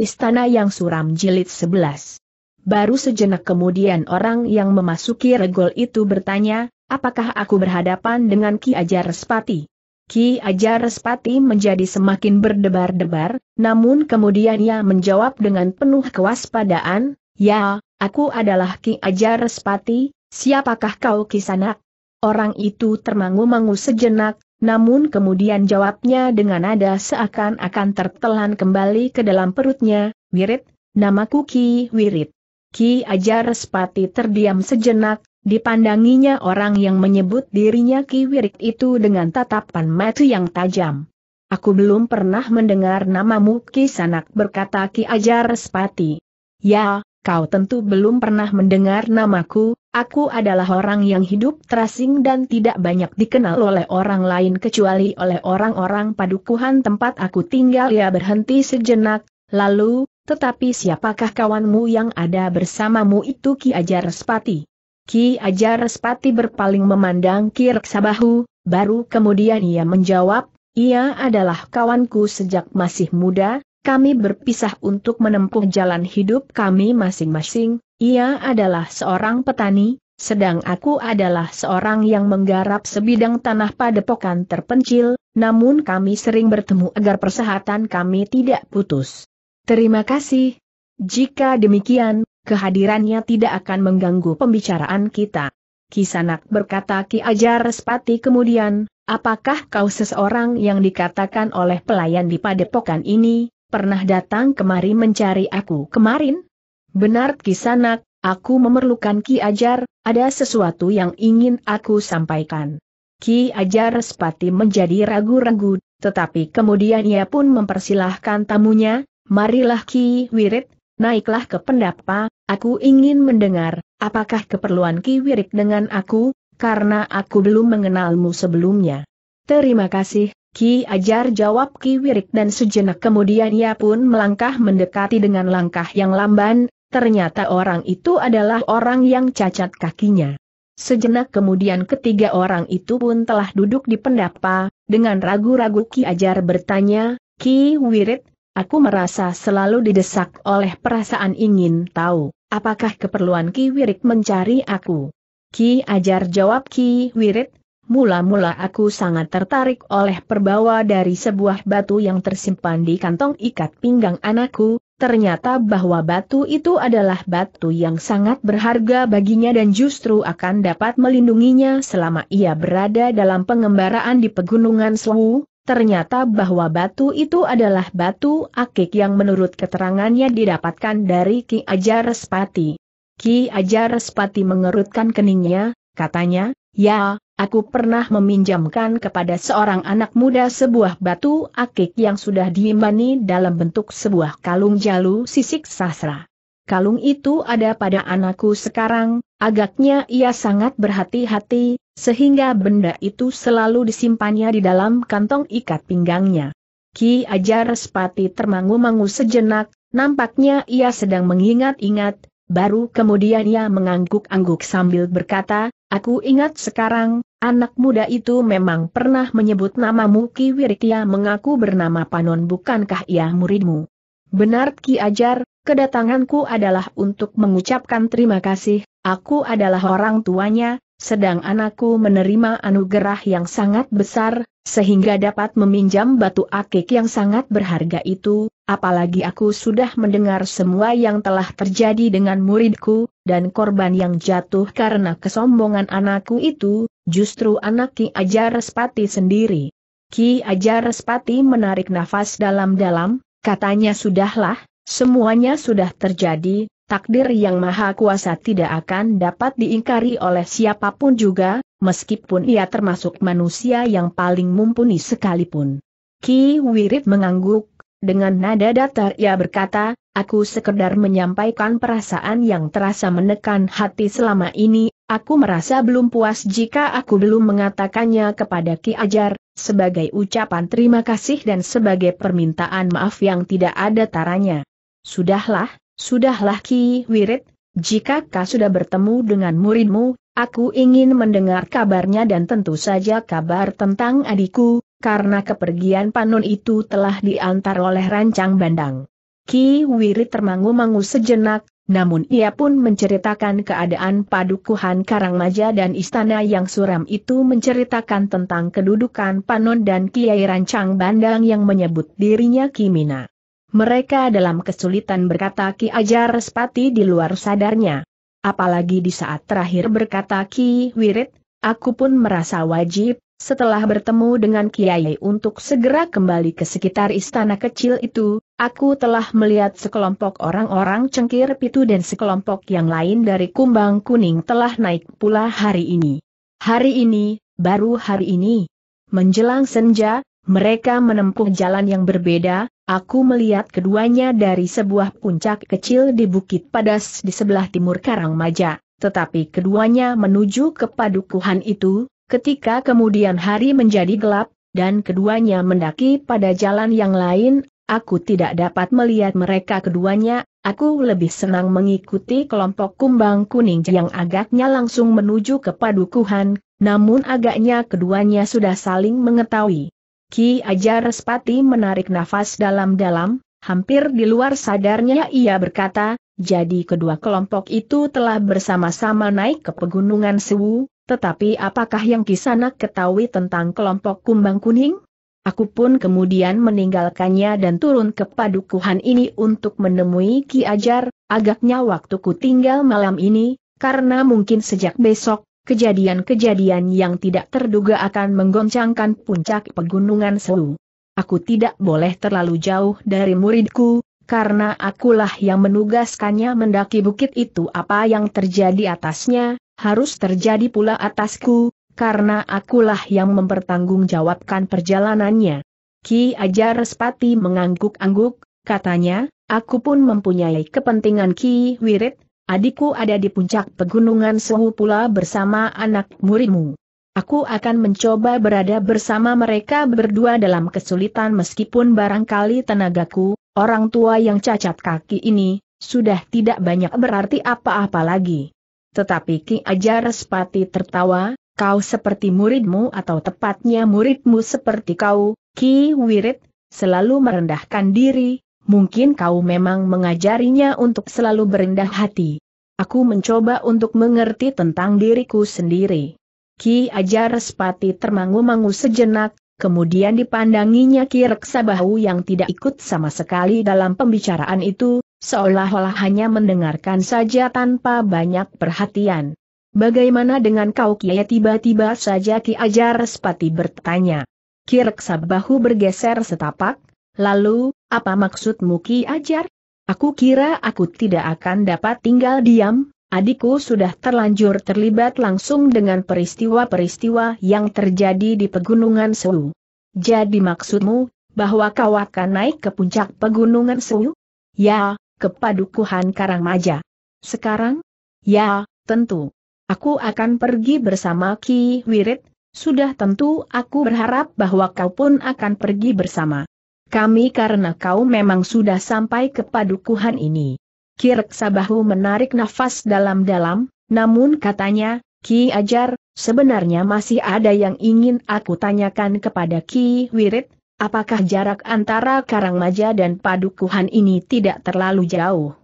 Istana yang suram jilid 11. Baru sejenak kemudian orang yang memasuki regol itu bertanya, apakah aku berhadapan dengan Ki Ajar Respati? Ki Ajar Respati menjadi semakin berdebar-debar, namun kemudian ia menjawab dengan penuh kewaspadaan, ya, aku adalah Ki Ajar Respati, siapakah kau kisanak? Orang itu termangu-mangu sejenak, namun kemudian jawabnya dengan nada seakan-akan tertelan kembali ke dalam perutnya, Wirit, namaku Ki Wirit. Ki Ajar Sepati terdiam sejenak, dipandanginya orang yang menyebut dirinya Ki Wirit itu dengan tatapan mata yang tajam. Aku belum pernah mendengar namamu Ki Sanak berkata Ki Ajar Sepati. Ya, kau tentu belum pernah mendengar namaku, aku adalah orang yang hidup terasing dan tidak banyak dikenal oleh orang lain kecuali oleh orang-orang padukuhan tempat aku tinggal ya berhenti sejenak, lalu, tetapi siapakah kawanmu yang ada bersamamu itu Ki Ajar Respati. Ki Ajar Respati berpaling memandang Ki Reksabahu, baru kemudian ia menjawab, ia adalah kawanku sejak masih muda, kami berpisah untuk menempuh jalan hidup kami masing-masing, ia adalah seorang petani, sedang aku adalah seorang yang menggarap sebidang tanah padepokan terpencil, namun kami sering bertemu agar persahatan kami tidak putus. Terima kasih. Jika demikian, kehadirannya tidak akan mengganggu pembicaraan kita. Kisanak berkata Ki Ajar Respati kemudian, apakah kau seseorang yang dikatakan oleh pelayan di padepokan ini, pernah datang kemari mencari aku kemarin? Benar Kisanak, aku memerlukan Ki Ajar, ada sesuatu yang ingin aku sampaikan. Ki Ajar Sepati menjadi ragu-ragu, tetapi kemudian ia pun mempersilahkan tamunya, marilah Ki Wirid, naiklah ke pendapa, aku ingin mendengar, apakah keperluan Ki Wirid dengan aku, karena aku belum mengenalmu sebelumnya. Terima kasih, Ki Ajar jawab Ki Wirik dan sejenak kemudian ia pun melangkah mendekati dengan langkah yang lamban, ternyata orang itu adalah orang yang cacat kakinya. Sejenak kemudian ketiga orang itu pun telah duduk di pendapa, dengan ragu-ragu Ki Ajar bertanya, Ki Wirid, aku merasa selalu didesak oleh perasaan ingin tahu, apakah keperluan Ki Wirid mencari aku? Ki Ajar jawab Ki Wirid. Mula-mula aku sangat tertarik oleh perbawa dari sebuah batu yang tersimpan di kantong ikat pinggang anakku, ternyata bahwa batu itu adalah batu yang sangat berharga baginya dan justru akan dapat melindunginya selama ia berada dalam pengembaraan di pegunungan Suhu, Ternyata bahwa batu itu adalah batu akik yang menurut keterangannya didapatkan dari Ki Ajar Spati. Ki Ajar Spati mengerutkan keningnya, katanya, Ya, aku pernah meminjamkan kepada seorang anak muda sebuah batu akik yang sudah diimbani dalam bentuk sebuah kalung jalu sisik sasra. Kalung itu ada pada anakku sekarang, agaknya ia sangat berhati-hati, sehingga benda itu selalu disimpannya di dalam kantong ikat pinggangnya. Ki Ajar Sepati termangu-mangu sejenak, nampaknya ia sedang mengingat-ingat, baru kemudian ia mengangguk-angguk sambil berkata, Aku ingat sekarang, anak muda itu memang pernah menyebut namamu Ki Wirikya mengaku bernama Panon bukankah ia muridmu? Benar Ki Ajar, kedatanganku adalah untuk mengucapkan terima kasih, aku adalah orang tuanya, sedang anakku menerima anugerah yang sangat besar, sehingga dapat meminjam batu akik yang sangat berharga itu, apalagi aku sudah mendengar semua yang telah terjadi dengan muridku, dan korban yang jatuh karena kesombongan anakku itu, justru anak Ki Ajar Respati sendiri. Ki Ajar Respati menarik nafas dalam-dalam, katanya sudahlah, semuanya sudah terjadi, Takdir yang maha kuasa tidak akan dapat diingkari oleh siapapun juga, meskipun ia termasuk manusia yang paling mumpuni sekalipun. Ki Wirid mengangguk, dengan nada datar ia berkata, aku sekedar menyampaikan perasaan yang terasa menekan hati selama ini, aku merasa belum puas jika aku belum mengatakannya kepada Ki Ajar, sebagai ucapan terima kasih dan sebagai permintaan maaf yang tidak ada taranya. Sudahlah, Sudahlah Ki Wirid, jika kau sudah bertemu dengan muridmu, aku ingin mendengar kabarnya dan tentu saja kabar tentang adikku, karena kepergian Panun itu telah diantar oleh rancang bandang. Ki Wirid termangu-mangu sejenak, namun ia pun menceritakan keadaan padukuhan Karangmaja dan istana yang suram itu menceritakan tentang kedudukan Panon dan Kiai Rancang Bandang yang menyebut dirinya Kimina. Mereka dalam kesulitan berkata Ki Ajar Respati di luar sadarnya. Apalagi di saat terakhir berkata Ki Wirid, aku pun merasa wajib, setelah bertemu dengan Kiai untuk segera kembali ke sekitar istana kecil itu, aku telah melihat sekelompok orang-orang cengkir pitu dan sekelompok yang lain dari kumbang kuning telah naik pula hari ini. Hari ini, baru hari ini. Menjelang senja, mereka menempuh jalan yang berbeda, aku melihat keduanya dari sebuah puncak kecil di Bukit Padas di sebelah timur Karangmaja, tetapi keduanya menuju ke padukuhan itu, ketika kemudian hari menjadi gelap, dan keduanya mendaki pada jalan yang lain, aku tidak dapat melihat mereka keduanya, aku lebih senang mengikuti kelompok kumbang kuning yang agaknya langsung menuju ke padukuhan, namun agaknya keduanya sudah saling mengetahui. Ki Ajar Respati menarik nafas dalam-dalam, hampir di luar sadarnya ia berkata, jadi kedua kelompok itu telah bersama-sama naik ke pegunungan Sewu, tetapi apakah yang Kisana ketahui tentang kelompok kumbang kuning? Aku pun kemudian meninggalkannya dan turun ke padukuhan ini untuk menemui Ki Ajar, agaknya waktuku tinggal malam ini, karena mungkin sejak besok, kejadian-kejadian yang tidak terduga akan menggoncangkan puncak pegunungan Sewu. Aku tidak boleh terlalu jauh dari muridku, karena akulah yang menugaskannya mendaki bukit itu apa yang terjadi atasnya, harus terjadi pula atasku, karena akulah yang mempertanggungjawabkan perjalanannya. Ki Ajar Respati mengangguk-angguk, katanya, aku pun mempunyai kepentingan Ki Wirid. Adikku ada di puncak pegunungan suhu pula bersama anak muridmu. Aku akan mencoba berada bersama mereka berdua dalam kesulitan meskipun barangkali tenagaku, orang tua yang cacat kaki ini, sudah tidak banyak berarti apa-apa lagi. Tetapi Ki Ajar Spati tertawa, kau seperti muridmu atau tepatnya muridmu seperti kau, Ki Wirid, selalu merendahkan diri, mungkin kau memang mengajarinya untuk selalu berendah hati. Aku mencoba untuk mengerti tentang diriku sendiri. Ki Ajar Sepati termangu-mangu sejenak, kemudian dipandanginya Ki Reksabahu yang tidak ikut sama sekali dalam pembicaraan itu, seolah-olah hanya mendengarkan saja tanpa banyak perhatian. Bagaimana dengan kau Kiai tiba-tiba saja Ki Ajar Sepati bertanya. Ki Reksabahu bergeser setapak, Lalu, apa maksudmu Ki Ajar? Aku kira aku tidak akan dapat tinggal diam, adikku sudah terlanjur terlibat langsung dengan peristiwa-peristiwa yang terjadi di Pegunungan Sewu. Jadi maksudmu, bahwa kau akan naik ke puncak Pegunungan Sewu? Ya, ke Padukuhan Karangmaja. Sekarang? Ya, tentu. Aku akan pergi bersama Ki Wirid. sudah tentu aku berharap bahwa kau pun akan pergi bersama. Kami karena kau memang sudah sampai ke padukuhan ini. Kirk Sabahu menarik nafas dalam-dalam, namun katanya, Ki Ajar, sebenarnya masih ada yang ingin aku tanyakan kepada Ki Wirid. apakah jarak antara Karangmaja dan padukuhan ini tidak terlalu jauh?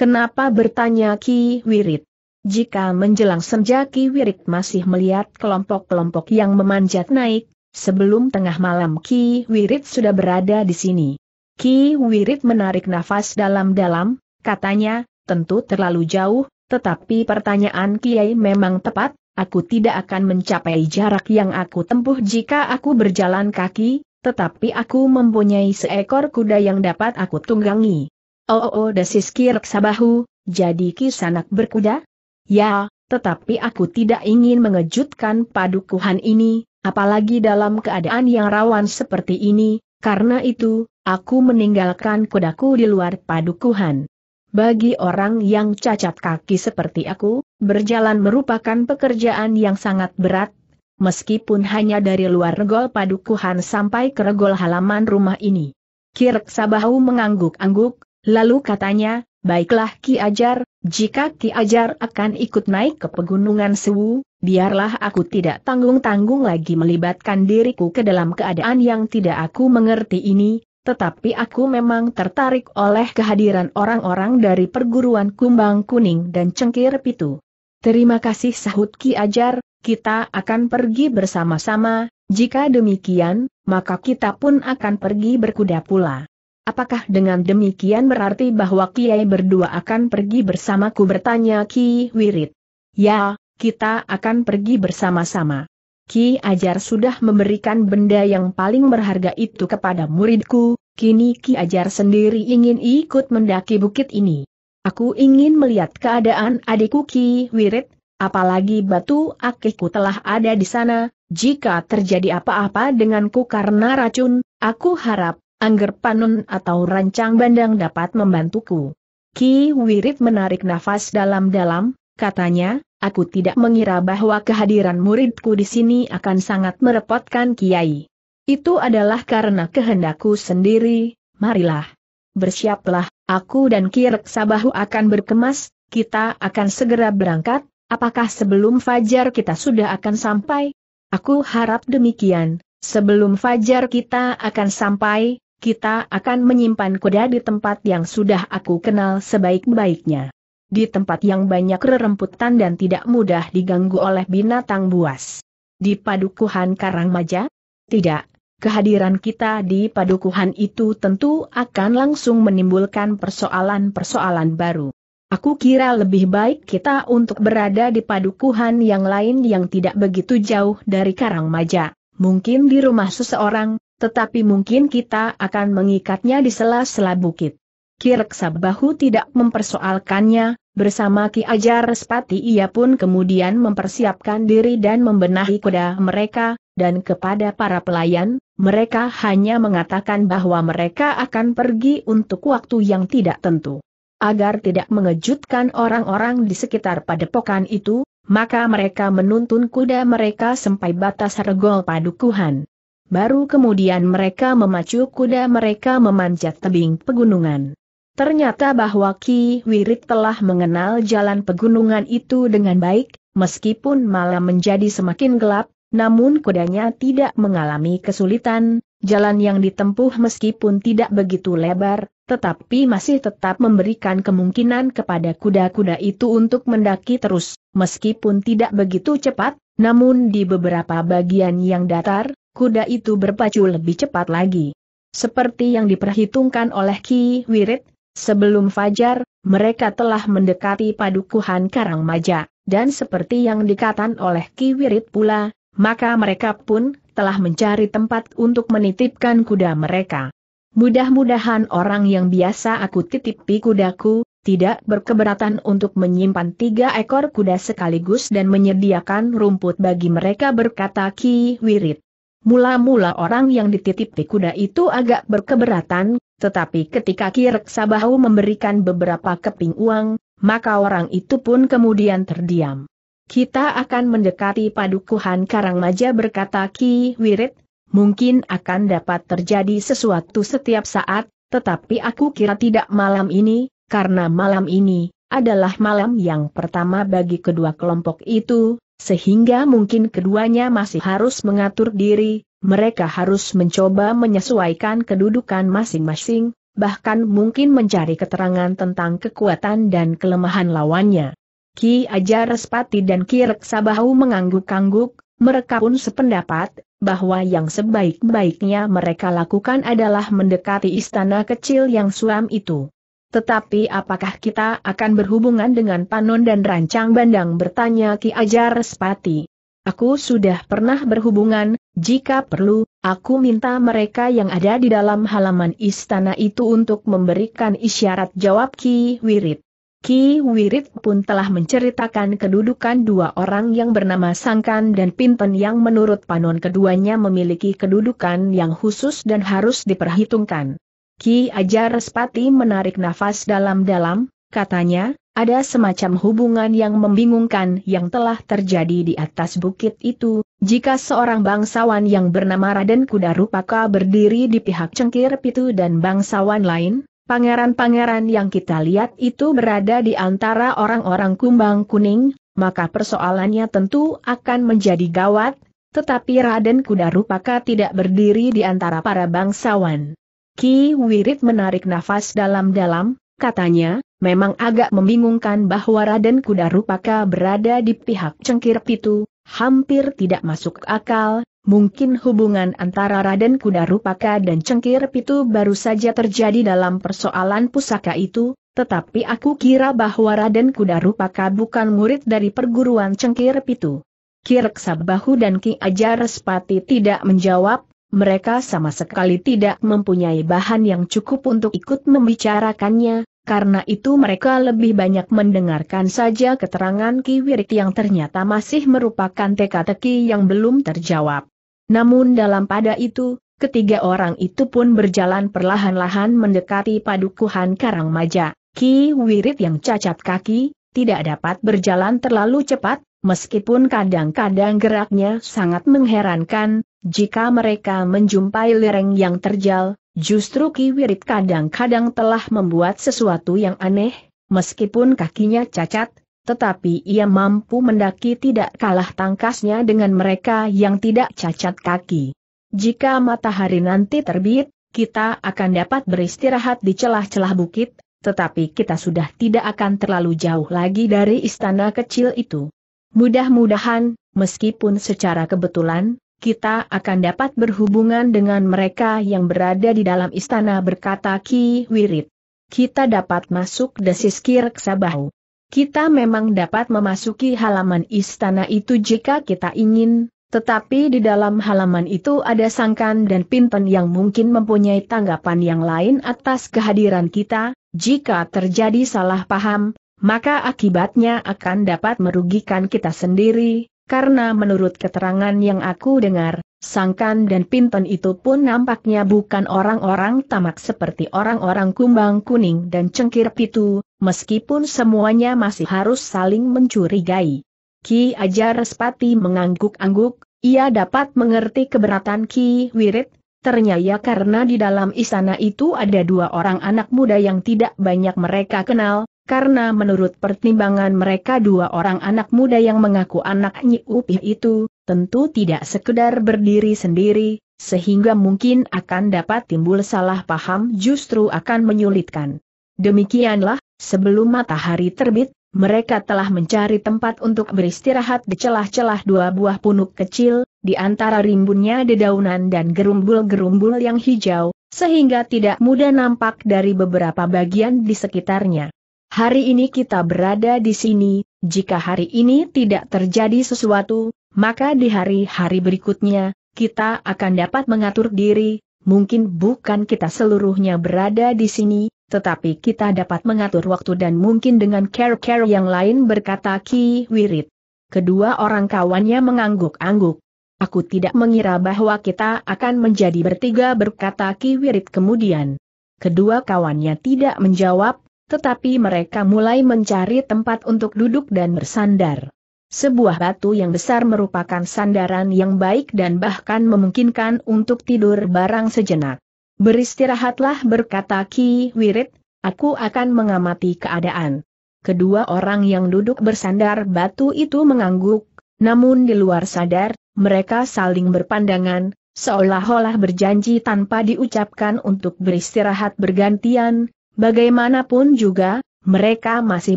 Kenapa bertanya Ki Wirid? Jika menjelang senja Ki Wirid masih melihat kelompok-kelompok yang memanjat naik, Sebelum tengah malam Ki Wirid sudah berada di sini. Ki Wirid menarik nafas dalam-dalam, katanya, tentu terlalu jauh, tetapi pertanyaan Kiai memang tepat, aku tidak akan mencapai jarak yang aku tempuh jika aku berjalan kaki, tetapi aku mempunyai seekor kuda yang dapat aku tunggangi. Oh oh, oh desis Ki Reksabahu, jadi Ki Sanak berkuda? Ya, tetapi aku tidak ingin mengejutkan padukuhan ini, apalagi dalam keadaan yang rawan seperti ini, karena itu, aku meninggalkan kudaku di luar padukuhan. Bagi orang yang cacat kaki seperti aku, berjalan merupakan pekerjaan yang sangat berat, meskipun hanya dari luar regol padukuhan sampai ke regol halaman rumah ini. Kirk Sabahu mengangguk-angguk, lalu katanya, Baiklah Ki Ajar, jika Ki Ajar akan ikut naik ke pegunungan Sewu, biarlah aku tidak tanggung-tanggung lagi melibatkan diriku ke dalam keadaan yang tidak aku mengerti ini, tetapi aku memang tertarik oleh kehadiran orang-orang dari perguruan Kumbang Kuning dan Cengkir Pitu. Terima kasih sahut Ki Ajar, kita akan pergi bersama-sama, jika demikian, maka kita pun akan pergi berkuda pula. Apakah dengan demikian berarti bahwa Kiai berdua akan pergi bersamaku bertanya Ki Wirid. Ya, kita akan pergi bersama-sama. Ki Ajar sudah memberikan benda yang paling berharga itu kepada muridku, kini Ki Ajar sendiri ingin ikut mendaki bukit ini. Aku ingin melihat keadaan adikku Ki Wirid. apalagi batu akikku telah ada di sana, jika terjadi apa-apa denganku karena racun, aku harap Angger Panun atau Rancang Bandang dapat membantuku. Ki Wirid menarik nafas dalam-dalam, katanya, aku tidak mengira bahwa kehadiran muridku di sini akan sangat merepotkan Kiai. Itu adalah karena kehendakku sendiri, marilah. Bersiaplah, aku dan Kirek Sabahu akan berkemas, kita akan segera berangkat, apakah sebelum Fajar kita sudah akan sampai? Aku harap demikian, sebelum Fajar kita akan sampai, kita akan menyimpan kuda di tempat yang sudah aku kenal sebaik-baiknya. Di tempat yang banyak rerumputan dan tidak mudah diganggu oleh binatang buas. Di padukuhan Karang Maja? Tidak, kehadiran kita di padukuhan itu tentu akan langsung menimbulkan persoalan-persoalan baru. Aku kira lebih baik kita untuk berada di padukuhan yang lain yang tidak begitu jauh dari Karang Maja. mungkin di rumah seseorang, tetapi mungkin kita akan mengikatnya di sela-sela bukit. Kireksa bahu tidak mempersoalkannya, bersama Ki Ajar Respati ia pun kemudian mempersiapkan diri dan membenahi kuda mereka, dan kepada para pelayan, mereka hanya mengatakan bahwa mereka akan pergi untuk waktu yang tidak tentu. Agar tidak mengejutkan orang-orang di sekitar padepokan itu, maka mereka menuntun kuda mereka sampai batas regol padukuhan. Baru kemudian mereka memacu kuda mereka memanjat tebing pegunungan. Ternyata bahwa Ki Wirid telah mengenal jalan pegunungan itu dengan baik, meskipun malam menjadi semakin gelap, namun kudanya tidak mengalami kesulitan, jalan yang ditempuh meskipun tidak begitu lebar, tetapi masih tetap memberikan kemungkinan kepada kuda-kuda itu untuk mendaki terus, meskipun tidak begitu cepat, namun di beberapa bagian yang datar, kuda itu berpacu lebih cepat lagi. Seperti yang diperhitungkan oleh Ki Wirid, sebelum fajar, mereka telah mendekati padukuhan Karangmaja, dan seperti yang dikatakan oleh Ki Wirid pula, maka mereka pun telah mencari tempat untuk menitipkan kuda mereka. Mudah-mudahan orang yang biasa aku titipi kudaku, tidak berkeberatan untuk menyimpan tiga ekor kuda sekaligus dan menyediakan rumput bagi mereka berkata Ki Wirid. Mula-mula orang yang dititip di kuda itu agak berkeberatan, tetapi ketika Kirek Sabahu memberikan beberapa keping uang, maka orang itu pun kemudian terdiam. Kita akan mendekati padukuhan Karangmaja berkata Ki Wirid. mungkin akan dapat terjadi sesuatu setiap saat, tetapi aku kira tidak malam ini, karena malam ini, adalah malam yang pertama bagi kedua kelompok itu, sehingga mungkin keduanya masih harus mengatur diri, mereka harus mencoba menyesuaikan kedudukan masing-masing, bahkan mungkin mencari keterangan tentang kekuatan dan kelemahan lawannya. Ki Ajar Respati dan Ki Reksabahu mengangguk-angguk, mereka pun sependapat, bahwa yang sebaik-baiknya mereka lakukan adalah mendekati istana kecil yang suam itu. Tetapi apakah kita akan berhubungan dengan Panon dan Rancang Bandang bertanya Ki Ajar Spati. Aku sudah pernah berhubungan, jika perlu, aku minta mereka yang ada di dalam halaman istana itu untuk memberikan isyarat jawab Ki Wirid. Ki Wirid pun telah menceritakan kedudukan dua orang yang bernama Sangkan dan Pinten yang menurut Panon keduanya memiliki kedudukan yang khusus dan harus diperhitungkan. Ki Ajar Respati menarik nafas dalam-dalam, katanya, ada semacam hubungan yang membingungkan yang telah terjadi di atas bukit itu, jika seorang bangsawan yang bernama Raden Kudarupaka berdiri di pihak cengkir pitu dan bangsawan lain, pangeran-pangeran yang kita lihat itu berada di antara orang-orang kumbang kuning, maka persoalannya tentu akan menjadi gawat, tetapi Raden Kudarupaka tidak berdiri di antara para bangsawan. Ki Wirit menarik nafas dalam-dalam, katanya, memang agak membingungkan bahwa Raden Kuda Rupaka berada di pihak cengkir pitu, hampir tidak masuk akal, mungkin hubungan antara Raden Kuda Rupaka dan cengkir pitu baru saja terjadi dalam persoalan pusaka itu, tetapi aku kira bahwa Raden Kuda Rupaka bukan murid dari perguruan cengkir pitu. Kirksa dan Ki Ajar Spati tidak menjawab, mereka sama sekali tidak mempunyai bahan yang cukup untuk ikut membicarakannya, karena itu mereka lebih banyak mendengarkan saja keterangan Ki Wirid yang ternyata masih merupakan teka-teki yang belum terjawab. Namun dalam pada itu, ketiga orang itu pun berjalan perlahan-lahan mendekati padukuhan Karang Maja. Ki Wirit yang cacat kaki, tidak dapat berjalan terlalu cepat, meskipun kadang-kadang geraknya sangat mengherankan, jika mereka menjumpai lereng yang terjal, justru Ki Wirit kadang-kadang telah membuat sesuatu yang aneh, meskipun kakinya cacat, tetapi ia mampu mendaki tidak kalah tangkasnya dengan mereka yang tidak cacat kaki. Jika matahari nanti terbit, kita akan dapat beristirahat di celah-celah bukit, tetapi kita sudah tidak akan terlalu jauh lagi dari istana kecil itu. Mudah-mudahan, meskipun secara kebetulan, kita akan dapat berhubungan dengan mereka yang berada di dalam istana berkata Ki Wirid. Kita dapat masuk desis Kirk sabahu. Kita memang dapat memasuki halaman istana itu jika kita ingin, tetapi di dalam halaman itu ada sangkan dan pinten yang mungkin mempunyai tanggapan yang lain atas kehadiran kita, jika terjadi salah paham, maka akibatnya akan dapat merugikan kita sendiri, karena menurut keterangan yang aku dengar, Sangkan dan Pinton itu pun nampaknya bukan orang-orang tamak seperti orang-orang kumbang kuning dan cengkir pitu, meskipun semuanya masih harus saling mencurigai. Ki Ajar Spati mengangguk-angguk, ia dapat mengerti keberatan Ki Wirid. ternyata ya karena di dalam istana itu ada dua orang anak muda yang tidak banyak mereka kenal, karena menurut pertimbangan mereka dua orang anak muda yang mengaku anak Nyiupih itu, tentu tidak sekedar berdiri sendiri, sehingga mungkin akan dapat timbul salah paham justru akan menyulitkan. Demikianlah, sebelum matahari terbit, mereka telah mencari tempat untuk beristirahat di celah-celah dua buah punuk kecil, di antara rimbunnya dedaunan dan gerumbul-gerumbul yang hijau, sehingga tidak mudah nampak dari beberapa bagian di sekitarnya. Hari ini kita berada di sini, jika hari ini tidak terjadi sesuatu, maka di hari-hari berikutnya, kita akan dapat mengatur diri, mungkin bukan kita seluruhnya berada di sini, tetapi kita dapat mengatur waktu dan mungkin dengan care-care yang lain berkata Ki Wirit. Kedua orang kawannya mengangguk-angguk. Aku tidak mengira bahwa kita akan menjadi bertiga berkata Ki Wirit kemudian. Kedua kawannya tidak menjawab, tetapi mereka mulai mencari tempat untuk duduk dan bersandar. Sebuah batu yang besar merupakan sandaran yang baik dan bahkan memungkinkan untuk tidur barang sejenak. Beristirahatlah berkata Ki Wirid. aku akan mengamati keadaan. Kedua orang yang duduk bersandar batu itu mengangguk, namun di luar sadar, mereka saling berpandangan, seolah-olah berjanji tanpa diucapkan untuk beristirahat bergantian, Bagaimanapun juga, mereka masih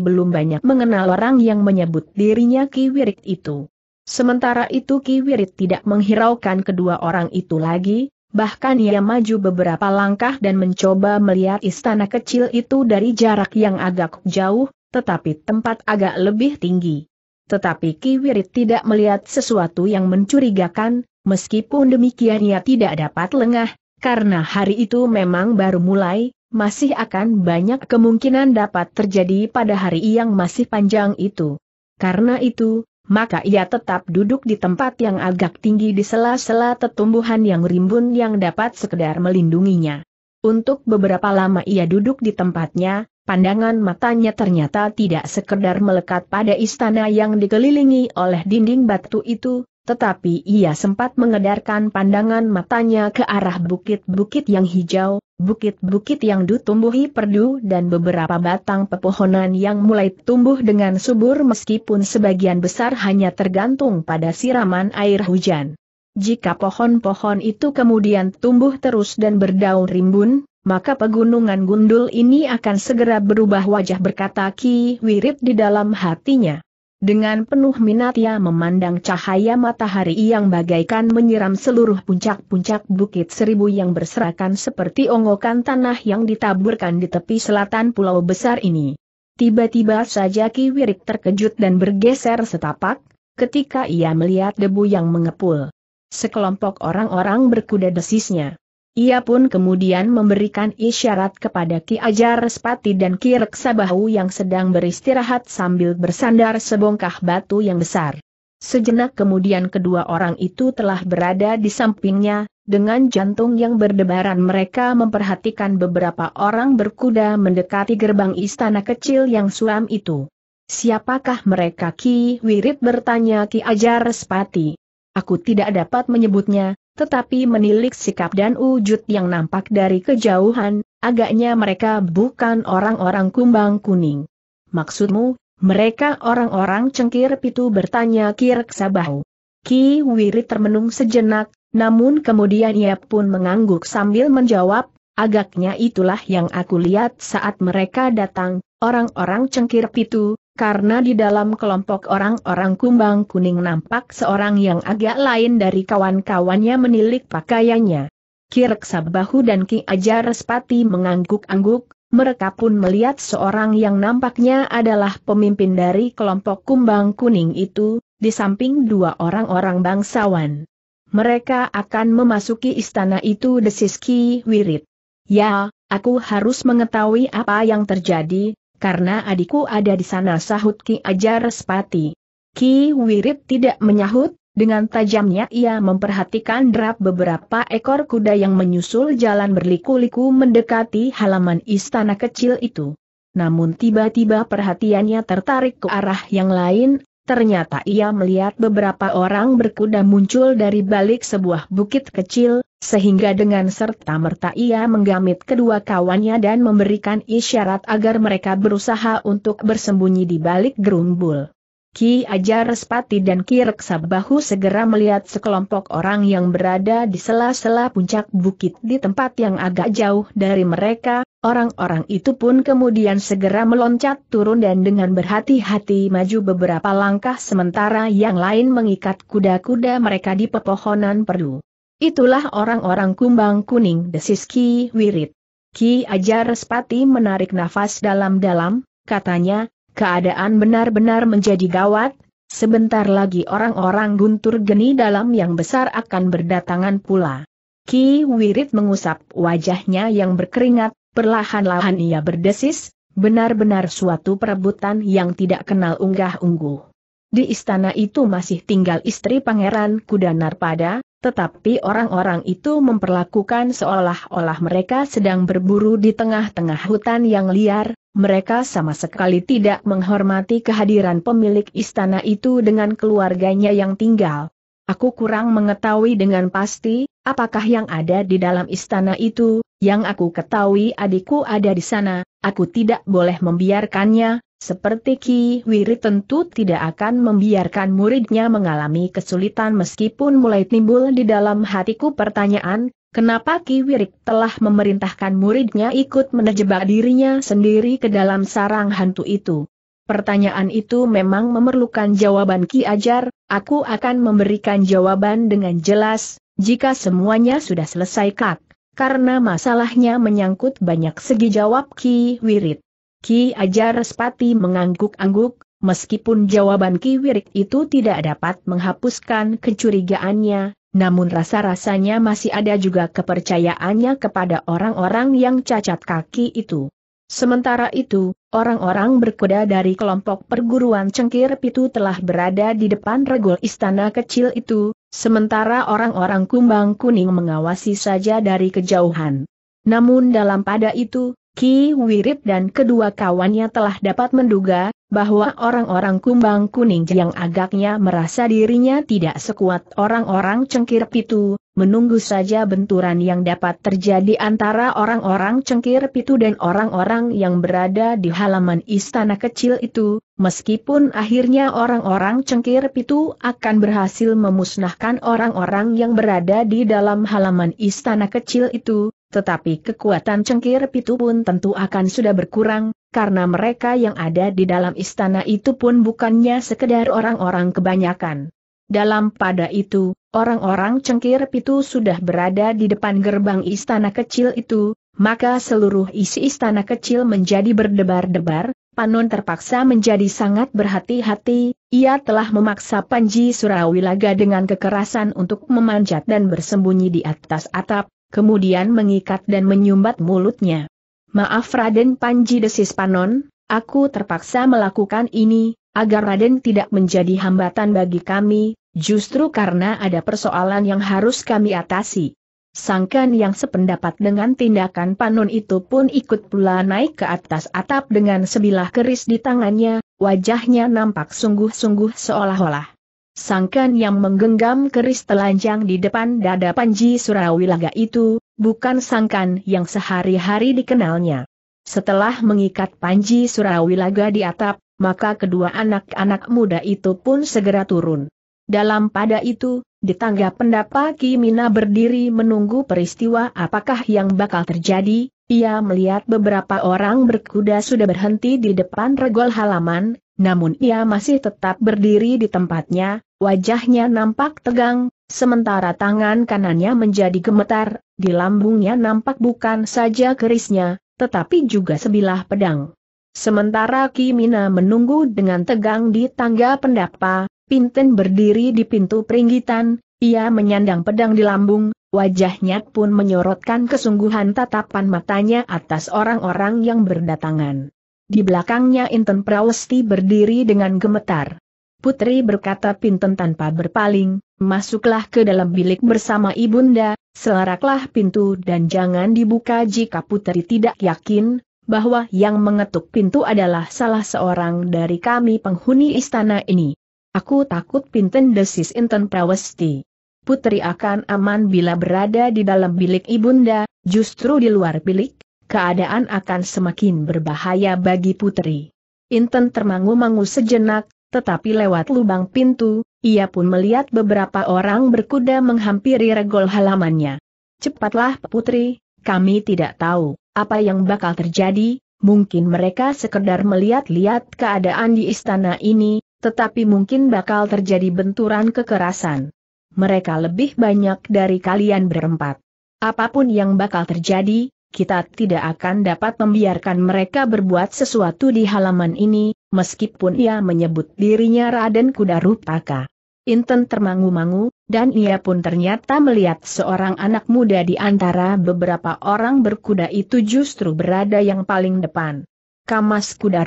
belum banyak mengenal orang yang menyebut dirinya Ki Kiwirit itu. Sementara itu Ki Kiwirit tidak menghiraukan kedua orang itu lagi, bahkan ia maju beberapa langkah dan mencoba melihat istana kecil itu dari jarak yang agak jauh, tetapi tempat agak lebih tinggi. Tetapi Ki Kiwirit tidak melihat sesuatu yang mencurigakan, meskipun demikian ia tidak dapat lengah, karena hari itu memang baru mulai, masih akan banyak kemungkinan dapat terjadi pada hari yang masih panjang itu. Karena itu, maka ia tetap duduk di tempat yang agak tinggi di sela-sela tetumbuhan yang rimbun yang dapat sekedar melindunginya. Untuk beberapa lama ia duduk di tempatnya, pandangan matanya ternyata tidak sekedar melekat pada istana yang dikelilingi oleh dinding batu itu, tetapi ia sempat mengedarkan pandangan matanya ke arah bukit-bukit yang hijau, bukit-bukit yang ditumbuhi perdu dan beberapa batang pepohonan yang mulai tumbuh dengan subur meskipun sebagian besar hanya tergantung pada siraman air hujan. Jika pohon-pohon itu kemudian tumbuh terus dan berdaun rimbun, maka pegunungan gundul ini akan segera berubah wajah berkata Ki Wirid di dalam hatinya. Dengan penuh minat ia memandang cahaya matahari yang bagaikan menyiram seluruh puncak-puncak bukit seribu yang berserakan seperti ongokan tanah yang ditaburkan di tepi selatan pulau besar ini. Tiba-tiba saja Ki Wirik terkejut dan bergeser setapak, ketika ia melihat debu yang mengepul. Sekelompok orang-orang berkuda desisnya. Ia pun kemudian memberikan isyarat kepada Ki Ajar Respati dan Ki Reksabahu yang sedang beristirahat sambil bersandar sebongkah batu yang besar. Sejenak kemudian kedua orang itu telah berada di sampingnya, dengan jantung yang berdebaran mereka memperhatikan beberapa orang berkuda mendekati gerbang istana kecil yang suam itu. Siapakah mereka Ki Wirid bertanya Ki Ajar Respati. Aku tidak dapat menyebutnya, tetapi menilik sikap dan wujud yang nampak dari kejauhan, agaknya mereka bukan orang-orang kumbang kuning. Maksudmu, mereka orang-orang cengkir pitu bertanya Kirk Sabahu. Ki Wiri termenung sejenak, namun kemudian ia pun mengangguk sambil menjawab, agaknya itulah yang aku lihat saat mereka datang, orang-orang cengkir pitu, karena di dalam kelompok orang-orang kumbang kuning nampak seorang yang agak lain dari kawan-kawannya menilik pakaiannya. Kirk Bahu dan Ki Ajar Respati mengangguk-angguk, mereka pun melihat seorang yang nampaknya adalah pemimpin dari kelompok kumbang kuning itu, di samping dua orang-orang bangsawan. Mereka akan memasuki istana itu desis Ki Wirit. Ya, aku harus mengetahui apa yang terjadi, karena adikku ada di sana sahut Ki Ajar Sepati. Ki Wirit tidak menyahut, dengan tajamnya ia memperhatikan derap beberapa ekor kuda yang menyusul jalan berliku-liku mendekati halaman istana kecil itu. Namun tiba-tiba perhatiannya tertarik ke arah yang lain, ternyata ia melihat beberapa orang berkuda muncul dari balik sebuah bukit kecil, sehingga dengan serta-merta ia menggamit kedua kawannya dan memberikan isyarat agar mereka berusaha untuk bersembunyi di balik gerumbul. Ki Ajar Respati dan Ki Reksabahu segera melihat sekelompok orang yang berada di sela-sela puncak bukit di tempat yang agak jauh dari mereka, orang-orang itu pun kemudian segera meloncat turun dan dengan berhati-hati maju beberapa langkah sementara yang lain mengikat kuda-kuda mereka di pepohonan perlu. Itulah orang-orang kumbang kuning desis Ki Wirid. Ki Ajar Respati menarik nafas dalam-dalam, katanya, keadaan benar-benar menjadi gawat, sebentar lagi orang-orang guntur geni dalam yang besar akan berdatangan pula. Ki Wirid mengusap wajahnya yang berkeringat, perlahan-lahan ia berdesis, benar-benar suatu perebutan yang tidak kenal unggah-ungguh. Di istana itu masih tinggal istri Pangeran Kuda Narpada, tetapi orang-orang itu memperlakukan seolah-olah mereka sedang berburu di tengah-tengah hutan yang liar, mereka sama sekali tidak menghormati kehadiran pemilik istana itu dengan keluarganya yang tinggal. Aku kurang mengetahui dengan pasti, apakah yang ada di dalam istana itu, yang aku ketahui adikku ada di sana, aku tidak boleh membiarkannya, seperti Ki Wiri tentu tidak akan membiarkan muridnya mengalami kesulitan meskipun mulai timbul di dalam hatiku pertanyaan, kenapa Ki Wiri telah memerintahkan muridnya ikut menjebak dirinya sendiri ke dalam sarang hantu itu. Pertanyaan itu memang memerlukan jawaban Ki Ajar, aku akan memberikan jawaban dengan jelas, jika semuanya sudah selesai kak, karena masalahnya menyangkut banyak segi jawab Ki Wirit. Ki Ajar Respati mengangguk-angguk, meskipun jawaban Ki Wirik itu tidak dapat menghapuskan kecurigaannya, namun rasa-rasanya masih ada juga kepercayaannya kepada orang-orang yang cacat kaki itu. Sementara itu, orang-orang berkuda dari kelompok perguruan cengkir pitu telah berada di depan regol istana kecil itu, sementara orang-orang kumbang kuning mengawasi saja dari kejauhan. Namun dalam pada itu, Ki Wirit dan kedua kawannya telah dapat menduga, bahwa orang-orang kumbang kuning yang agaknya merasa dirinya tidak sekuat orang-orang cengkir pitu, menunggu saja benturan yang dapat terjadi antara orang-orang cengkir pitu dan orang-orang yang berada di halaman istana kecil itu, meskipun akhirnya orang-orang cengkir pitu akan berhasil memusnahkan orang-orang yang berada di dalam halaman istana kecil itu, tetapi kekuatan cengkir pitu pun tentu akan sudah berkurang, karena mereka yang ada di dalam istana itu pun bukannya sekedar orang-orang kebanyakan. Dalam pada itu, orang-orang cengkir pitu sudah berada di depan gerbang istana kecil itu, maka seluruh isi istana kecil menjadi berdebar-debar, Panon terpaksa menjadi sangat berhati-hati, ia telah memaksa Panji Surawilaga dengan kekerasan untuk memanjat dan bersembunyi di atas atap, kemudian mengikat dan menyumbat mulutnya. Maaf Raden Panji desis Panon, aku terpaksa melakukan ini, agar Raden tidak menjadi hambatan bagi kami, justru karena ada persoalan yang harus kami atasi. Sangkan yang sependapat dengan tindakan Panon itu pun ikut pula naik ke atas atap dengan sebilah keris di tangannya, wajahnya nampak sungguh-sungguh seolah-olah Sangkan yang menggenggam keris telanjang di depan dada Panji Surawilaga itu, bukan sangkan yang sehari-hari dikenalnya. Setelah mengikat Panji Surawilaga di atap, maka kedua anak-anak muda itu pun segera turun. Dalam pada itu, di tangga pendapa Kimina berdiri menunggu peristiwa apakah yang bakal terjadi, ia melihat beberapa orang berkuda sudah berhenti di depan regol halaman, namun ia masih tetap berdiri di tempatnya, wajahnya nampak tegang, sementara tangan kanannya menjadi gemetar, di lambungnya nampak bukan saja kerisnya, tetapi juga sebilah pedang. Sementara Kimina menunggu dengan tegang di tangga pendapa, Pinten berdiri di pintu peringgitan, ia menyandang pedang di lambung, wajahnya pun menyorotkan kesungguhan tatapan matanya atas orang-orang yang berdatangan. Di belakangnya Inten Prawesti berdiri dengan gemetar. Putri berkata Pinten tanpa berpaling, masuklah ke dalam bilik bersama ibunda, selaraklah pintu dan jangan dibuka jika Putri tidak yakin, bahwa yang mengetuk pintu adalah salah seorang dari kami penghuni istana ini. Aku takut pinten desis inten prawesti. Putri akan aman bila berada di dalam bilik ibunda, justru di luar bilik, keadaan akan semakin berbahaya bagi putri. Inten termangu-mangu sejenak, tetapi lewat lubang pintu, ia pun melihat beberapa orang berkuda menghampiri regol halamannya. Cepatlah putri, kami tidak tahu apa yang bakal terjadi, mungkin mereka sekedar melihat-lihat keadaan di istana ini, tetapi mungkin bakal terjadi benturan kekerasan. Mereka lebih banyak dari kalian berempat. Apapun yang bakal terjadi, kita tidak akan dapat membiarkan mereka berbuat sesuatu di halaman ini, meskipun ia menyebut dirinya Raden Kudarupaka. Inten termangu-mangu, dan ia pun ternyata melihat seorang anak muda di antara beberapa orang berkuda itu justru berada yang paling depan. Kamas kuda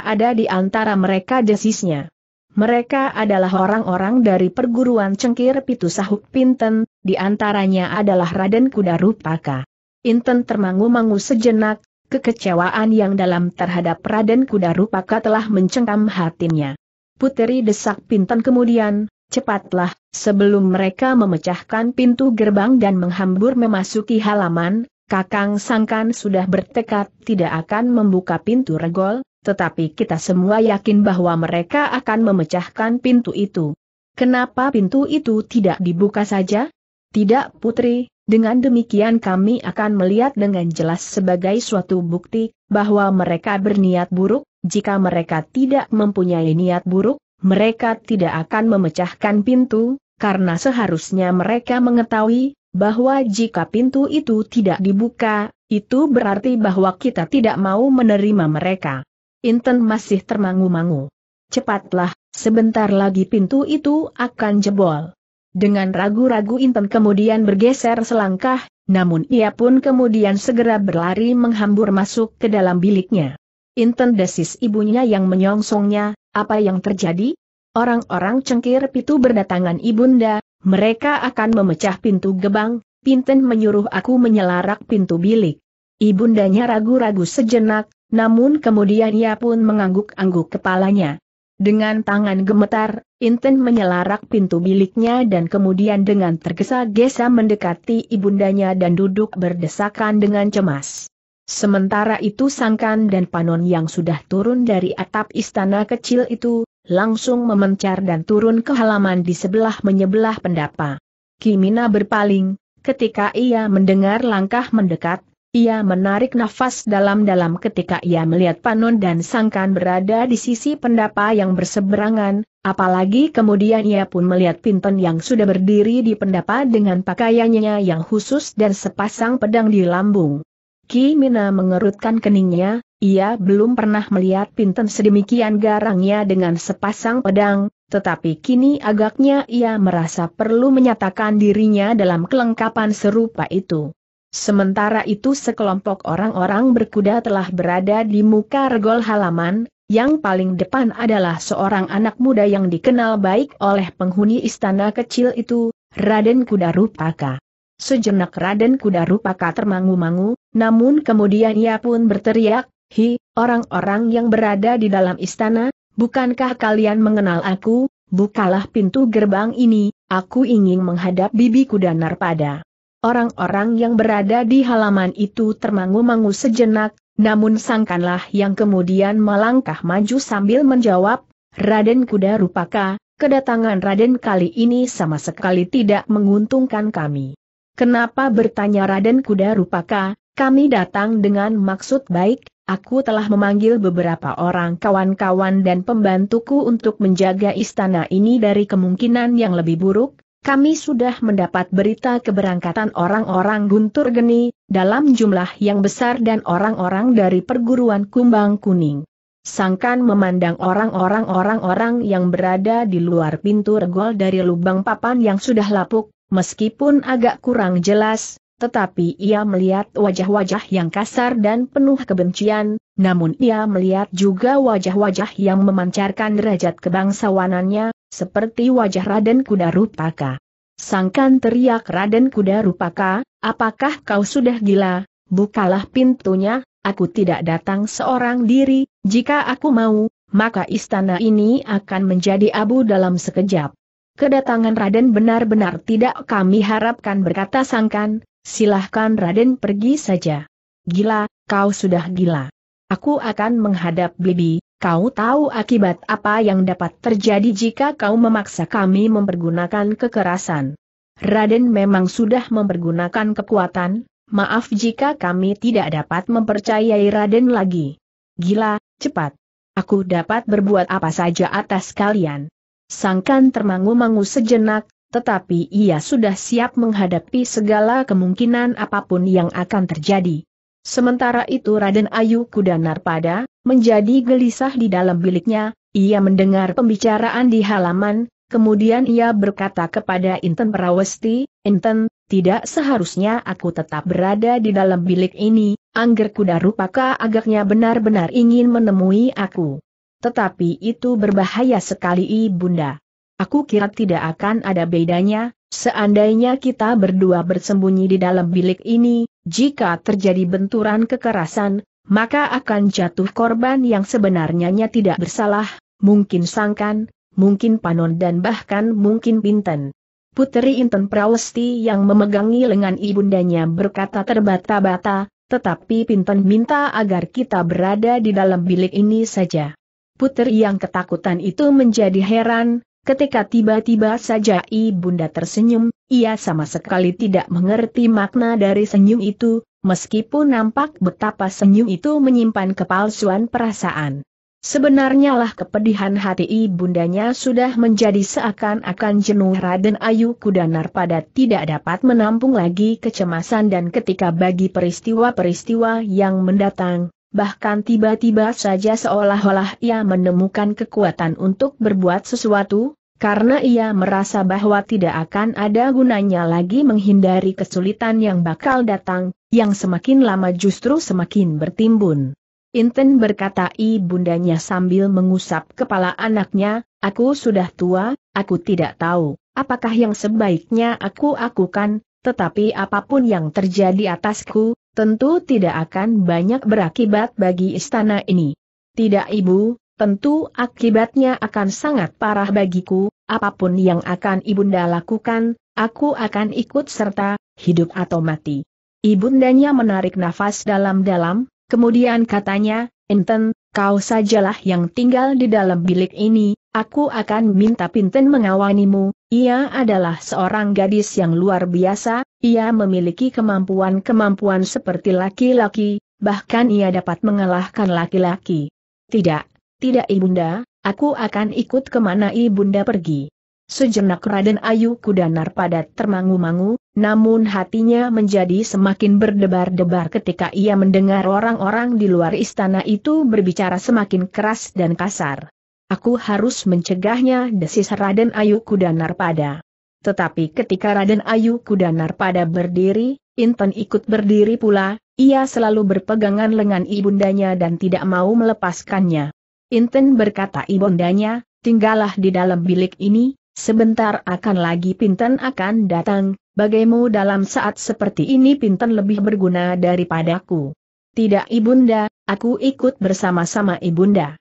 ada di antara mereka desisnya. Mereka adalah orang-orang dari perguruan cengkir Pitu Sahuk Pinten, di antaranya adalah Raden Kudarupaka. Inten termangu-mangu sejenak, kekecewaan yang dalam terhadap Raden Kudarupaka telah mencengkam hatinya. Puteri desak Pinten kemudian, cepatlah, sebelum mereka memecahkan pintu gerbang dan menghambur memasuki halaman, Kakang Sangkan sudah bertekad tidak akan membuka pintu regol, tetapi kita semua yakin bahwa mereka akan memecahkan pintu itu. Kenapa pintu itu tidak dibuka saja? Tidak putri, dengan demikian kami akan melihat dengan jelas sebagai suatu bukti, bahwa mereka berniat buruk, jika mereka tidak mempunyai niat buruk, mereka tidak akan memecahkan pintu, karena seharusnya mereka mengetahui, bahwa jika pintu itu tidak dibuka, itu berarti bahwa kita tidak mau menerima mereka. Inten masih termangu-mangu. Cepatlah, sebentar lagi pintu itu akan jebol. Dengan ragu-ragu Inten kemudian bergeser selangkah, namun ia pun kemudian segera berlari menghambur masuk ke dalam biliknya. Inten desis ibunya yang menyongsongnya, apa yang terjadi? Orang-orang cengkir pitu berdatangan ibunda, mereka akan memecah pintu gebang, Pinten menyuruh aku menyelarak pintu bilik. Ibundanya ragu-ragu sejenak, namun kemudian ia pun mengangguk-angguk kepalanya. Dengan tangan gemetar, Inten menyelarak pintu biliknya dan kemudian dengan tergesa-gesa mendekati ibundanya dan duduk berdesakan dengan cemas. Sementara itu Sangkan dan Panon yang sudah turun dari atap istana kecil itu, langsung memencar dan turun ke halaman di sebelah menyebelah pendapa. Kimina berpaling, ketika ia mendengar langkah mendekat, ia menarik nafas dalam-dalam ketika ia melihat Panon dan Sangkan berada di sisi pendapa yang berseberangan, apalagi kemudian ia pun melihat Pinton yang sudah berdiri di pendapa dengan pakaiannya yang khusus dan sepasang pedang di lambung. Ki Mina mengerutkan keningnya, ia belum pernah melihat Pinton sedemikian garangnya dengan sepasang pedang, tetapi kini agaknya ia merasa perlu menyatakan dirinya dalam kelengkapan serupa itu. Sementara itu sekelompok orang-orang berkuda telah berada di muka regol halaman, yang paling depan adalah seorang anak muda yang dikenal baik oleh penghuni istana kecil itu, Raden Kuda Rupaka. Sejenak Raden Kuda Rupaka termangu-mangu, namun kemudian ia pun berteriak, Hi, orang-orang yang berada di dalam istana, bukankah kalian mengenal aku? Bukalah pintu gerbang ini, aku ingin menghadap bibi kuda Narpada. Orang-orang yang berada di halaman itu termangu-mangu sejenak, namun sangkanlah yang kemudian melangkah maju sambil menjawab, Raden Kuda Rupaka, kedatangan Raden kali ini sama sekali tidak menguntungkan kami. Kenapa bertanya Raden Kuda Rupaka, kami datang dengan maksud baik, aku telah memanggil beberapa orang kawan-kawan dan pembantuku untuk menjaga istana ini dari kemungkinan yang lebih buruk, kami sudah mendapat berita keberangkatan orang-orang Guntur Geni, dalam jumlah yang besar dan orang-orang dari perguruan Kumbang Kuning. Sangkan memandang orang-orang orang-orang yang berada di luar pintu regol dari lubang papan yang sudah lapuk, meskipun agak kurang jelas, tetapi ia melihat wajah-wajah yang kasar dan penuh kebencian, namun ia melihat juga wajah-wajah yang memancarkan derajat kebangsawanannya, seperti wajah Raden Kuda Rupaka. Sangkan teriak Raden Kuda Rupaka, apakah kau sudah gila, bukalah pintunya, aku tidak datang seorang diri, jika aku mau, maka istana ini akan menjadi abu dalam sekejap. Kedatangan Raden benar-benar tidak kami harapkan berkata sangkan, silahkan Raden pergi saja. Gila, kau sudah gila. Aku akan menghadap Bibi, kau tahu akibat apa yang dapat terjadi jika kau memaksa kami mempergunakan kekerasan. Raden memang sudah mempergunakan kekuatan, maaf jika kami tidak dapat mempercayai Raden lagi. Gila, cepat. Aku dapat berbuat apa saja atas kalian. Sangkan termangu-mangu sejenak, tetapi ia sudah siap menghadapi segala kemungkinan apapun yang akan terjadi. Sementara itu Raden Ayu Kudanar pada menjadi gelisah di dalam biliknya, ia mendengar pembicaraan di halaman, kemudian ia berkata kepada Inten Prawesti, Inten, tidak seharusnya aku tetap berada di dalam bilik ini, Angger Kuda Rupaka agaknya benar-benar ingin menemui aku. Tetapi itu berbahaya sekali ibunda. Aku kira tidak akan ada bedanya, seandainya kita berdua bersembunyi di dalam bilik ini, jika terjadi benturan kekerasan, maka akan jatuh korban yang sebenarnya tidak bersalah, mungkin sangkan, mungkin panon dan bahkan mungkin pinten. Putri Inten Prawesti yang memegangi lengan ibundanya berkata terbata-bata, tetapi Pinten minta agar kita berada di dalam bilik ini saja. Putri yang ketakutan itu menjadi heran, Ketika tiba-tiba saja ibunda tersenyum, ia sama sekali tidak mengerti makna dari senyum itu, meskipun nampak betapa senyum itu menyimpan kepalsuan perasaan. Sebenarnya lah kepedihan hati ibundanya sudah menjadi seakan-akan jenuh Raden Ayu Kudanar pada tidak dapat menampung lagi kecemasan dan ketika bagi peristiwa-peristiwa yang mendatang, bahkan tiba-tiba saja seolah-olah ia menemukan kekuatan untuk berbuat sesuatu, karena ia merasa bahwa tidak akan ada gunanya lagi menghindari kesulitan yang bakal datang, yang semakin lama justru semakin bertimbun. Inten berkata ibundanya sambil mengusap kepala anaknya, aku sudah tua, aku tidak tahu, apakah yang sebaiknya aku akukan, tetapi apapun yang terjadi atasku, tentu tidak akan banyak berakibat bagi istana ini. Tidak ibu, tentu akibatnya akan sangat parah bagiku, apapun yang akan ibunda lakukan, aku akan ikut serta, hidup atau mati. Ibundanya menarik nafas dalam-dalam, kemudian katanya, "Inten, kau sajalah yang tinggal di dalam bilik ini, aku akan minta Pinten mengawanimu, ia adalah seorang gadis yang luar biasa, ia memiliki kemampuan-kemampuan seperti laki-laki, bahkan ia dapat mengalahkan laki-laki. Tidak, tidak ibunda, aku akan ikut kemana ibunda pergi. Sejenak Raden Ayu Kudanar padat termangu-mangu, namun hatinya menjadi semakin berdebar-debar ketika ia mendengar orang-orang di luar istana itu berbicara semakin keras dan kasar. Aku harus mencegahnya desis Raden Ayu Kudanar pada. Tetapi ketika Raden Ayu Kudanar pada berdiri, Inten ikut berdiri pula, ia selalu berpegangan lengan ibundanya dan tidak mau melepaskannya. Inten berkata ibundanya, tinggallah di dalam bilik ini, sebentar akan lagi Pinten akan datang, bagaimu dalam saat seperti ini Pinten lebih berguna daripadaku. Tidak ibunda, aku ikut bersama-sama ibunda.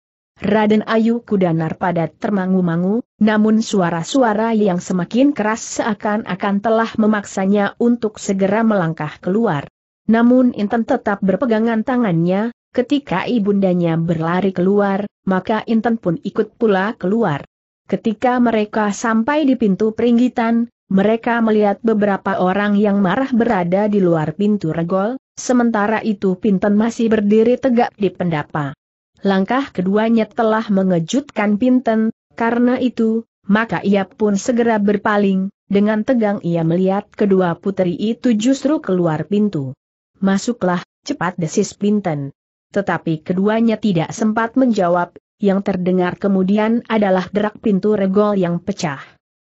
Raden Ayu Kudanar padat termangu-mangu, namun suara-suara yang semakin keras seakan-akan telah memaksanya untuk segera melangkah keluar. Namun Intan tetap berpegangan tangannya, ketika ibundanya berlari keluar, maka Intan pun ikut pula keluar. Ketika mereka sampai di pintu peringgitan, mereka melihat beberapa orang yang marah berada di luar pintu regol, sementara itu Pinten masih berdiri tegak di pendapa. Langkah keduanya telah mengejutkan Pinten, karena itu, maka ia pun segera berpaling, dengan tegang ia melihat kedua putri itu justru keluar pintu. Masuklah, cepat desis Pinten. Tetapi keduanya tidak sempat menjawab, yang terdengar kemudian adalah derak pintu regol yang pecah.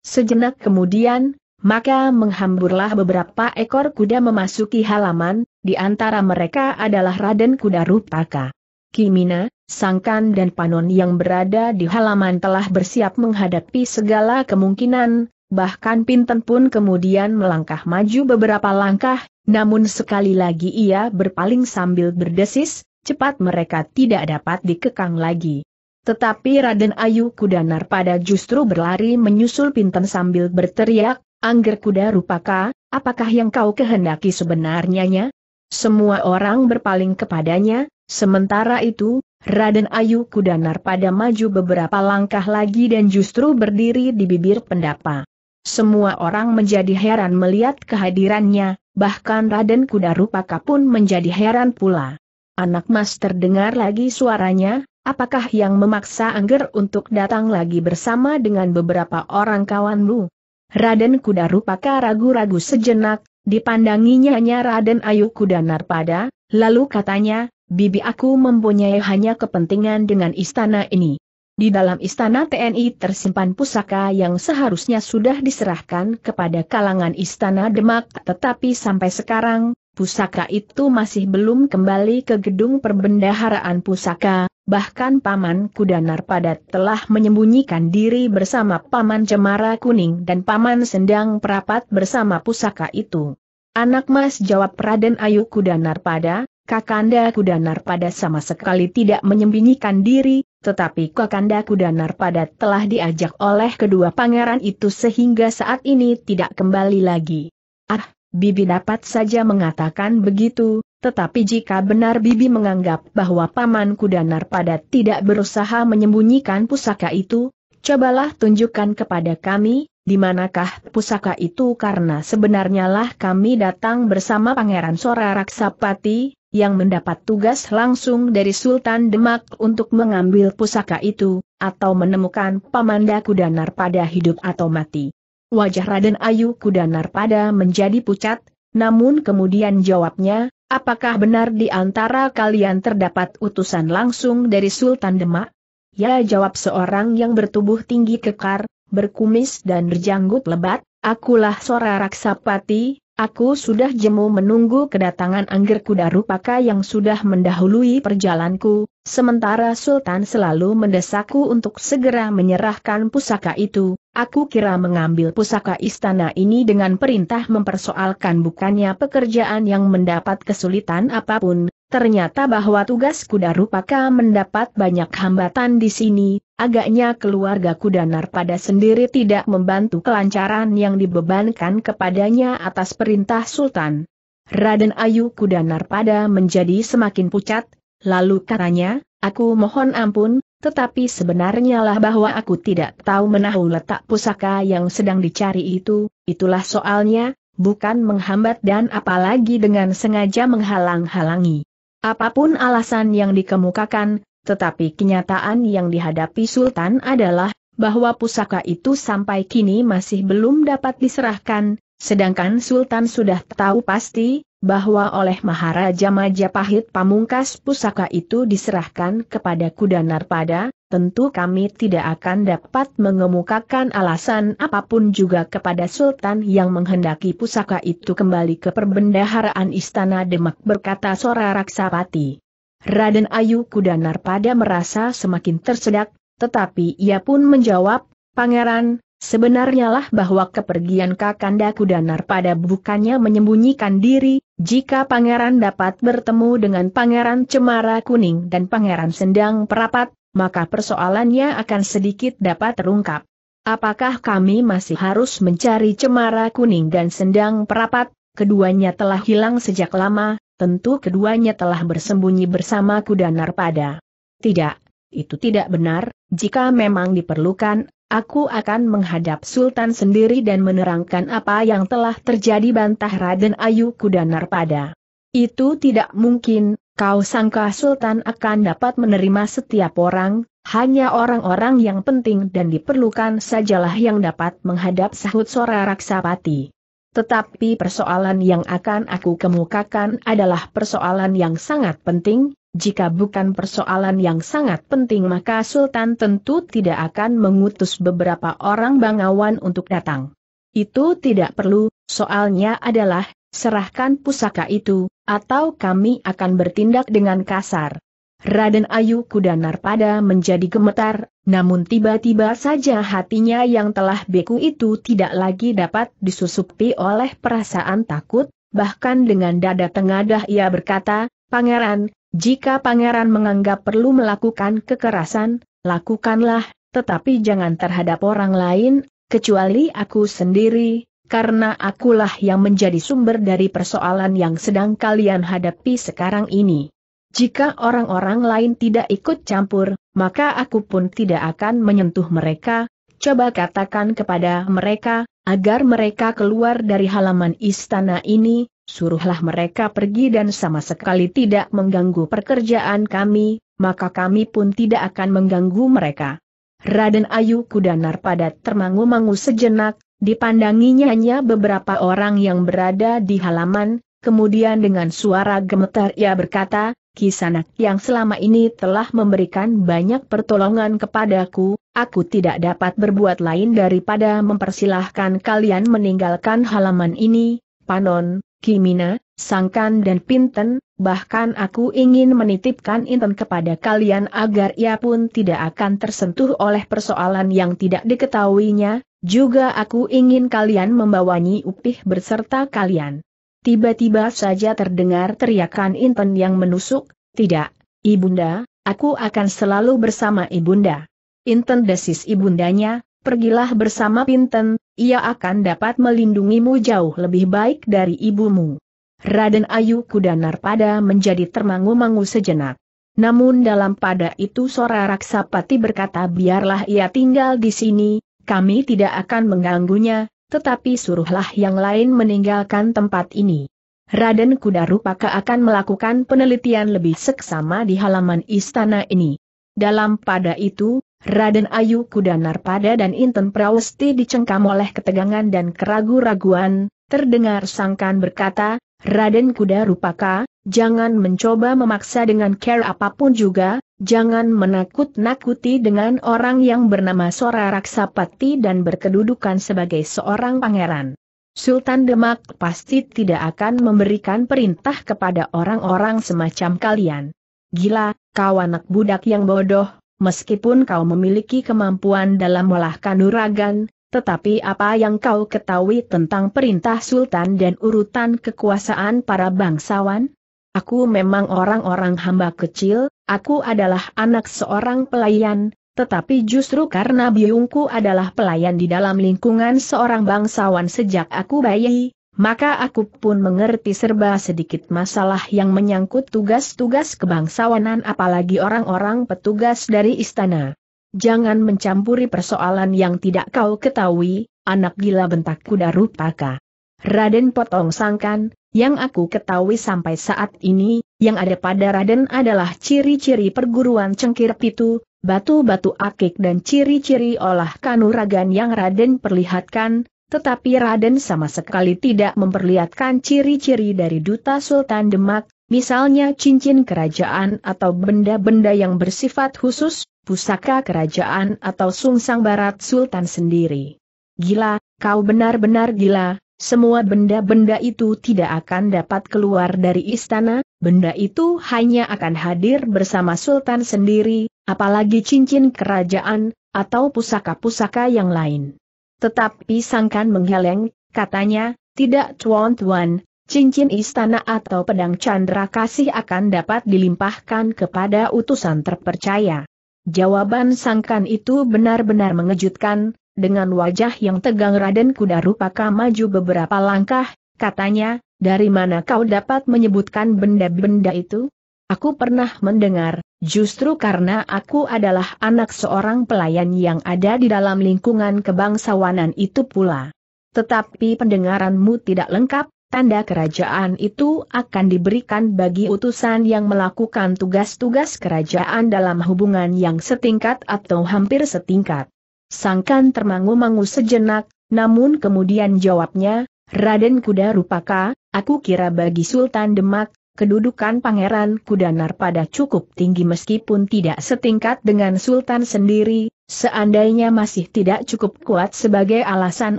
Sejenak kemudian, maka menghamburlah beberapa ekor kuda memasuki halaman, di antara mereka adalah Raden Kuda Rupaka. Kimina, Sangkan dan Panon yang berada di halaman telah bersiap menghadapi segala kemungkinan, bahkan Pinten pun kemudian melangkah maju beberapa langkah, namun sekali lagi ia berpaling sambil berdesis, cepat mereka tidak dapat dikekang lagi. Tetapi Raden Ayu Kudanar pada justru berlari menyusul Pinten sambil berteriak, Angger kuda rupaka, apakah yang kau kehendaki sebenarnya? Semua orang berpaling kepadanya, Sementara itu, Raden Ayu Kudanar pada maju beberapa langkah lagi dan justru berdiri di bibir pendapa. Semua orang menjadi heran melihat kehadirannya, bahkan Raden Kudarupaka pun menjadi heran pula. Anak mas terdengar lagi suaranya, apakah yang memaksa Angger untuk datang lagi bersama dengan beberapa orang kawanmu? Raden Kudarupaka ragu-ragu sejenak, dipandanginya hanya Raden Ayu Kudanar pada, lalu katanya, bibi aku mempunyai hanya kepentingan dengan istana ini. Di dalam istana TNI tersimpan pusaka yang seharusnya sudah diserahkan kepada kalangan istana Demak tetapi sampai sekarang, pusaka itu masih belum kembali ke gedung perbendaharaan pusaka, bahkan Paman Kudanar Padat telah menyembunyikan diri bersama Paman Cemara Kuning dan Paman Sendang Perapat bersama pusaka itu. Anak mas jawab Raden Ayu Kudanar Padat, Kakanda Kudanar pada sama sekali tidak menyembunyikan diri, tetapi Kakanda Kudanar pada telah diajak oleh kedua pangeran itu sehingga saat ini tidak kembali lagi. Ah, Bibi dapat saja mengatakan begitu, tetapi jika benar Bibi menganggap bahwa Paman Kudanar pada tidak berusaha menyembunyikan pusaka itu, cobalah tunjukkan kepada kami, di manakah pusaka itu karena sebenarnya lah kami datang bersama Pangeran Sora Raksapati, yang mendapat tugas langsung dari Sultan Demak untuk mengambil pusaka itu, atau menemukan Pamanda Kudanar pada hidup atau mati. Wajah Raden Ayu Kudanar pada menjadi pucat, namun kemudian jawabnya, apakah benar di antara kalian terdapat utusan langsung dari Sultan Demak? Ya jawab seorang yang bertubuh tinggi kekar, berkumis dan berjanggut lebat, akulah Sora Raksapati, Aku sudah jemu menunggu kedatangan Angger Kuda Rupaka yang sudah mendahului perjalanku, sementara Sultan selalu mendesakku untuk segera menyerahkan pusaka itu, aku kira mengambil pusaka istana ini dengan perintah mempersoalkan bukannya pekerjaan yang mendapat kesulitan apapun, ternyata bahwa tugas Kuda Rupaka mendapat banyak hambatan di sini, Agaknya keluarga Kudanar pada sendiri tidak membantu kelancaran yang dibebankan kepadanya atas perintah Sultan. Raden Ayu Kudanar pada menjadi semakin pucat, lalu katanya, aku mohon ampun, tetapi sebenarnya lah bahwa aku tidak tahu menahu letak pusaka yang sedang dicari itu, itulah soalnya, bukan menghambat dan apalagi dengan sengaja menghalang-halangi. Apapun alasan yang dikemukakan, tetapi kenyataan yang dihadapi Sultan adalah, bahwa pusaka itu sampai kini masih belum dapat diserahkan, sedangkan Sultan sudah tahu pasti, bahwa oleh Maharaja Majapahit pamungkas pusaka itu diserahkan kepada kuda Narpada, tentu kami tidak akan dapat mengemukakan alasan apapun juga kepada Sultan yang menghendaki pusaka itu kembali ke perbendaharaan Istana Demak berkata Sora Raksapati. Raden Ayu Kudanar pada merasa semakin tersedak, tetapi ia pun menjawab, Pangeran, sebenarnya lah bahwa kepergian Kakanda Kudanar pada bukannya menyembunyikan diri, jika Pangeran dapat bertemu dengan Pangeran Cemara Kuning dan Pangeran Sendang Perapat, maka persoalannya akan sedikit dapat terungkap. Apakah kami masih harus mencari Cemara Kuning dan Sendang Perapat, keduanya telah hilang sejak lama, Tentu keduanya telah bersembunyi bersama kuda Narpada. Tidak, itu tidak benar, jika memang diperlukan, aku akan menghadap Sultan sendiri dan menerangkan apa yang telah terjadi bantah Raden Ayu kuda Narpada. Itu tidak mungkin, kau sangka Sultan akan dapat menerima setiap orang, hanya orang-orang yang penting dan diperlukan sajalah yang dapat menghadap sahut Sora Raksapati. Tetapi persoalan yang akan aku kemukakan adalah persoalan yang sangat penting, jika bukan persoalan yang sangat penting maka Sultan tentu tidak akan mengutus beberapa orang bangawan untuk datang. Itu tidak perlu, soalnya adalah, serahkan pusaka itu, atau kami akan bertindak dengan kasar. Raden Ayu Kudanar pada menjadi gemetar, namun tiba-tiba saja hatinya yang telah beku itu tidak lagi dapat disusupi oleh perasaan takut, bahkan dengan dada tengadah ia berkata, Pangeran, jika pangeran menganggap perlu melakukan kekerasan, lakukanlah, tetapi jangan terhadap orang lain, kecuali aku sendiri, karena akulah yang menjadi sumber dari persoalan yang sedang kalian hadapi sekarang ini. Jika orang-orang lain tidak ikut campur, maka aku pun tidak akan menyentuh mereka, coba katakan kepada mereka, agar mereka keluar dari halaman istana ini, suruhlah mereka pergi dan sama sekali tidak mengganggu pekerjaan kami, maka kami pun tidak akan mengganggu mereka. Raden Ayu Kudanar pada termangu-mangu sejenak, dipandanginya hanya beberapa orang yang berada di halaman, kemudian dengan suara gemetar ia berkata, Kisanak yang selama ini telah memberikan banyak pertolongan kepadaku, aku tidak dapat berbuat lain daripada mempersilahkan kalian meninggalkan halaman ini, Panon, Kimina, Sangkan dan Pinten, bahkan aku ingin menitipkan Inten kepada kalian agar ia pun tidak akan tersentuh oleh persoalan yang tidak diketahuinya, juga aku ingin kalian membawanya upih berserta kalian. Tiba-tiba saja terdengar teriakan Inten yang menusuk, tidak, Ibunda, aku akan selalu bersama Ibunda. Inten desis Ibundanya, pergilah bersama Pinten, ia akan dapat melindungimu jauh lebih baik dari ibumu. Raden Ayu Kudanar pada menjadi termangu-mangu sejenak. Namun dalam pada itu Sora Raksapati berkata biarlah ia tinggal di sini, kami tidak akan mengganggunya, tetapi suruhlah yang lain meninggalkan tempat ini. Raden Kuda Rupaka akan melakukan penelitian lebih seksama di halaman istana ini. Dalam pada itu, Raden Ayu Kuda Narpada dan Inten Prawesti dicengkam oleh ketegangan dan keragu-raguan, terdengar sangkan berkata, Raden Kuda Rupaka, Jangan mencoba memaksa dengan care apapun juga, jangan menakut-nakuti dengan orang yang bernama Sora Raksapati dan berkedudukan sebagai seorang pangeran. Sultan Demak pasti tidak akan memberikan perintah kepada orang-orang semacam kalian. Gila, kau anak budak yang bodoh, meskipun kau memiliki kemampuan dalam olah kanuragan, tetapi apa yang kau ketahui tentang perintah sultan dan urutan kekuasaan para bangsawan? Aku memang orang-orang hamba kecil, aku adalah anak seorang pelayan, tetapi justru karena biungku adalah pelayan di dalam lingkungan seorang bangsawan sejak aku bayi, maka aku pun mengerti serba sedikit masalah yang menyangkut tugas-tugas kebangsawanan apalagi orang-orang petugas dari istana. Jangan mencampuri persoalan yang tidak kau ketahui, anak gila bentak kuda rupaka. Raden potong sangkan, yang aku ketahui sampai saat ini, yang ada pada Raden adalah ciri-ciri perguruan cengkir pitu, batu-batu akik dan ciri-ciri olah kanuragan yang Raden perlihatkan, tetapi Raden sama sekali tidak memperlihatkan ciri-ciri dari Duta Sultan Demak, misalnya cincin kerajaan atau benda-benda yang bersifat khusus, pusaka kerajaan atau sungsang barat Sultan sendiri. Gila, kau benar-benar gila, semua benda-benda itu tidak akan dapat keluar dari istana, benda itu hanya akan hadir bersama sultan sendiri, apalagi cincin kerajaan, atau pusaka-pusaka yang lain. Tetapi sangkan menggeleng, katanya, tidak tuan-tuan, cincin istana atau pedang candra kasih akan dapat dilimpahkan kepada utusan terpercaya. Jawaban sangkan itu benar-benar mengejutkan, dengan wajah yang tegang Raden Kuda Rupaka maju beberapa langkah, katanya, dari mana kau dapat menyebutkan benda-benda itu? Aku pernah mendengar, justru karena aku adalah anak seorang pelayan yang ada di dalam lingkungan kebangsawanan itu pula. Tetapi pendengaranmu tidak lengkap, tanda kerajaan itu akan diberikan bagi utusan yang melakukan tugas-tugas kerajaan dalam hubungan yang setingkat atau hampir setingkat. Sangkan termangu-mangu sejenak, namun kemudian jawabnya, Raden Kuda Rupaka, aku kira bagi Sultan Demak, kedudukan Pangeran Kuda Narpada cukup tinggi meskipun tidak setingkat dengan Sultan sendiri, seandainya masih tidak cukup kuat sebagai alasan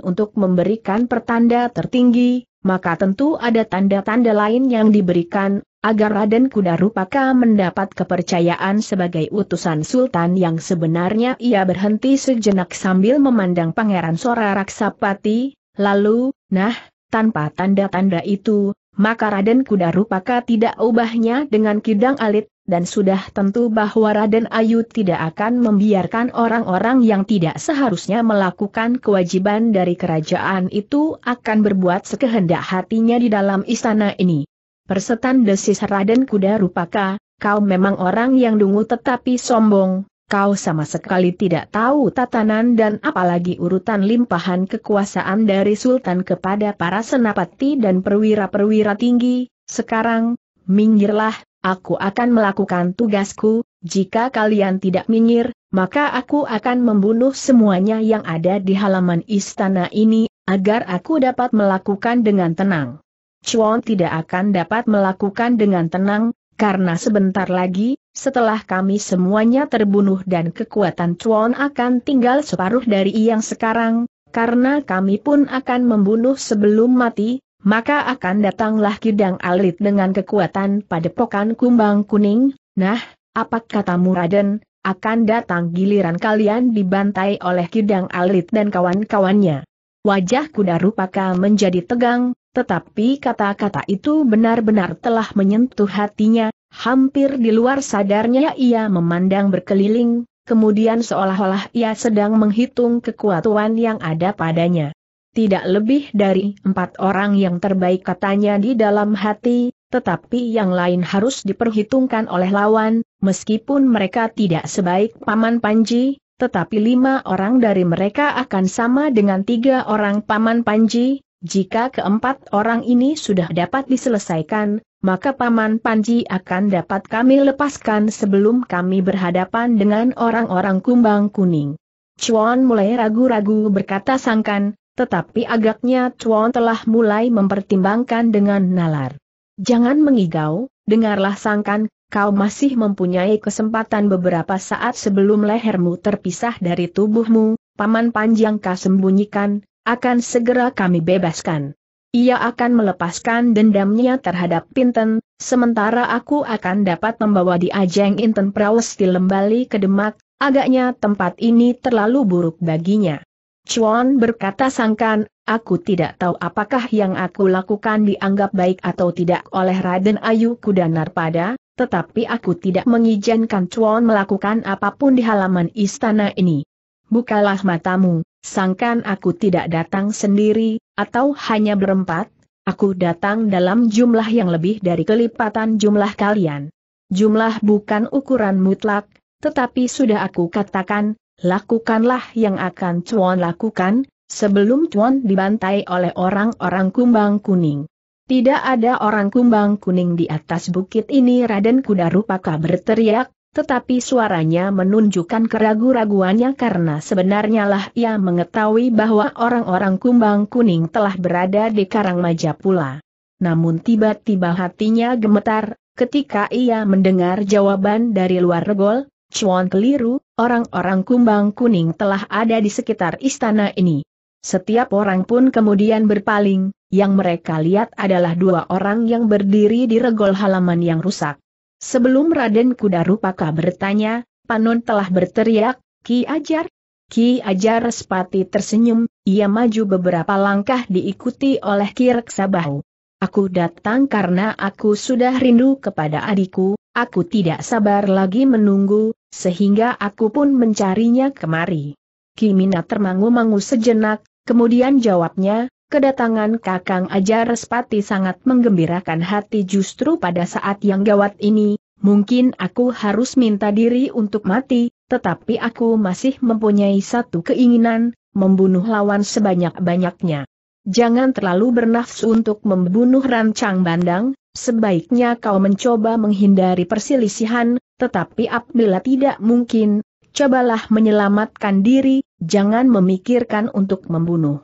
untuk memberikan pertanda tertinggi, maka tentu ada tanda-tanda lain yang diberikan agar Raden Kuda Rupaka mendapat kepercayaan sebagai utusan Sultan yang sebenarnya ia berhenti sejenak sambil memandang Pangeran Sora Raksapati, lalu, nah, tanpa tanda-tanda itu, maka Raden Kuda Rupaka tidak ubahnya dengan kidang alit, dan sudah tentu bahwa Raden Ayu tidak akan membiarkan orang-orang yang tidak seharusnya melakukan kewajiban dari kerajaan itu akan berbuat sekehendak hatinya di dalam istana ini. Persetan desis Raden Kuda Rupaka, kau memang orang yang dungu tetapi sombong, kau sama sekali tidak tahu tatanan dan apalagi urutan limpahan kekuasaan dari Sultan kepada para senapati dan perwira-perwira tinggi, sekarang, minggirlah, aku akan melakukan tugasku, jika kalian tidak minggir, maka aku akan membunuh semuanya yang ada di halaman istana ini, agar aku dapat melakukan dengan tenang. Chuan tidak akan dapat melakukan dengan tenang, karena sebentar lagi, setelah kami semuanya terbunuh dan kekuatan Chuan akan tinggal separuh dari yang sekarang, karena kami pun akan membunuh sebelum mati, maka akan datanglah Kidang Alit dengan kekuatan pada pokan kumbang kuning, nah, apa katamu Raden, akan datang giliran kalian dibantai oleh Kidang Alit dan kawan-kawannya. Wajah kuda rupaka menjadi tegang, tetapi kata-kata itu benar-benar telah menyentuh hatinya, hampir di luar sadarnya ia memandang berkeliling, kemudian seolah-olah ia sedang menghitung kekuatan yang ada padanya. Tidak lebih dari empat orang yang terbaik katanya di dalam hati, tetapi yang lain harus diperhitungkan oleh lawan, meskipun mereka tidak sebaik Paman Panji, tetapi lima orang dari mereka akan sama dengan tiga orang Paman Panji, jika keempat orang ini sudah dapat diselesaikan, maka Paman Panji akan dapat kami lepaskan sebelum kami berhadapan dengan orang-orang kumbang kuning. Chuan mulai ragu-ragu berkata sangkan, tetapi agaknya Chuan telah mulai mempertimbangkan dengan nalar. Jangan mengigau, dengarlah sangkan, kau masih mempunyai kesempatan beberapa saat sebelum lehermu terpisah dari tubuhmu, paman panjang kau sembunyikan, akan segera kami bebaskan. Ia akan melepaskan dendamnya terhadap Pinten, sementara aku akan dapat membawa di ajeng Inten Prawesti lembali ke Demak, agaknya tempat ini terlalu buruk baginya. Chuan berkata sangkan, aku tidak tahu apakah yang aku lakukan dianggap baik atau tidak oleh Raden Ayu Kudanar pada, tetapi aku tidak mengizinkan Chuan melakukan apapun di halaman istana ini. Bukalah matamu, sangkan aku tidak datang sendiri, atau hanya berempat, aku datang dalam jumlah yang lebih dari kelipatan jumlah kalian. Jumlah bukan ukuran mutlak, tetapi sudah aku katakan, lakukanlah yang akan Chuan lakukan, sebelum Chuan dibantai oleh orang-orang kumbang kuning. Tidak ada orang kumbang kuning di atas bukit ini Raden Kuda Rupaka berteriak, tetapi suaranya menunjukkan keragu-raguannya karena sebenarnya lah ia mengetahui bahwa orang-orang kumbang kuning telah berada di Karang pula. Namun tiba-tiba hatinya gemetar, ketika ia mendengar jawaban dari luar regol, Chuan keliru, orang-orang kumbang kuning telah ada di sekitar istana ini. Setiap orang pun kemudian berpaling, yang mereka lihat adalah dua orang yang berdiri di regol halaman yang rusak. Sebelum Raden Kuda Rupaka bertanya, Panon telah berteriak, Ki Ajar? Ki Ajar Respati tersenyum, ia maju beberapa langkah diikuti oleh Ki Reksabahu. Aku datang karena aku sudah rindu kepada adikku, aku tidak sabar lagi menunggu, sehingga aku pun mencarinya kemari. Kimina termangu-mangu sejenak, kemudian jawabnya, kedatangan Kakang Ajar Respati sangat menggembirakan hati justru pada saat yang gawat ini, mungkin aku harus minta diri untuk mati, tetapi aku masih mempunyai satu keinginan, membunuh lawan sebanyak-banyaknya. Jangan terlalu bernafsu untuk membunuh rancang bandang, sebaiknya kau mencoba menghindari perselisihan, tetapi apabila tidak mungkin, cobalah menyelamatkan diri, jangan memikirkan untuk membunuh.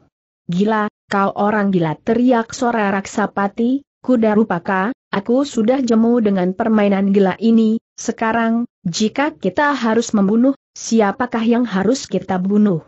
Gila, kau orang gila teriak Sora Raksapati, kuda rupaka, aku sudah jemu dengan permainan gila ini, sekarang, jika kita harus membunuh, siapakah yang harus kita bunuh?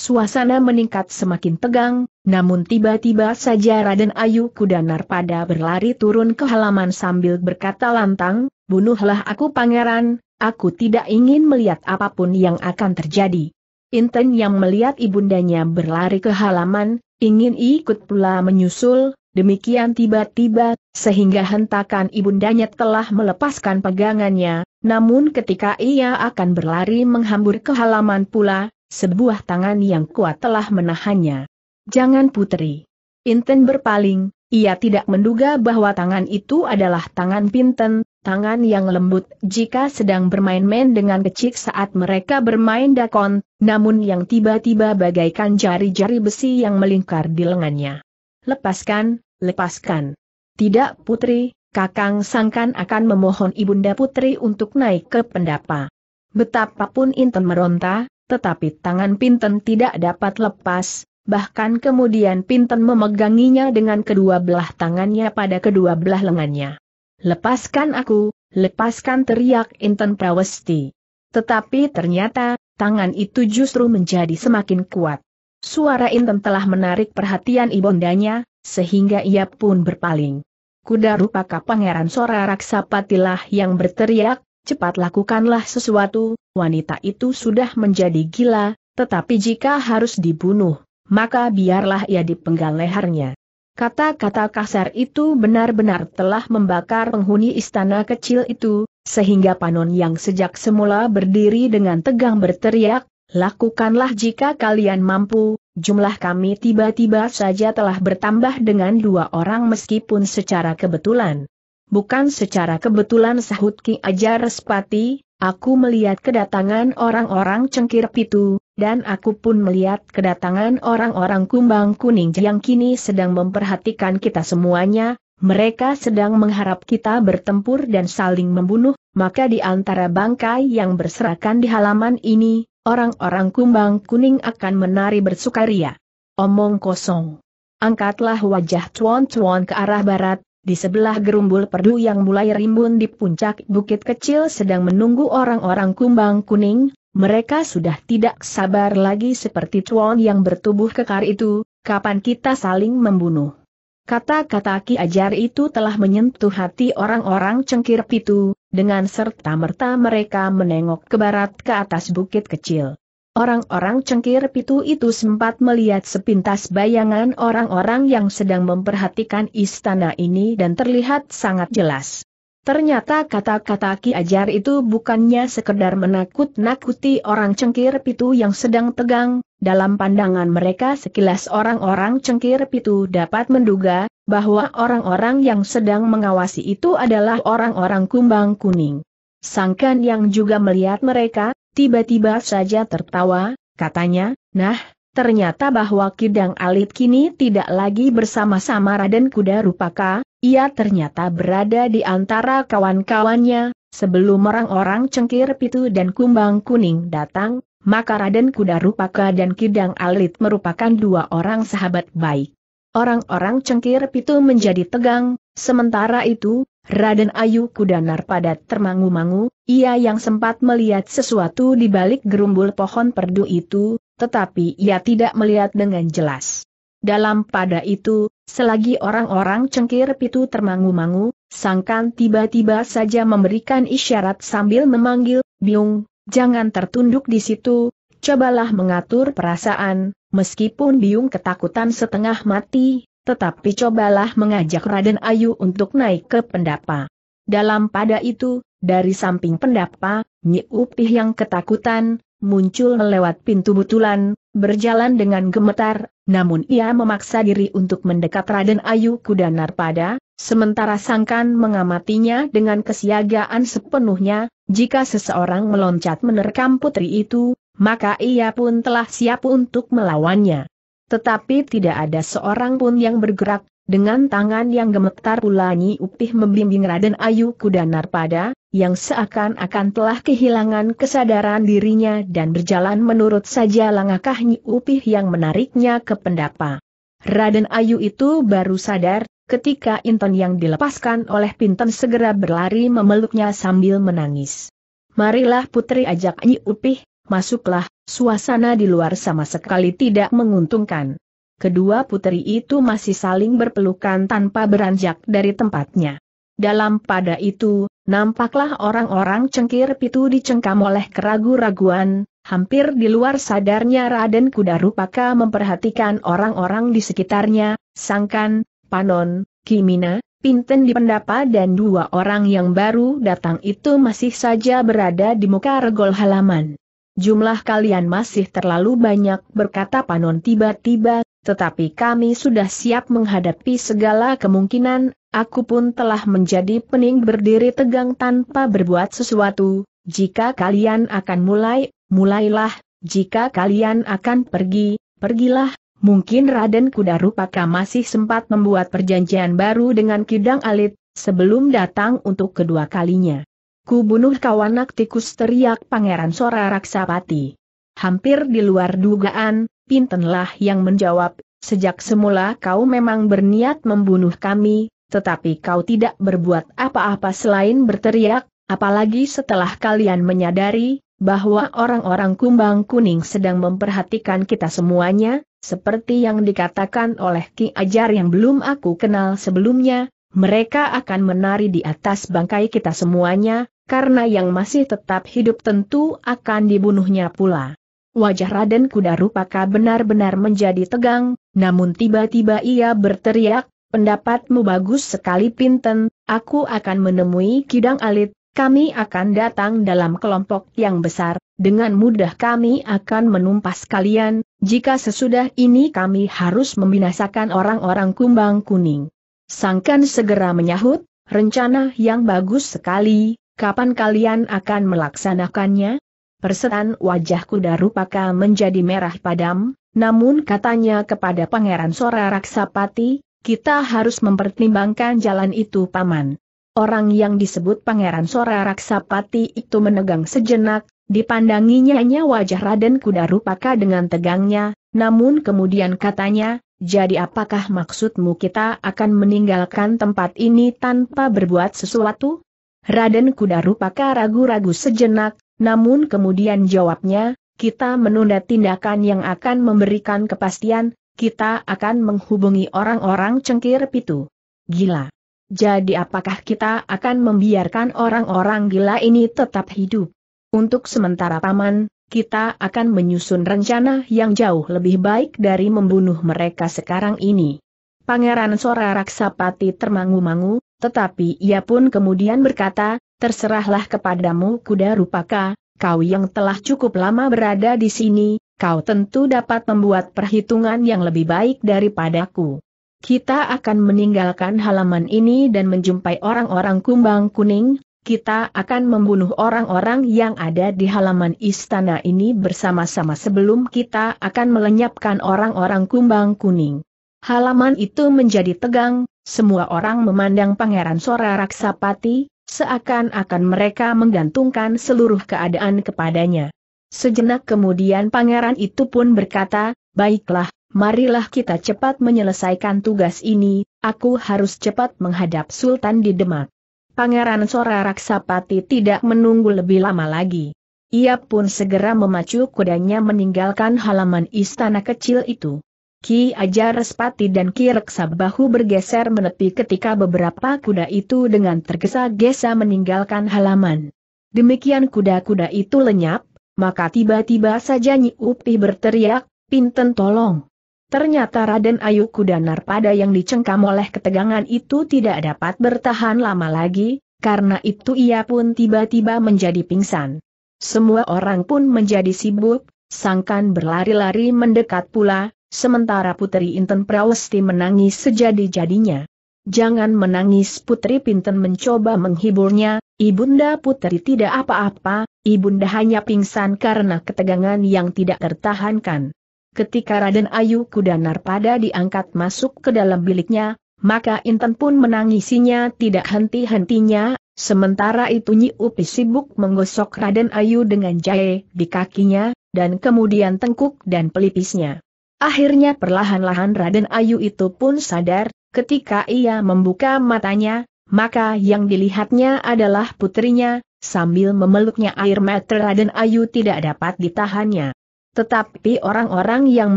Suasana meningkat semakin tegang, namun tiba-tiba saja Raden Ayu Kudanar pada berlari turun ke halaman sambil berkata lantang, bunuhlah aku pangeran, aku tidak ingin melihat apapun yang akan terjadi. Inten yang melihat ibundanya berlari ke halaman, ingin ikut pula menyusul, demikian tiba-tiba, sehingga hentakan ibundanya telah melepaskan pegangannya, namun ketika ia akan berlari menghambur ke halaman pula, sebuah tangan yang kuat telah menahannya. Jangan putri. Inten berpaling, ia tidak menduga bahwa tangan itu adalah tangan Pinten, tangan yang lembut jika sedang bermain-main dengan kecik saat mereka bermain dakon, namun yang tiba-tiba bagaikan jari-jari besi yang melingkar di lengannya. Lepaskan, lepaskan. Tidak putri, kakang sangkan akan memohon ibunda putri untuk naik ke pendapa. Betapapun Inten meronta, tetapi tangan Pinten tidak dapat lepas, bahkan kemudian Pinten memeganginya dengan kedua belah tangannya pada kedua belah lengannya. Lepaskan aku, lepaskan teriak Inten Prawesti. Tetapi ternyata, tangan itu justru menjadi semakin kuat. Suara Inten telah menarik perhatian ibundanya, sehingga ia pun berpaling. Kuda rupaka pangeran Sora Raksapatilah yang berteriak, cepat lakukanlah sesuatu, wanita itu sudah menjadi gila, tetapi jika harus dibunuh, maka biarlah ia dipenggal lehernya. Kata-kata kasar itu benar-benar telah membakar penghuni istana kecil itu, sehingga Panon yang sejak semula berdiri dengan tegang berteriak, lakukanlah jika kalian mampu, jumlah kami tiba-tiba saja telah bertambah dengan dua orang meskipun secara kebetulan. Bukan secara kebetulan sahut Ki Ajar Respati, aku melihat kedatangan orang-orang cengkir pitu, dan aku pun melihat kedatangan orang-orang kumbang kuning yang kini sedang memperhatikan kita semuanya, mereka sedang mengharap kita bertempur dan saling membunuh, maka di antara bangkai yang berserakan di halaman ini, orang-orang kumbang kuning akan menari bersukaria. Omong kosong. Angkatlah wajah cuan-cuan ke arah barat, di sebelah gerumbul perdu yang mulai rimbun di puncak bukit kecil sedang menunggu orang-orang kumbang kuning, mereka sudah tidak sabar lagi seperti cuan yang bertubuh kekar itu, kapan kita saling membunuh. Kata-kata Ki Ajar itu telah menyentuh hati orang-orang cengkir pitu, dengan serta-merta mereka menengok ke barat ke atas bukit kecil. Orang-orang cengkir pitu itu sempat melihat sepintas bayangan orang-orang yang sedang memperhatikan istana ini dan terlihat sangat jelas. Ternyata kata-kata Ki Ajar itu bukannya sekedar menakut-nakuti orang cengkir pitu yang sedang tegang, dalam pandangan mereka sekilas orang-orang cengkir pitu dapat menduga, bahwa orang-orang yang sedang mengawasi itu adalah orang-orang kumbang kuning. Sangkan yang juga melihat mereka, tiba-tiba saja tertawa, katanya, nah, ternyata bahwa Kidang Alit kini tidak lagi bersama-sama Raden Kuda Rupaka, ia ternyata berada di antara kawan-kawannya, sebelum orang-orang cengkir pitu dan kumbang kuning datang, maka Raden Kuda Rupaka dan Kidang Alit merupakan dua orang sahabat baik. Orang-orang cengkir pitu menjadi tegang, Sementara itu, Raden Ayu Kudanar padat termangu-mangu, ia yang sempat melihat sesuatu di balik gerumbul pohon perdu itu, tetapi ia tidak melihat dengan jelas. Dalam pada itu, selagi orang-orang cengkir pitu termangu-mangu, sangkan tiba-tiba saja memberikan isyarat sambil memanggil, Biung, jangan tertunduk di situ, cobalah mengatur perasaan, meskipun Biung ketakutan setengah mati, tetapi cobalah mengajak Raden Ayu untuk naik ke pendapa. Dalam pada itu, dari samping pendapa, Nyi Upih yang ketakutan, muncul lewat pintu butulan, berjalan dengan gemetar, namun ia memaksa diri untuk mendekat Raden Ayu Kuda pada, sementara Sangkan mengamatinya dengan kesiagaan sepenuhnya, jika seseorang meloncat menerkam putri itu, maka ia pun telah siap untuk melawannya. Tetapi tidak ada seorang pun yang bergerak, dengan tangan yang gemetar pula Nyi Upih membimbing Raden Ayu Kudanar pada, yang seakan-akan telah kehilangan kesadaran dirinya dan berjalan menurut saja langkah Nyi Upih yang menariknya ke pendapa. Raden Ayu itu baru sadar, ketika Inton yang dilepaskan oleh Pinten segera berlari memeluknya sambil menangis. Marilah putri ajak Nyi Upih, masuklah, suasana di luar sama sekali tidak menguntungkan. Kedua putri itu masih saling berpelukan tanpa beranjak dari tempatnya. Dalam pada itu, nampaklah orang-orang cengkir pitu dicengkam oleh keragu-raguan, hampir di luar sadarnya Raden Kudarupaka memperhatikan orang-orang di sekitarnya, Sangkan, Panon, Kimina, Pinten di pendapa dan dua orang yang baru datang itu masih saja berada di muka regol halaman jumlah kalian masih terlalu banyak berkata Panon tiba-tiba, tetapi kami sudah siap menghadapi segala kemungkinan, aku pun telah menjadi pening berdiri tegang tanpa berbuat sesuatu, jika kalian akan mulai, mulailah, jika kalian akan pergi, pergilah, mungkin Raden Kudarupaka masih sempat membuat perjanjian baru dengan Kidang Alit, sebelum datang untuk kedua kalinya. Ku bunuh kawanak tikus teriak Pangeran Sora Raksapati. Hampir di luar dugaan, Pintenlah yang menjawab, sejak semula kau memang berniat membunuh kami, tetapi kau tidak berbuat apa-apa selain berteriak, apalagi setelah kalian menyadari, bahwa orang-orang kumbang kuning sedang memperhatikan kita semuanya, seperti yang dikatakan oleh Ki Ajar yang belum aku kenal sebelumnya, mereka akan menari di atas bangkai kita semuanya, karena yang masih tetap hidup tentu akan dibunuhnya pula. Wajah Raden Kuda Rupaka benar-benar menjadi tegang, namun tiba-tiba ia berteriak, pendapatmu bagus sekali Pinten, aku akan menemui Kidang Alit, kami akan datang dalam kelompok yang besar, dengan mudah kami akan menumpas kalian, jika sesudah ini kami harus membinasakan orang-orang kumbang kuning. Sangkan segera menyahut, rencana yang bagus sekali, Kapan kalian akan melaksanakannya? Persetan wajah kuda rupaka menjadi merah padam, namun katanya kepada Pangeran Sora Raksapati, kita harus mempertimbangkan jalan itu paman. Orang yang disebut Pangeran Sora Raksapati itu menegang sejenak, dipandanginya hanya wajah Raden Kuda Rupaka dengan tegangnya, namun kemudian katanya, jadi apakah maksudmu kita akan meninggalkan tempat ini tanpa berbuat sesuatu? Raden Kuda Rupaka ragu-ragu sejenak, namun kemudian jawabnya, kita menunda tindakan yang akan memberikan kepastian, kita akan menghubungi orang-orang cengkir pitu. Gila. Jadi apakah kita akan membiarkan orang-orang gila ini tetap hidup? Untuk sementara paman, kita akan menyusun rencana yang jauh lebih baik dari membunuh mereka sekarang ini. Pangeran Sora Raksapati termangu-mangu, tetapi ia pun kemudian berkata, terserahlah kepadamu kuda rupaka, kau yang telah cukup lama berada di sini, kau tentu dapat membuat perhitungan yang lebih baik daripadaku. Kita akan meninggalkan halaman ini dan menjumpai orang-orang kumbang kuning, kita akan membunuh orang-orang yang ada di halaman istana ini bersama-sama sebelum kita akan melenyapkan orang-orang kumbang kuning. Halaman itu menjadi tegang, semua orang memandang Pangeran Sora Raksapati, seakan-akan mereka menggantungkan seluruh keadaan kepadanya. Sejenak kemudian pangeran itu pun berkata, baiklah, marilah kita cepat menyelesaikan tugas ini, aku harus cepat menghadap Sultan di Demak. Pangeran Sora Raksapati tidak menunggu lebih lama lagi. Ia pun segera memacu kudanya meninggalkan halaman istana kecil itu. Ki Ajar Respati dan Ki Reksa bahu bergeser menepi ketika beberapa kuda itu dengan tergesa-gesa meninggalkan halaman. Demikian kuda-kuda itu lenyap, maka tiba-tiba saja Nyi Upih berteriak, Pinten tolong. Ternyata Raden Ayu Kuda Narpada yang dicengkam oleh ketegangan itu tidak dapat bertahan lama lagi, karena itu ia pun tiba-tiba menjadi pingsan. Semua orang pun menjadi sibuk, sangkan berlari-lari mendekat pula, Sementara Putri Inten Prawesti menangis sejadi-jadinya. Jangan menangis Putri Pinten mencoba menghiburnya, Ibunda Putri tidak apa-apa, Ibunda hanya pingsan karena ketegangan yang tidak tertahankan. Ketika Raden Ayu Kudanar pada diangkat masuk ke dalam biliknya, maka Inten pun menangisinya tidak henti-hentinya, sementara itu Nyi Upi sibuk menggosok Raden Ayu dengan jahe di kakinya, dan kemudian tengkuk dan pelipisnya. Akhirnya perlahan-lahan Raden Ayu itu pun sadar, ketika ia membuka matanya, maka yang dilihatnya adalah putrinya, sambil memeluknya air mata Raden Ayu tidak dapat ditahannya. Tetapi orang-orang yang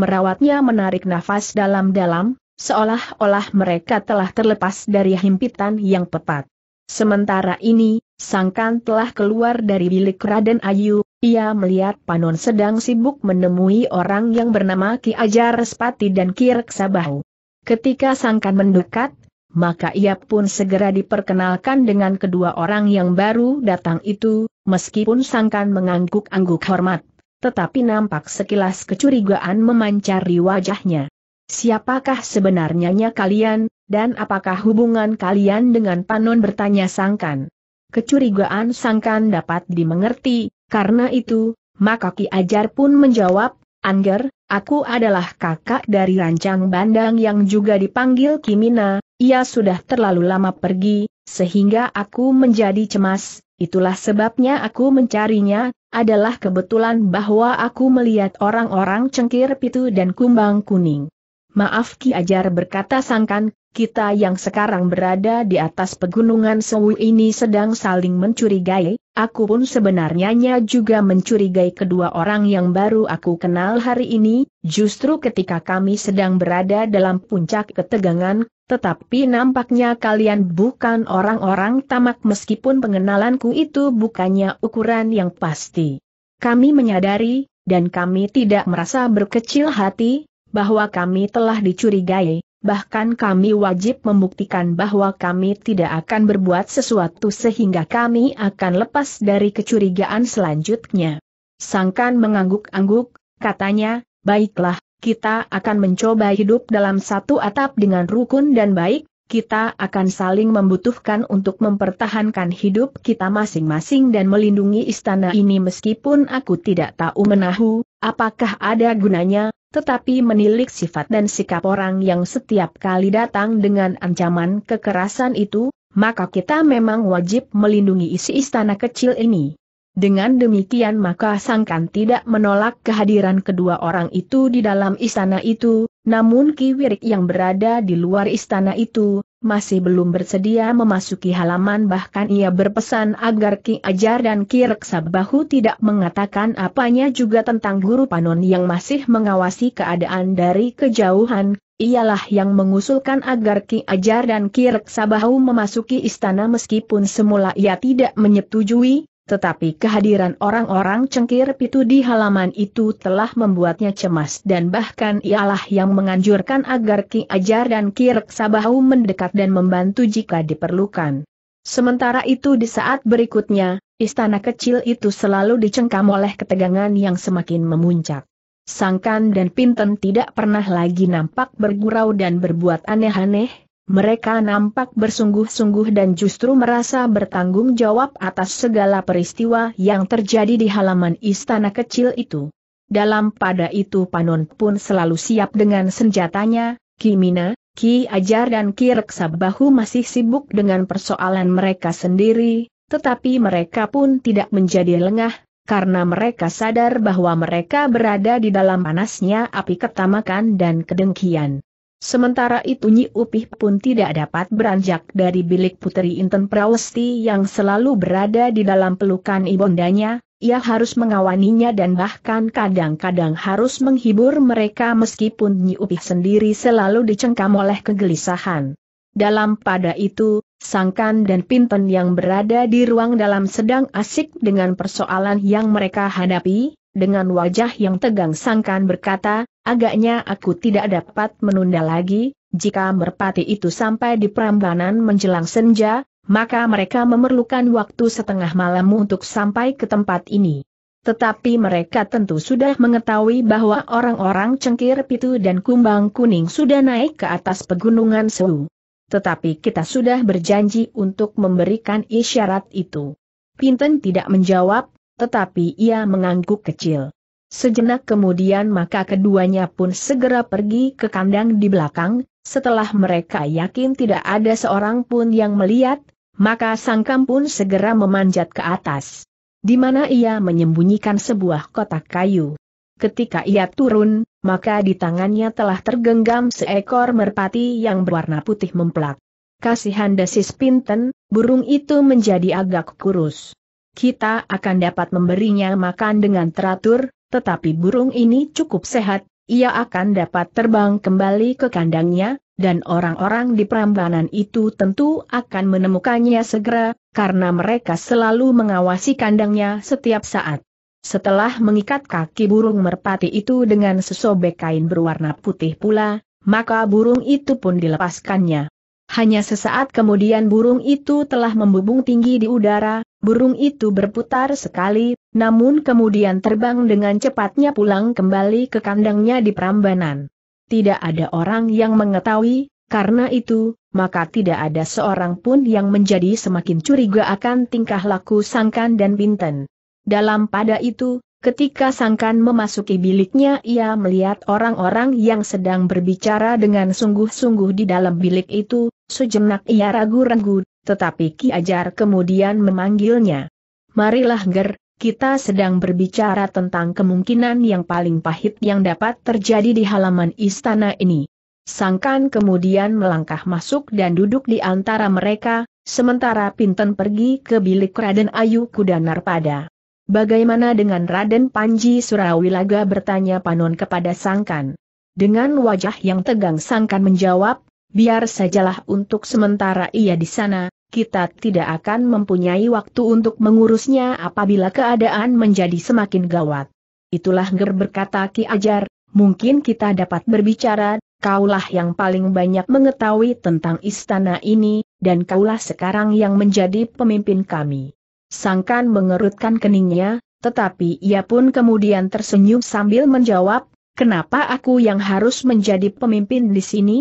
merawatnya menarik nafas dalam-dalam, seolah-olah mereka telah terlepas dari himpitan yang tepat. Sementara ini, Sangkan telah keluar dari bilik Raden Ayu, ia melihat Panon sedang sibuk menemui orang yang bernama Ki Ajar Respati dan Ki Reksabahu. Ketika sangkan mendekat, maka ia pun segera diperkenalkan dengan kedua orang yang baru datang itu, meskipun sangkan mengangguk-angguk hormat. Tetapi nampak sekilas kecurigaan memancari wajahnya. Siapakah sebenarnya kalian, dan apakah hubungan kalian dengan Panon bertanya sangkan? Kecurigaan sangkan dapat dimengerti, karena itu, maka Ki Ajar pun menjawab, Angger, aku adalah kakak dari Rancang Bandang yang juga dipanggil Kimina, ia sudah terlalu lama pergi, sehingga aku menjadi cemas, itulah sebabnya aku mencarinya, adalah kebetulan bahwa aku melihat orang-orang cengkir pitu dan kumbang kuning. Maaf Ki Ajar berkata sangkan, kita yang sekarang berada di atas pegunungan Sewu ini sedang saling mencurigai, aku pun sebenarnya juga mencurigai kedua orang yang baru aku kenal hari ini, justru ketika kami sedang berada dalam puncak ketegangan, tetapi nampaknya kalian bukan orang-orang tamak meskipun pengenalanku itu bukannya ukuran yang pasti. Kami menyadari, dan kami tidak merasa berkecil hati, bahwa kami telah dicurigai, bahkan kami wajib membuktikan bahwa kami tidak akan berbuat sesuatu sehingga kami akan lepas dari kecurigaan selanjutnya. Sangkan mengangguk-angguk, katanya, baiklah, kita akan mencoba hidup dalam satu atap dengan rukun dan baik, kita akan saling membutuhkan untuk mempertahankan hidup kita masing-masing dan melindungi istana ini meskipun aku tidak tahu menahu, apakah ada gunanya, tetapi menilik sifat dan sikap orang yang setiap kali datang dengan ancaman kekerasan itu, maka kita memang wajib melindungi isi istana kecil ini. Dengan demikian maka sangkan tidak menolak kehadiran kedua orang itu di dalam istana itu, namun Kiwirik yang berada di luar istana itu, masih belum bersedia memasuki halaman bahkan ia berpesan agar Ki Ajar dan Ki Reksabahu tidak mengatakan apanya juga tentang Guru Panon yang masih mengawasi keadaan dari kejauhan, ialah yang mengusulkan agar Ki Ajar dan Ki Reksabahu memasuki istana meskipun semula ia tidak menyetujui, tetapi kehadiran orang-orang cengkir pitu di halaman itu telah membuatnya cemas dan bahkan ialah yang menganjurkan agar Ki Ajar dan Ki Reksabahu mendekat dan membantu jika diperlukan. Sementara itu di saat berikutnya, istana kecil itu selalu dicengkam oleh ketegangan yang semakin memuncak. Sangkan dan Pinten tidak pernah lagi nampak bergurau dan berbuat aneh-aneh, mereka nampak bersungguh-sungguh dan justru merasa bertanggung jawab atas segala peristiwa yang terjadi di halaman istana kecil itu. Dalam pada itu Panon pun selalu siap dengan senjatanya, Kimina, Ki Ajar dan Ki Reksa Bahu masih sibuk dengan persoalan mereka sendiri, tetapi mereka pun tidak menjadi lengah, karena mereka sadar bahwa mereka berada di dalam panasnya api ketamakan dan kedengkian. Sementara itu Nyi Upih pun tidak dapat beranjak dari bilik Putri Inten Prawesti yang selalu berada di dalam pelukan ibundanya, ia harus mengawaninya dan bahkan kadang-kadang harus menghibur mereka meskipun Nyi Upih sendiri selalu dicengkam oleh kegelisahan. Dalam pada itu, Sangkan dan Pinten yang berada di ruang dalam sedang asik dengan persoalan yang mereka hadapi, dengan wajah yang tegang sangkan berkata, agaknya aku tidak dapat menunda lagi, jika merpati itu sampai di perambanan menjelang senja, maka mereka memerlukan waktu setengah malam untuk sampai ke tempat ini. Tetapi mereka tentu sudah mengetahui bahwa orang-orang cengkir pitu dan kumbang kuning sudah naik ke atas pegunungan Sewu. Tetapi kita sudah berjanji untuk memberikan isyarat itu. Pinten tidak menjawab, tetapi ia mengangguk kecil. Sejenak kemudian maka keduanya pun segera pergi ke kandang di belakang, setelah mereka yakin tidak ada seorang pun yang melihat, maka sangkam pun segera memanjat ke atas. Di mana ia menyembunyikan sebuah kotak kayu. Ketika ia turun, maka di tangannya telah tergenggam seekor merpati yang berwarna putih memplak. Kasihan desis Pinten, burung itu menjadi agak kurus kita akan dapat memberinya makan dengan teratur, tetapi burung ini cukup sehat, ia akan dapat terbang kembali ke kandangnya, dan orang-orang di perambanan itu tentu akan menemukannya segera, karena mereka selalu mengawasi kandangnya setiap saat. Setelah mengikat kaki burung merpati itu dengan sesobek kain berwarna putih pula, maka burung itu pun dilepaskannya. Hanya sesaat kemudian burung itu telah membubung tinggi di udara, burung itu berputar sekali, namun kemudian terbang dengan cepatnya pulang kembali ke kandangnya di Prambanan. Tidak ada orang yang mengetahui, karena itu, maka tidak ada seorang pun yang menjadi semakin curiga akan tingkah laku Sangkan dan Binten. Dalam pada itu, Ketika Sangkan memasuki biliknya ia melihat orang-orang yang sedang berbicara dengan sungguh-sungguh di dalam bilik itu, sejenak ia ragu-ragu, tetapi Ki Ajar kemudian memanggilnya. Marilah Ger, kita sedang berbicara tentang kemungkinan yang paling pahit yang dapat terjadi di halaman istana ini. Sangkan kemudian melangkah masuk dan duduk di antara mereka, sementara Pinten pergi ke bilik Raden Ayu Kudanar pada. Bagaimana dengan Raden Panji Surawilaga bertanya Panon kepada Sangkan. Dengan wajah yang tegang Sangkan menjawab, biar sajalah untuk sementara ia di sana, kita tidak akan mempunyai waktu untuk mengurusnya apabila keadaan menjadi semakin gawat. Itulah Ger berkata Ki Ajar, mungkin kita dapat berbicara, kaulah yang paling banyak mengetahui tentang istana ini, dan kaulah sekarang yang menjadi pemimpin kami. Sangkan mengerutkan keningnya, tetapi ia pun kemudian tersenyum sambil menjawab, kenapa aku yang harus menjadi pemimpin di sini?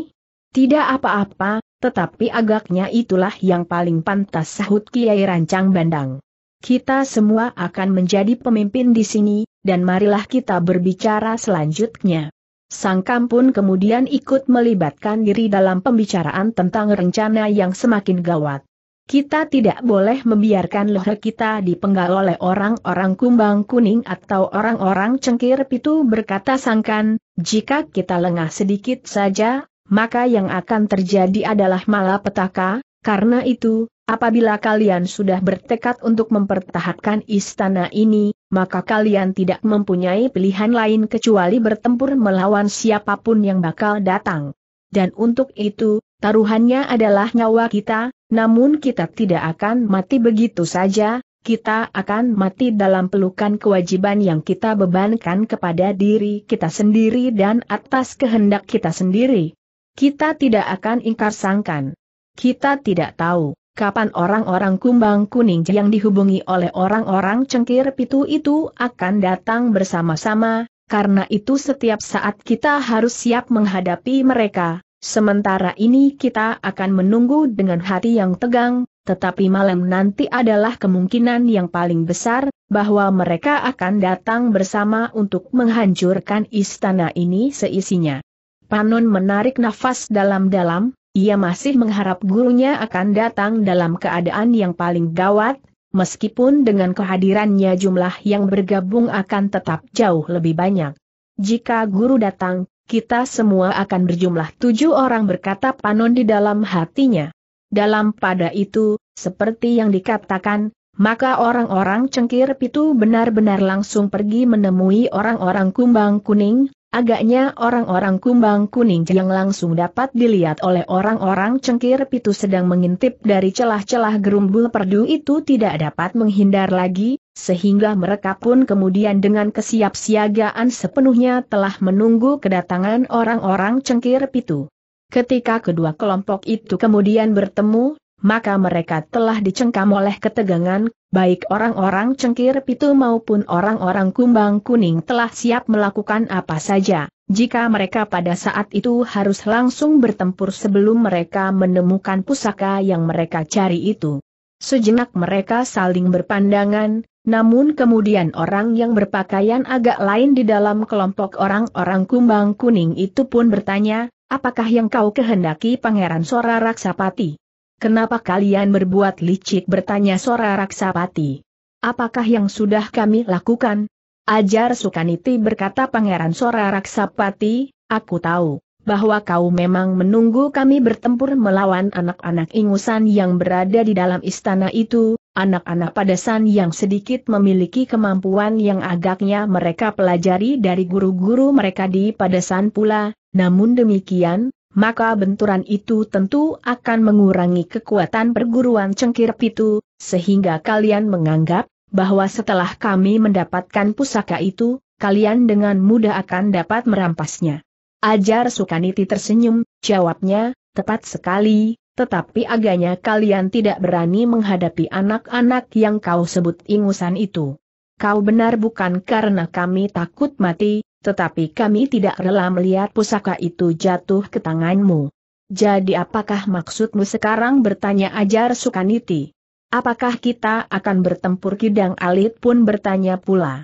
Tidak apa-apa, tetapi agaknya itulah yang paling pantas sahut Kiai Rancang Bandang. Kita semua akan menjadi pemimpin di sini, dan marilah kita berbicara selanjutnya. Sangkam pun kemudian ikut melibatkan diri dalam pembicaraan tentang rencana yang semakin gawat. Kita tidak boleh membiarkan leher kita dipenggal oleh orang-orang kumbang kuning atau orang-orang cengkir pitu berkata sangkan, jika kita lengah sedikit saja, maka yang akan terjadi adalah malapetaka, karena itu, apabila kalian sudah bertekad untuk mempertahankan istana ini, maka kalian tidak mempunyai pilihan lain kecuali bertempur melawan siapapun yang bakal datang. Dan untuk itu, taruhannya adalah nyawa kita, namun kita tidak akan mati begitu saja, kita akan mati dalam pelukan kewajiban yang kita bebankan kepada diri kita sendiri dan atas kehendak kita sendiri. Kita tidak akan ingkar sangkan. Kita tidak tahu kapan orang-orang kumbang kuning yang dihubungi oleh orang-orang cengkir pitu itu akan datang bersama-sama, karena itu setiap saat kita harus siap menghadapi mereka, Sementara ini kita akan menunggu dengan hati yang tegang, tetapi malam nanti adalah kemungkinan yang paling besar, bahwa mereka akan datang bersama untuk menghancurkan istana ini seisinya. Panon menarik nafas dalam-dalam, ia masih mengharap gurunya akan datang dalam keadaan yang paling gawat, meskipun dengan kehadirannya jumlah yang bergabung akan tetap jauh lebih banyak. Jika guru datang, kita semua akan berjumlah tujuh orang berkata Panon di dalam hatinya. Dalam pada itu, seperti yang dikatakan, maka orang-orang cengkir pitu benar-benar langsung pergi menemui orang-orang kumbang kuning, Agaknya orang-orang kumbang kuning yang langsung dapat dilihat oleh orang-orang cengkir pitu sedang mengintip dari celah-celah gerumbul perdu itu tidak dapat menghindar lagi, sehingga mereka pun kemudian dengan kesiapsiagaan sepenuhnya telah menunggu kedatangan orang-orang cengkir pitu. Ketika kedua kelompok itu kemudian bertemu, maka mereka telah dicengkam oleh ketegangan, baik orang-orang cengkir pitu maupun orang-orang kumbang kuning telah siap melakukan apa saja, jika mereka pada saat itu harus langsung bertempur sebelum mereka menemukan pusaka yang mereka cari itu. Sejenak mereka saling berpandangan, namun kemudian orang yang berpakaian agak lain di dalam kelompok orang-orang kumbang kuning itu pun bertanya, apakah yang kau kehendaki Pangeran Sora Raksapati? Kenapa kalian berbuat licik bertanya Sora Raksapati? Apakah yang sudah kami lakukan? Ajar Sukaniti berkata Pangeran Sora Raksapati, aku tahu bahwa kau memang menunggu kami bertempur melawan anak-anak ingusan yang berada di dalam istana itu, anak-anak padasan yang sedikit memiliki kemampuan yang agaknya mereka pelajari dari guru-guru mereka di padasan pula, namun demikian, maka benturan itu tentu akan mengurangi kekuatan perguruan cengkir pitu, sehingga kalian menganggap bahwa setelah kami mendapatkan pusaka itu, kalian dengan mudah akan dapat merampasnya. Ajar Sukaniti tersenyum, jawabnya, tepat sekali, tetapi agaknya kalian tidak berani menghadapi anak-anak yang kau sebut ingusan itu. Kau benar bukan karena kami takut mati, tetapi kami tidak rela melihat pusaka itu jatuh ke tanganmu. Jadi apakah maksudmu sekarang bertanya ajar Sukaniti? Apakah kita akan bertempur kidang alit pun bertanya pula.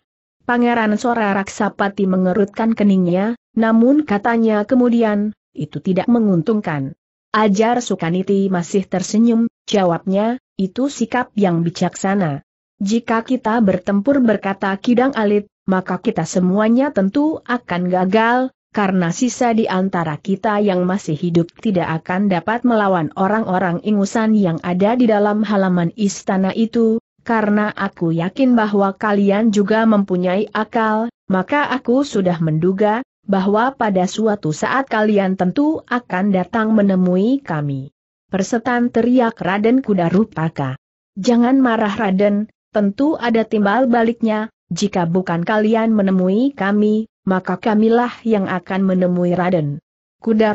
Pangeran Sora Raksapati mengerutkan keningnya, namun katanya kemudian, itu tidak menguntungkan. Ajar Sukaniti masih tersenyum, jawabnya, itu sikap yang bijaksana. Jika kita bertempur berkata kidang alit, maka kita semuanya tentu akan gagal, karena sisa di antara kita yang masih hidup tidak akan dapat melawan orang-orang ingusan yang ada di dalam halaman istana itu, karena aku yakin bahwa kalian juga mempunyai akal, maka aku sudah menduga bahwa pada suatu saat kalian tentu akan datang menemui kami. Persetan teriak Raden Kuda Jangan marah Raden, tentu ada timbal baliknya, jika bukan kalian menemui kami, maka kamilah yang akan menemui Raden. Kuda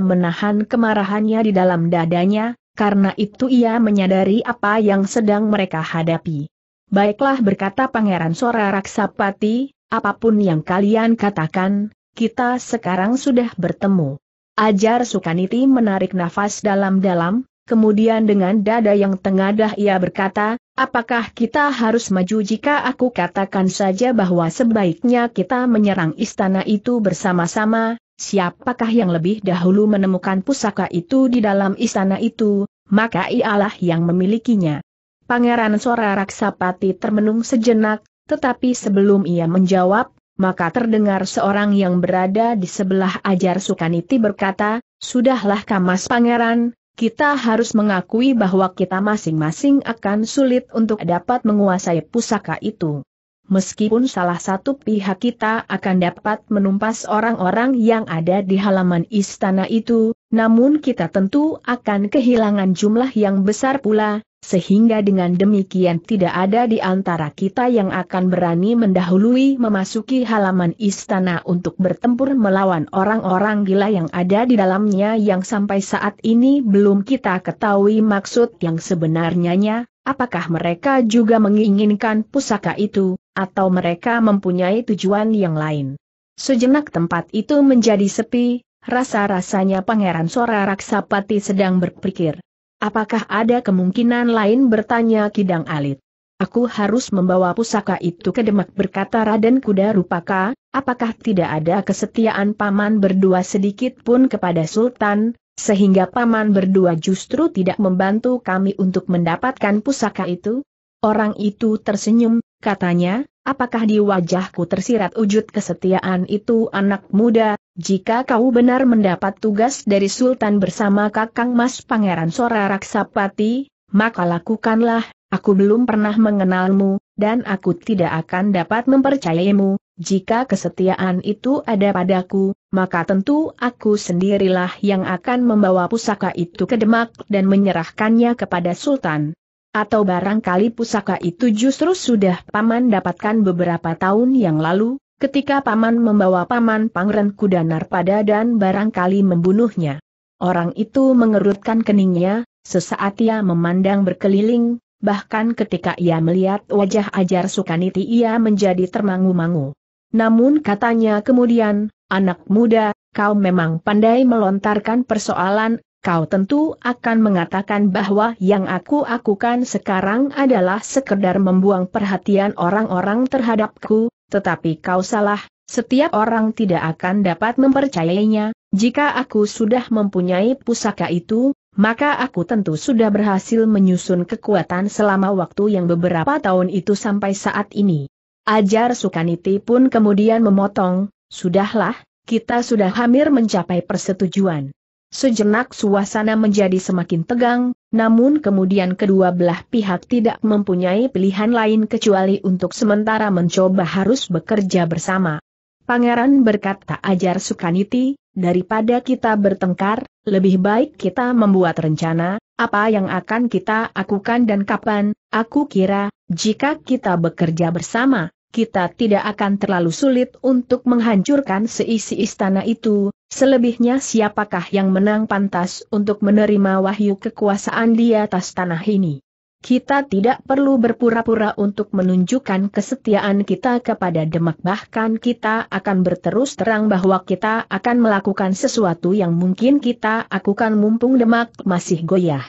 menahan kemarahannya di dalam dadanya, karena itu ia menyadari apa yang sedang mereka hadapi. Baiklah berkata Pangeran Sora Raksapati, apapun yang kalian katakan, kita sekarang sudah bertemu. Ajar Sukaniti menarik nafas dalam-dalam, kemudian dengan dada yang tengadah ia berkata, apakah kita harus maju jika aku katakan saja bahwa sebaiknya kita menyerang istana itu bersama-sama, siapakah yang lebih dahulu menemukan pusaka itu di dalam istana itu, maka ialah yang memilikinya. Pangeran Sora Raksapati termenung sejenak, tetapi sebelum ia menjawab, maka terdengar seorang yang berada di sebelah ajar Sukaniti berkata, Sudahlah kamas pangeran, kita harus mengakui bahwa kita masing-masing akan sulit untuk dapat menguasai pusaka itu meskipun salah satu pihak kita akan dapat menumpas orang-orang yang ada di halaman istana itu, namun kita tentu akan kehilangan jumlah yang besar pula, sehingga dengan demikian tidak ada di antara kita yang akan berani mendahului memasuki halaman istana untuk bertempur melawan orang-orang gila yang ada di dalamnya yang sampai saat ini belum kita ketahui maksud yang sebenarnya apakah mereka juga menginginkan pusaka itu, atau mereka mempunyai tujuan yang lain. Sejenak tempat itu menjadi sepi, rasa-rasanya Pangeran Sora Raksapati sedang berpikir. Apakah ada kemungkinan lain bertanya Kidang Alit? Aku harus membawa pusaka itu ke Demak berkata Raden Kuda Rupaka, apakah tidak ada kesetiaan paman berdua sedikit pun kepada Sultan, sehingga paman berdua justru tidak membantu kami untuk mendapatkan pusaka itu? Orang itu tersenyum, katanya, apakah di wajahku tersirat wujud kesetiaan itu anak muda, jika kau benar mendapat tugas dari Sultan bersama kakang mas Pangeran Sora Raksapati, maka lakukanlah, aku belum pernah mengenalmu, dan aku tidak akan dapat mempercayaimu, jika kesetiaan itu ada padaku, maka tentu aku sendirilah yang akan membawa pusaka itu ke Demak dan menyerahkannya kepada Sultan. Atau barangkali pusaka itu justru sudah Paman dapatkan beberapa tahun yang lalu, ketika Paman membawa Paman Pangren Kuda pada dan barangkali membunuhnya. Orang itu mengerutkan keningnya, sesaat ia memandang berkeliling, bahkan ketika ia melihat wajah ajar Sukaniti ia menjadi termangu-mangu. Namun katanya kemudian, anak muda, kau memang pandai melontarkan persoalan, kau tentu akan mengatakan bahwa yang aku lakukan sekarang adalah sekedar membuang perhatian orang-orang terhadapku, tetapi kau salah, setiap orang tidak akan dapat mempercayainya, jika aku sudah mempunyai pusaka itu, maka aku tentu sudah berhasil menyusun kekuatan selama waktu yang beberapa tahun itu sampai saat ini. Ajar Sukaniti pun kemudian memotong, sudahlah, kita sudah hampir mencapai persetujuan. Sejenak suasana menjadi semakin tegang, namun kemudian kedua belah pihak tidak mempunyai pilihan lain kecuali untuk sementara mencoba harus bekerja bersama. Pangeran berkata ajar Sukaniti, daripada kita bertengkar, lebih baik kita membuat rencana, apa yang akan kita lakukan dan kapan, aku kira, jika kita bekerja bersama, kita tidak akan terlalu sulit untuk menghancurkan seisi istana itu, selebihnya siapakah yang menang pantas untuk menerima wahyu kekuasaan di atas tanah ini. Kita tidak perlu berpura-pura untuk menunjukkan kesetiaan kita kepada Demak bahkan kita akan berterus terang bahwa kita akan melakukan sesuatu yang mungkin kita akukan mumpung Demak masih goyah.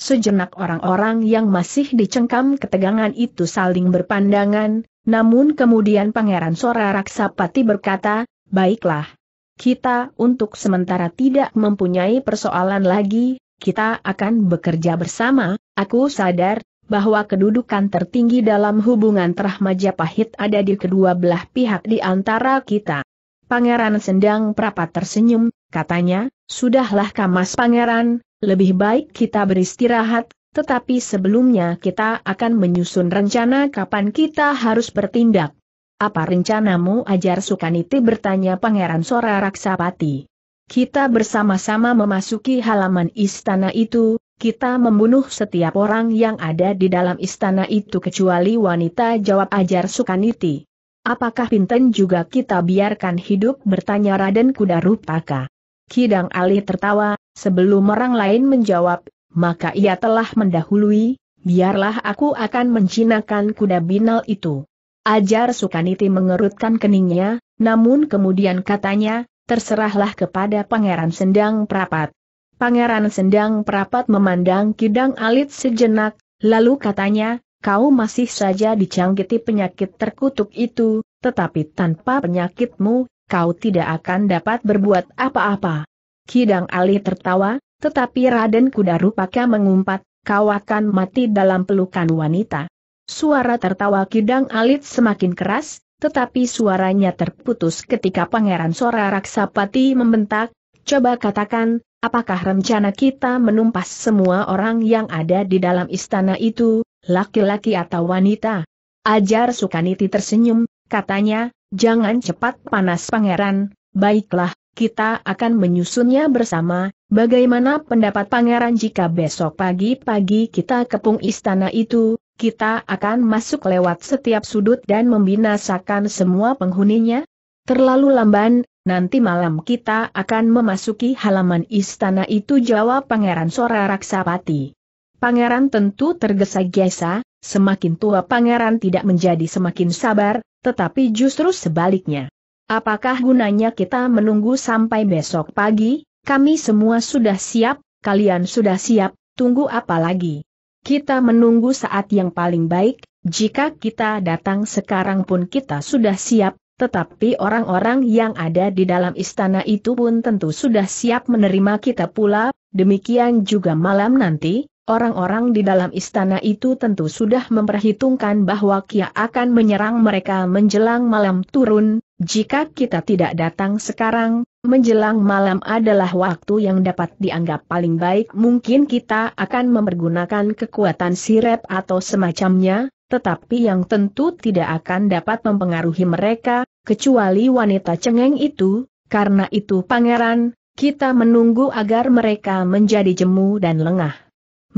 Sejenak orang-orang yang masih dicengkam ketegangan itu saling berpandangan, namun kemudian Pangeran Sora Raksapati berkata, baiklah. Kita untuk sementara tidak mempunyai persoalan lagi, kita akan bekerja bersama, aku sadar, bahwa kedudukan tertinggi dalam hubungan terah Majapahit ada di kedua belah pihak di antara kita. Pangeran Sendang Prapat tersenyum, katanya, Sudahlah Kamas Pangeran, lebih baik kita beristirahat, tetapi sebelumnya kita akan menyusun rencana kapan kita harus bertindak. Apa rencanamu ajar Sukaniti bertanya Pangeran Sora Raksapati. Kita bersama-sama memasuki halaman istana itu, kita membunuh setiap orang yang ada di dalam istana itu kecuali wanita jawab ajar Sukaniti. Apakah Pinten juga kita biarkan hidup bertanya Raden Kudarupaka. Kidang Ali tertawa, sebelum orang lain menjawab, maka ia telah mendahului, biarlah aku akan mencinakan kuda binal itu. Ajar Sukaniti mengerutkan keningnya, namun kemudian katanya, terserahlah kepada Pangeran Sendang Prapat. Pangeran Sendang Prapat memandang Kidang Alit sejenak, lalu katanya, kau masih saja dicangkiti penyakit terkutuk itu, tetapi tanpa penyakitmu, kau tidak akan dapat berbuat apa-apa. Kidang Alit tertawa, tetapi Raden Kuda Rupaka mengumpat, kau akan mati dalam pelukan wanita. Suara tertawa Kidang Alit semakin keras, tetapi suaranya terputus ketika Pangeran Sora Raksapati membentak, coba katakan, apakah rencana kita menumpas semua orang yang ada di dalam istana itu, laki-laki atau wanita? Ajar Sukaniti tersenyum, katanya, jangan cepat panas pangeran, baiklah, kita akan menyusunnya bersama, Bagaimana pendapat pangeran jika besok pagi-pagi kita kepung istana itu, kita akan masuk lewat setiap sudut dan membinasakan semua penghuninya? Terlalu lamban, nanti malam kita akan memasuki halaman istana itu jawab pangeran Sora Raksapati. Pangeran tentu tergesa-gesa, semakin tua pangeran tidak menjadi semakin sabar, tetapi justru sebaliknya. Apakah gunanya kita menunggu sampai besok pagi? Kami semua sudah siap, kalian sudah siap, tunggu apa lagi? Kita menunggu saat yang paling baik, jika kita datang sekarang pun kita sudah siap, tetapi orang-orang yang ada di dalam istana itu pun tentu sudah siap menerima kita pula, demikian juga malam nanti, Orang-orang di dalam istana itu tentu sudah memperhitungkan bahwa Kia akan menyerang mereka menjelang malam turun, jika kita tidak datang sekarang, Menjelang malam adalah waktu yang dapat dianggap paling baik mungkin kita akan mempergunakan kekuatan sirep atau semacamnya, tetapi yang tentu tidak akan dapat mempengaruhi mereka, kecuali wanita cengeng itu, karena itu pangeran, kita menunggu agar mereka menjadi jemu dan lengah.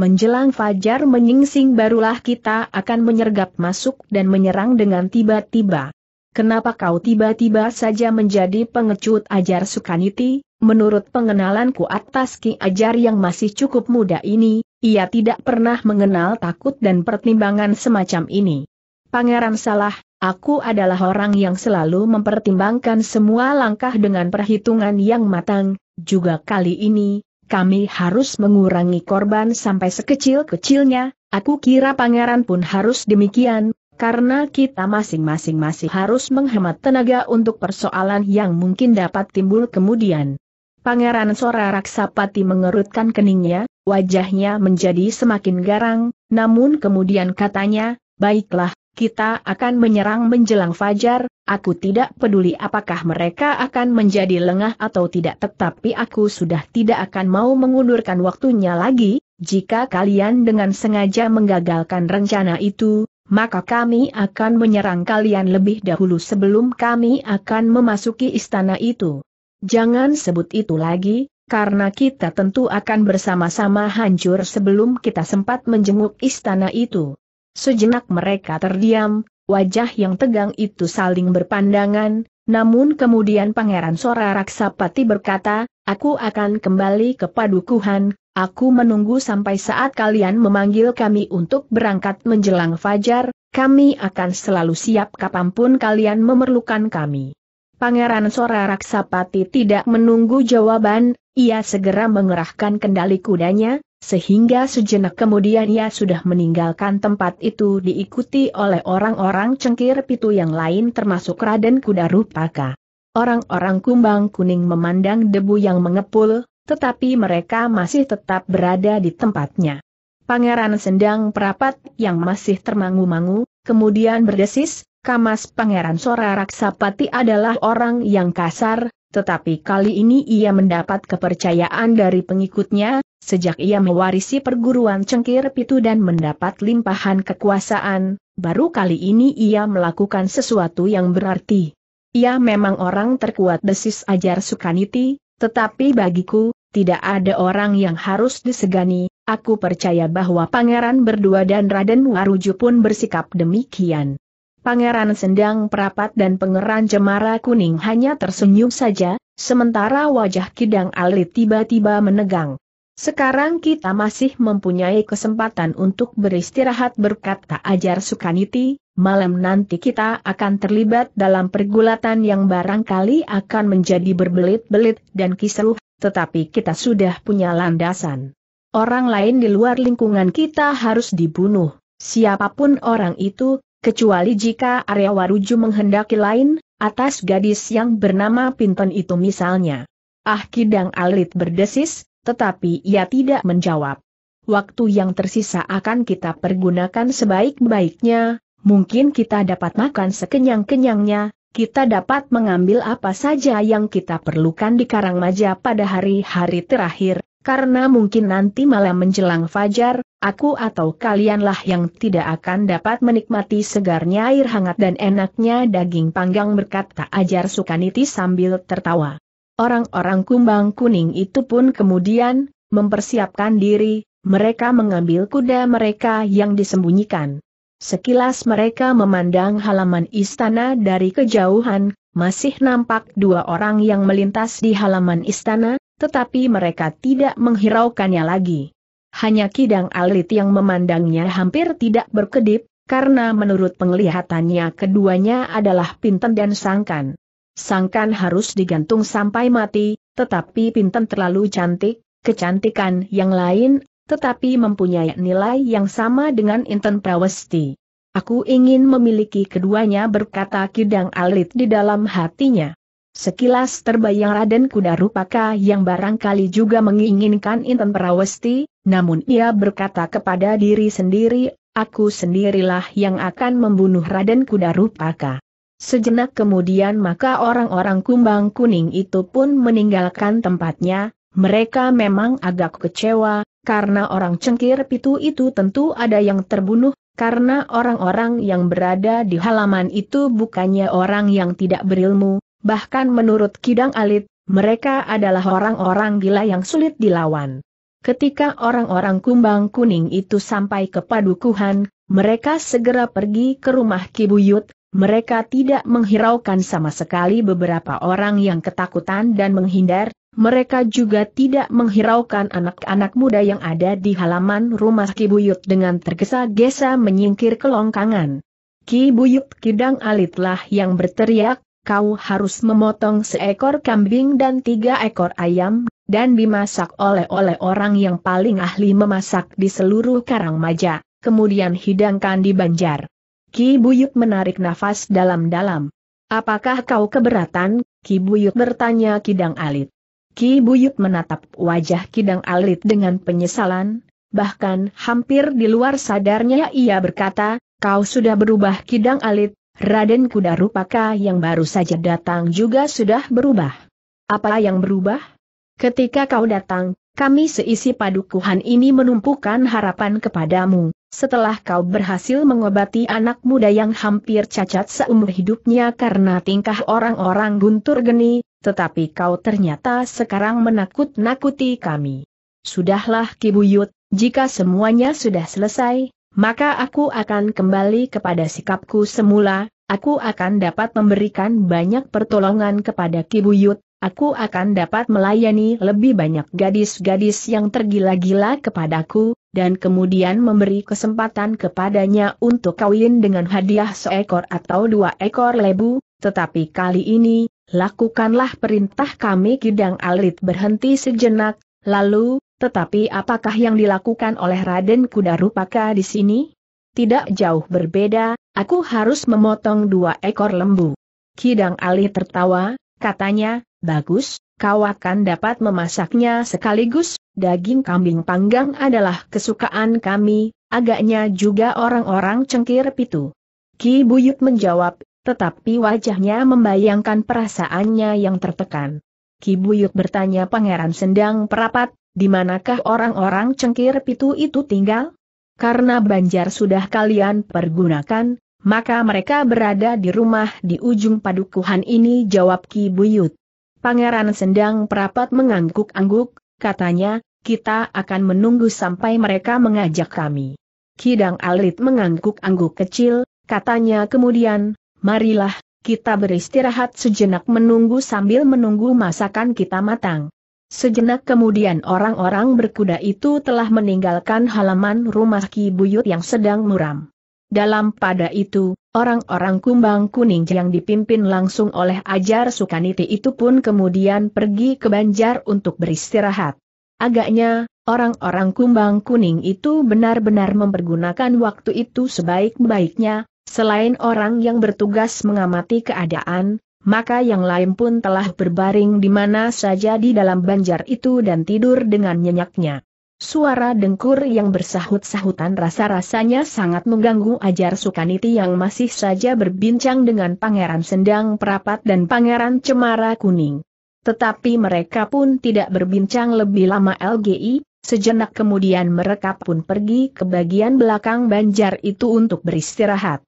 Menjelang fajar menyingsing barulah kita akan menyergap masuk dan menyerang dengan tiba-tiba kenapa kau tiba-tiba saja menjadi pengecut ajar Sukaniti? Menurut pengenalanku atas Ki Ajar yang masih cukup muda ini, ia tidak pernah mengenal takut dan pertimbangan semacam ini. Pangeran salah, aku adalah orang yang selalu mempertimbangkan semua langkah dengan perhitungan yang matang, juga kali ini, kami harus mengurangi korban sampai sekecil-kecilnya, aku kira pangeran pun harus demikian, karena kita masing-masing masih harus menghemat tenaga untuk persoalan yang mungkin dapat timbul kemudian. Pangeran Sora Raksapati mengerutkan keningnya, wajahnya menjadi semakin garang, namun kemudian katanya, baiklah, kita akan menyerang menjelang fajar, aku tidak peduli apakah mereka akan menjadi lengah atau tidak tetapi aku sudah tidak akan mau mengundurkan waktunya lagi, jika kalian dengan sengaja menggagalkan rencana itu, maka kami akan menyerang kalian lebih dahulu sebelum kami akan memasuki istana itu. Jangan sebut itu lagi, karena kita tentu akan bersama-sama hancur sebelum kita sempat menjenguk istana itu. Sejenak mereka terdiam, wajah yang tegang itu saling berpandangan, namun kemudian Pangeran Sora Raksapati berkata, Aku akan kembali ke padukuhan, Aku menunggu sampai saat kalian memanggil kami untuk berangkat menjelang fajar, kami akan selalu siap kapanpun kalian memerlukan kami. Pangeran Sora Raksapati tidak menunggu jawaban, ia segera mengerahkan kendali kudanya, sehingga sejenak kemudian ia sudah meninggalkan tempat itu diikuti oleh orang-orang cengkir pitu yang lain termasuk Raden Kudarupaka. Orang-orang kumbang kuning memandang debu yang mengepul, tetapi mereka masih tetap berada di tempatnya. Pangeran Sendang Prapat yang masih termangu-mangu, kemudian berdesis, Kamas Pangeran Sora Raksapati adalah orang yang kasar, tetapi kali ini ia mendapat kepercayaan dari pengikutnya, sejak ia mewarisi perguruan cengkir pitu dan mendapat limpahan kekuasaan, baru kali ini ia melakukan sesuatu yang berarti. Ia memang orang terkuat desis ajar Sukaniti, tetapi bagiku, tidak ada orang yang harus disegani, aku percaya bahwa pangeran berdua dan Raden Waruju pun bersikap demikian. Pangeran Sendang Perapat dan Pangeran Cemara Kuning hanya tersenyum saja, sementara wajah Kidang Alit tiba-tiba menegang. Sekarang kita masih mempunyai kesempatan untuk beristirahat berkata ajar Sukaniti, malam nanti kita akan terlibat dalam pergulatan yang barangkali akan menjadi berbelit-belit dan kisruh tetapi kita sudah punya landasan. Orang lain di luar lingkungan kita harus dibunuh, siapapun orang itu, kecuali jika area Waruju menghendaki lain, atas gadis yang bernama Pinton itu misalnya. Ah Kidang Alit berdesis, tetapi ia tidak menjawab. Waktu yang tersisa akan kita pergunakan sebaik-baiknya, mungkin kita dapat makan sekenyang-kenyangnya, kita dapat mengambil apa saja yang kita perlukan di Karang Maja pada hari-hari terakhir, karena mungkin nanti malam menjelang fajar, aku atau kalianlah yang tidak akan dapat menikmati segarnya air hangat dan enaknya daging panggang berkata ajar Sukaniti sambil tertawa. Orang-orang kumbang kuning itu pun kemudian, mempersiapkan diri, mereka mengambil kuda mereka yang disembunyikan. Sekilas mereka memandang halaman istana dari kejauhan, masih nampak dua orang yang melintas di halaman istana, tetapi mereka tidak menghiraukannya lagi. Hanya Kidang Alit yang memandangnya hampir tidak berkedip, karena menurut penglihatannya keduanya adalah Pinten dan Sangkan. Sangkan harus digantung sampai mati, tetapi Pinten terlalu cantik, kecantikan yang lain tetapi mempunyai nilai yang sama dengan Inten Prawesti. Aku ingin memiliki keduanya berkata Kidang Alit di dalam hatinya. Sekilas terbayang Raden Kuda Rupaka yang barangkali juga menginginkan Inten Prawesti, namun ia berkata kepada diri sendiri, aku sendirilah yang akan membunuh Raden Kuda Rupaka. Sejenak kemudian maka orang-orang kumbang kuning itu pun meninggalkan tempatnya, mereka memang agak kecewa, karena orang cengkir pitu itu tentu ada yang terbunuh, karena orang-orang yang berada di halaman itu bukannya orang yang tidak berilmu, bahkan menurut Kidang Alit, mereka adalah orang-orang gila yang sulit dilawan. Ketika orang-orang kumbang kuning itu sampai ke padukuhan, mereka segera pergi ke rumah Kibuyut, mereka tidak menghiraukan sama sekali beberapa orang yang ketakutan dan menghindar, mereka juga tidak menghiraukan anak-anak muda yang ada di halaman rumah Ki Buyut dengan tergesa-gesa menyingkir kelongkangan. Ki Buyut Kidang Alitlah yang berteriak, kau harus memotong seekor kambing dan tiga ekor ayam, dan dimasak oleh-oleh orang yang paling ahli memasak di seluruh karang maja, kemudian hidangkan di Banjar. Ki Buyut menarik nafas dalam-dalam. Apakah kau keberatan? Ki Buyut bertanya Kidang Alit. Ki Buyut menatap wajah Kidang Alit dengan penyesalan, bahkan hampir di luar sadarnya ia berkata, kau sudah berubah Kidang Alit, Raden Kuda Rupaka yang baru saja datang juga sudah berubah. Apa yang berubah? Ketika kau datang, kami seisi padukuhan ini menumpukan harapan kepadamu, setelah kau berhasil mengobati anak muda yang hampir cacat seumur hidupnya karena tingkah orang-orang guntur geni, tetapi kau ternyata sekarang menakut-nakuti kami. Sudahlah Kibuyut, jika semuanya sudah selesai, maka aku akan kembali kepada sikapku semula, aku akan dapat memberikan banyak pertolongan kepada Kibuyut. aku akan dapat melayani lebih banyak gadis-gadis yang tergila-gila kepadaku, dan kemudian memberi kesempatan kepadanya untuk kawin dengan hadiah seekor atau dua ekor lebu, tetapi kali ini, Lakukanlah perintah kami Kidang Alit berhenti sejenak, lalu, tetapi apakah yang dilakukan oleh Raden Kuda Rupaka di sini? Tidak jauh berbeda, aku harus memotong dua ekor lembu. Kidang Alit tertawa, katanya, bagus, kau akan dapat memasaknya sekaligus, daging kambing panggang adalah kesukaan kami, agaknya juga orang-orang cengkir pitu. Ki Buyut menjawab, tetapi wajahnya membayangkan perasaannya yang tertekan. Kibuyut bertanya Pangeran Sendang Perapat, di manakah orang-orang cengkir pitu itu tinggal? Karena banjar sudah kalian pergunakan, maka mereka berada di rumah di ujung padukuhan ini jawab Kibuyut. Pangeran Sendang Perapat mengangguk-angguk, katanya, kita akan menunggu sampai mereka mengajak kami. Kidang Alit mengangguk-angguk kecil, katanya kemudian, marilah, kita beristirahat sejenak menunggu sambil menunggu masakan kita matang. Sejenak kemudian orang-orang berkuda itu telah meninggalkan halaman rumah Ki Buyut yang sedang muram. Dalam pada itu, orang-orang kumbang kuning yang dipimpin langsung oleh Ajar Sukaniti itu pun kemudian pergi ke Banjar untuk beristirahat. Agaknya, orang-orang kumbang kuning itu benar-benar mempergunakan waktu itu sebaik-baiknya, Selain orang yang bertugas mengamati keadaan, maka yang lain pun telah berbaring di mana saja di dalam banjar itu dan tidur dengan nyenyaknya. Suara dengkur yang bersahut-sahutan rasa-rasanya sangat mengganggu ajar Sukaniti yang masih saja berbincang dengan Pangeran Sendang Perapat dan Pangeran Cemara Kuning. Tetapi mereka pun tidak berbincang lebih lama LGI, Sejenak kemudian mereka pun pergi ke bagian belakang banjar itu untuk beristirahat.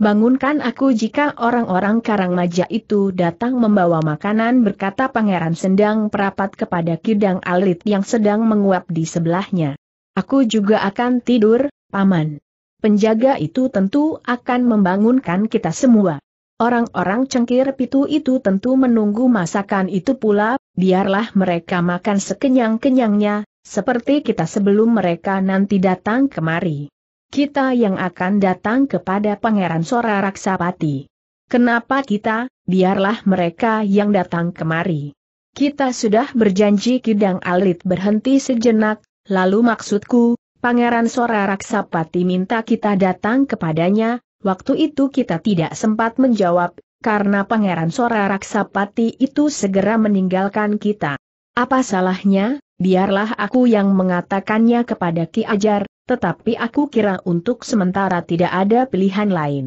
Bangunkan aku jika orang-orang karang maja itu datang membawa makanan berkata Pangeran Sendang perapat kepada Kidang Alit yang sedang menguap di sebelahnya. Aku juga akan tidur, Paman. Penjaga itu tentu akan membangunkan kita semua. Orang-orang cengkir pitu itu tentu menunggu masakan itu pula, biarlah mereka makan sekenyang-kenyangnya, seperti kita sebelum mereka nanti datang kemari kita yang akan datang kepada Pangeran Sora Raksapati. Kenapa kita, biarlah mereka yang datang kemari. Kita sudah berjanji Kidang Alit berhenti sejenak, lalu maksudku, Pangeran Sora Raksapati minta kita datang kepadanya, waktu itu kita tidak sempat menjawab, karena Pangeran Sora Raksapati itu segera meninggalkan kita. Apa salahnya, biarlah aku yang mengatakannya kepada Ki Ajar, tetapi aku kira untuk sementara tidak ada pilihan lain.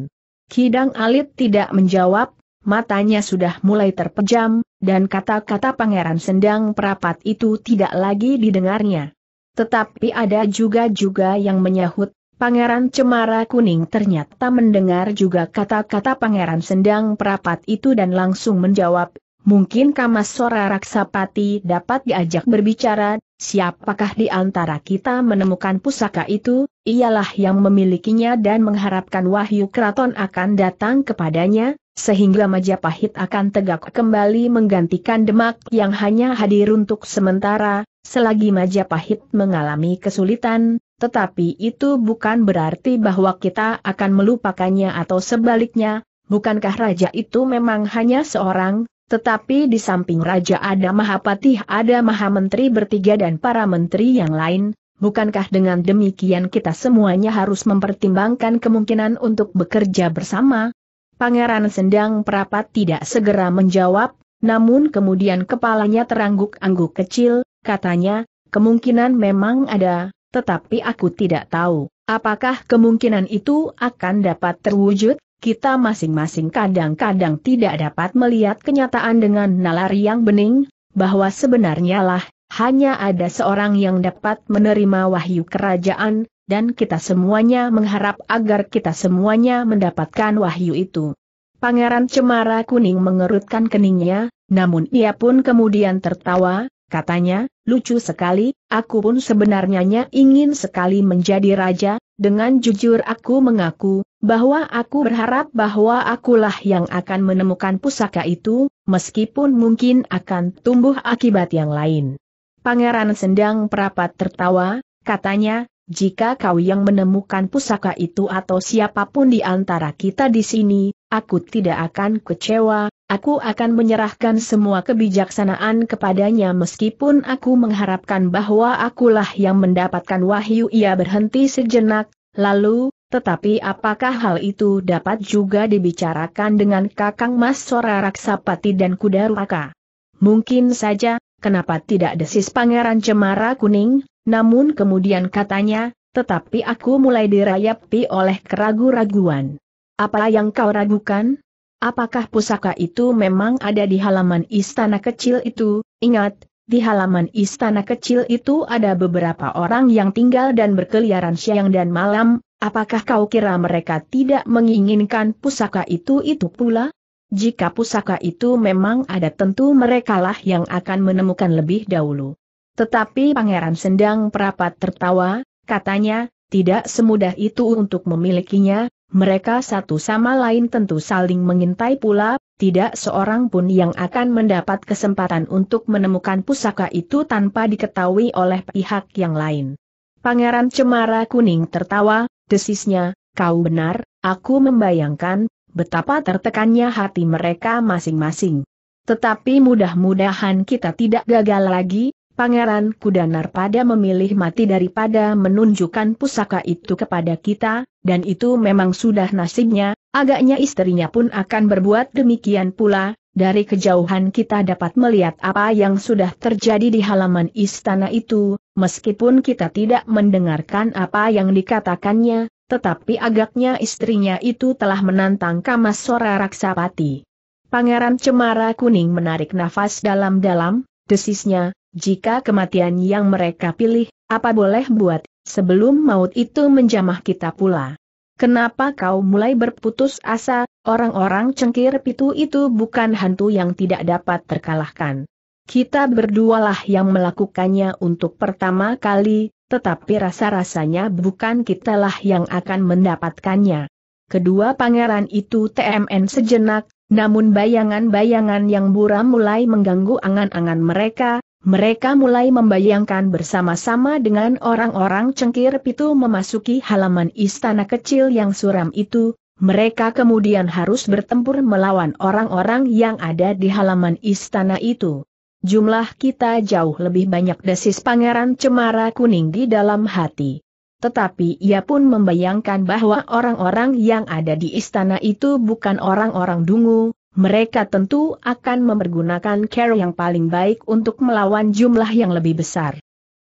Kidang Alit tidak menjawab, matanya sudah mulai terpejam, dan kata-kata Pangeran Sendang Perapat itu tidak lagi didengarnya. Tetapi ada juga-juga yang menyahut, Pangeran Cemara Kuning ternyata mendengar juga kata-kata Pangeran Sendang Perapat itu dan langsung menjawab, Mungkin Kamasora Raksapati dapat diajak berbicara, siapakah di antara kita menemukan pusaka itu, ialah yang memilikinya dan mengharapkan wahyu keraton akan datang kepadanya, sehingga Majapahit akan tegak kembali menggantikan Demak yang hanya hadir untuk sementara, selagi Majapahit mengalami kesulitan, tetapi itu bukan berarti bahwa kita akan melupakannya atau sebaliknya, bukankah raja itu memang hanya seorang tetapi di samping Raja ada Mahapatih ada Maha Menteri bertiga dan para menteri yang lain, bukankah dengan demikian kita semuanya harus mempertimbangkan kemungkinan untuk bekerja bersama? Pangeran Sendang Prapat tidak segera menjawab, namun kemudian kepalanya terangguk-angguk kecil, katanya, kemungkinan memang ada, tetapi aku tidak tahu, apakah kemungkinan itu akan dapat terwujud? kita masing-masing kadang-kadang tidak dapat melihat kenyataan dengan nalar yang bening, bahwa sebenarnya lah, hanya ada seorang yang dapat menerima wahyu kerajaan, dan kita semuanya mengharap agar kita semuanya mendapatkan wahyu itu. Pangeran Cemara Kuning mengerutkan keningnya, namun ia pun kemudian tertawa, Katanya, lucu sekali, aku pun sebenarnya ingin sekali menjadi raja, dengan jujur aku mengaku, bahwa aku berharap bahwa akulah yang akan menemukan pusaka itu, meskipun mungkin akan tumbuh akibat yang lain. Pangeran Sendang perapat tertawa, katanya, jika kau yang menemukan pusaka itu atau siapapun di antara kita di sini, aku tidak akan kecewa, Aku akan menyerahkan semua kebijaksanaan kepadanya meskipun aku mengharapkan bahwa akulah yang mendapatkan wahyu ia berhenti sejenak, lalu, tetapi apakah hal itu dapat juga dibicarakan dengan kakang mas Sora Raksapati dan kuda raka? Mungkin saja, kenapa tidak desis pangeran cemara kuning, namun kemudian katanya, tetapi aku mulai dirayapi oleh keragu-raguan. Apa yang kau ragukan? Apakah pusaka itu memang ada di halaman istana kecil itu? Ingat, di halaman istana kecil itu ada beberapa orang yang tinggal dan berkeliaran siang dan malam, apakah kau kira mereka tidak menginginkan pusaka itu itu pula? Jika pusaka itu memang ada tentu merekalah yang akan menemukan lebih dahulu. Tetapi Pangeran Sendang Prapat tertawa, katanya, tidak semudah itu untuk memilikinya, mereka satu sama lain tentu saling mengintai pula, tidak seorang pun yang akan mendapat kesempatan untuk menemukan pusaka itu tanpa diketahui oleh pihak yang lain. Pangeran Cemara Kuning tertawa, desisnya, kau benar, aku membayangkan, betapa tertekannya hati mereka masing-masing. Tetapi mudah-mudahan kita tidak gagal lagi, Pangeran Kudanar pada memilih mati daripada menunjukkan pusaka itu kepada kita, dan itu memang sudah nasibnya, agaknya istrinya pun akan berbuat demikian pula, dari kejauhan kita dapat melihat apa yang sudah terjadi di halaman istana itu, meskipun kita tidak mendengarkan apa yang dikatakannya, tetapi agaknya istrinya itu telah menantang Kamasora Raksapati. Pangeran Cemara Kuning menarik nafas dalam-dalam, desisnya, jika kematian yang mereka pilih, apa boleh buat, sebelum maut itu menjamah kita pula. Kenapa kau mulai berputus asa, orang-orang cengkir pitu itu bukan hantu yang tidak dapat terkalahkan. Kita berdualah yang melakukannya untuk pertama kali, tetapi rasa-rasanya bukan kitalah yang akan mendapatkannya. Kedua pangeran itu TMN sejenak, namun bayangan-bayangan yang buram mulai mengganggu angan-angan mereka, mereka mulai membayangkan bersama-sama dengan orang-orang cengkir pitu memasuki halaman istana kecil yang suram itu, mereka kemudian harus bertempur melawan orang-orang yang ada di halaman istana itu. Jumlah kita jauh lebih banyak desis pangeran cemara kuning di dalam hati. Tetapi ia pun membayangkan bahwa orang-orang yang ada di istana itu bukan orang-orang dungu, mereka tentu akan mempergunakan cara yang paling baik untuk melawan jumlah yang lebih besar.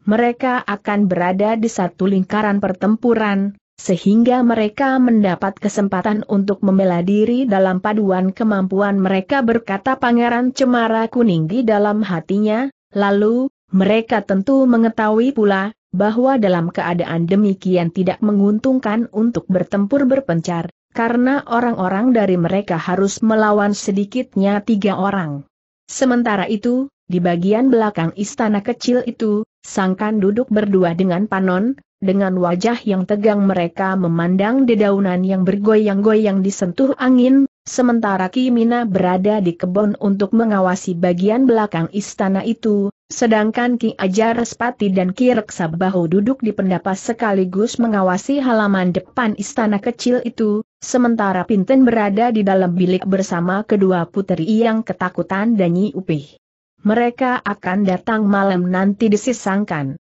Mereka akan berada di satu lingkaran pertempuran, sehingga mereka mendapat kesempatan untuk membela diri dalam paduan kemampuan mereka berkata Pangeran Cemara kuning di dalam hatinya, lalu, mereka tentu mengetahui pula, bahwa dalam keadaan demikian tidak menguntungkan untuk bertempur berpencar, karena orang-orang dari mereka harus melawan sedikitnya tiga orang. Sementara itu, di bagian belakang istana kecil itu, Sangkan duduk berdua dengan Panon, dengan wajah yang tegang mereka memandang dedaunan yang bergoyang-goyang disentuh angin, Sementara Ki Mina berada di kebun untuk mengawasi bagian belakang istana itu, sedangkan Ki Ajar Respati dan Ki Reksa duduk di pendapa sekaligus mengawasi halaman depan istana kecil itu, sementara Pinten berada di dalam bilik bersama kedua puteri yang ketakutan dan Nyi Upih. Mereka akan datang malam nanti disisangkan.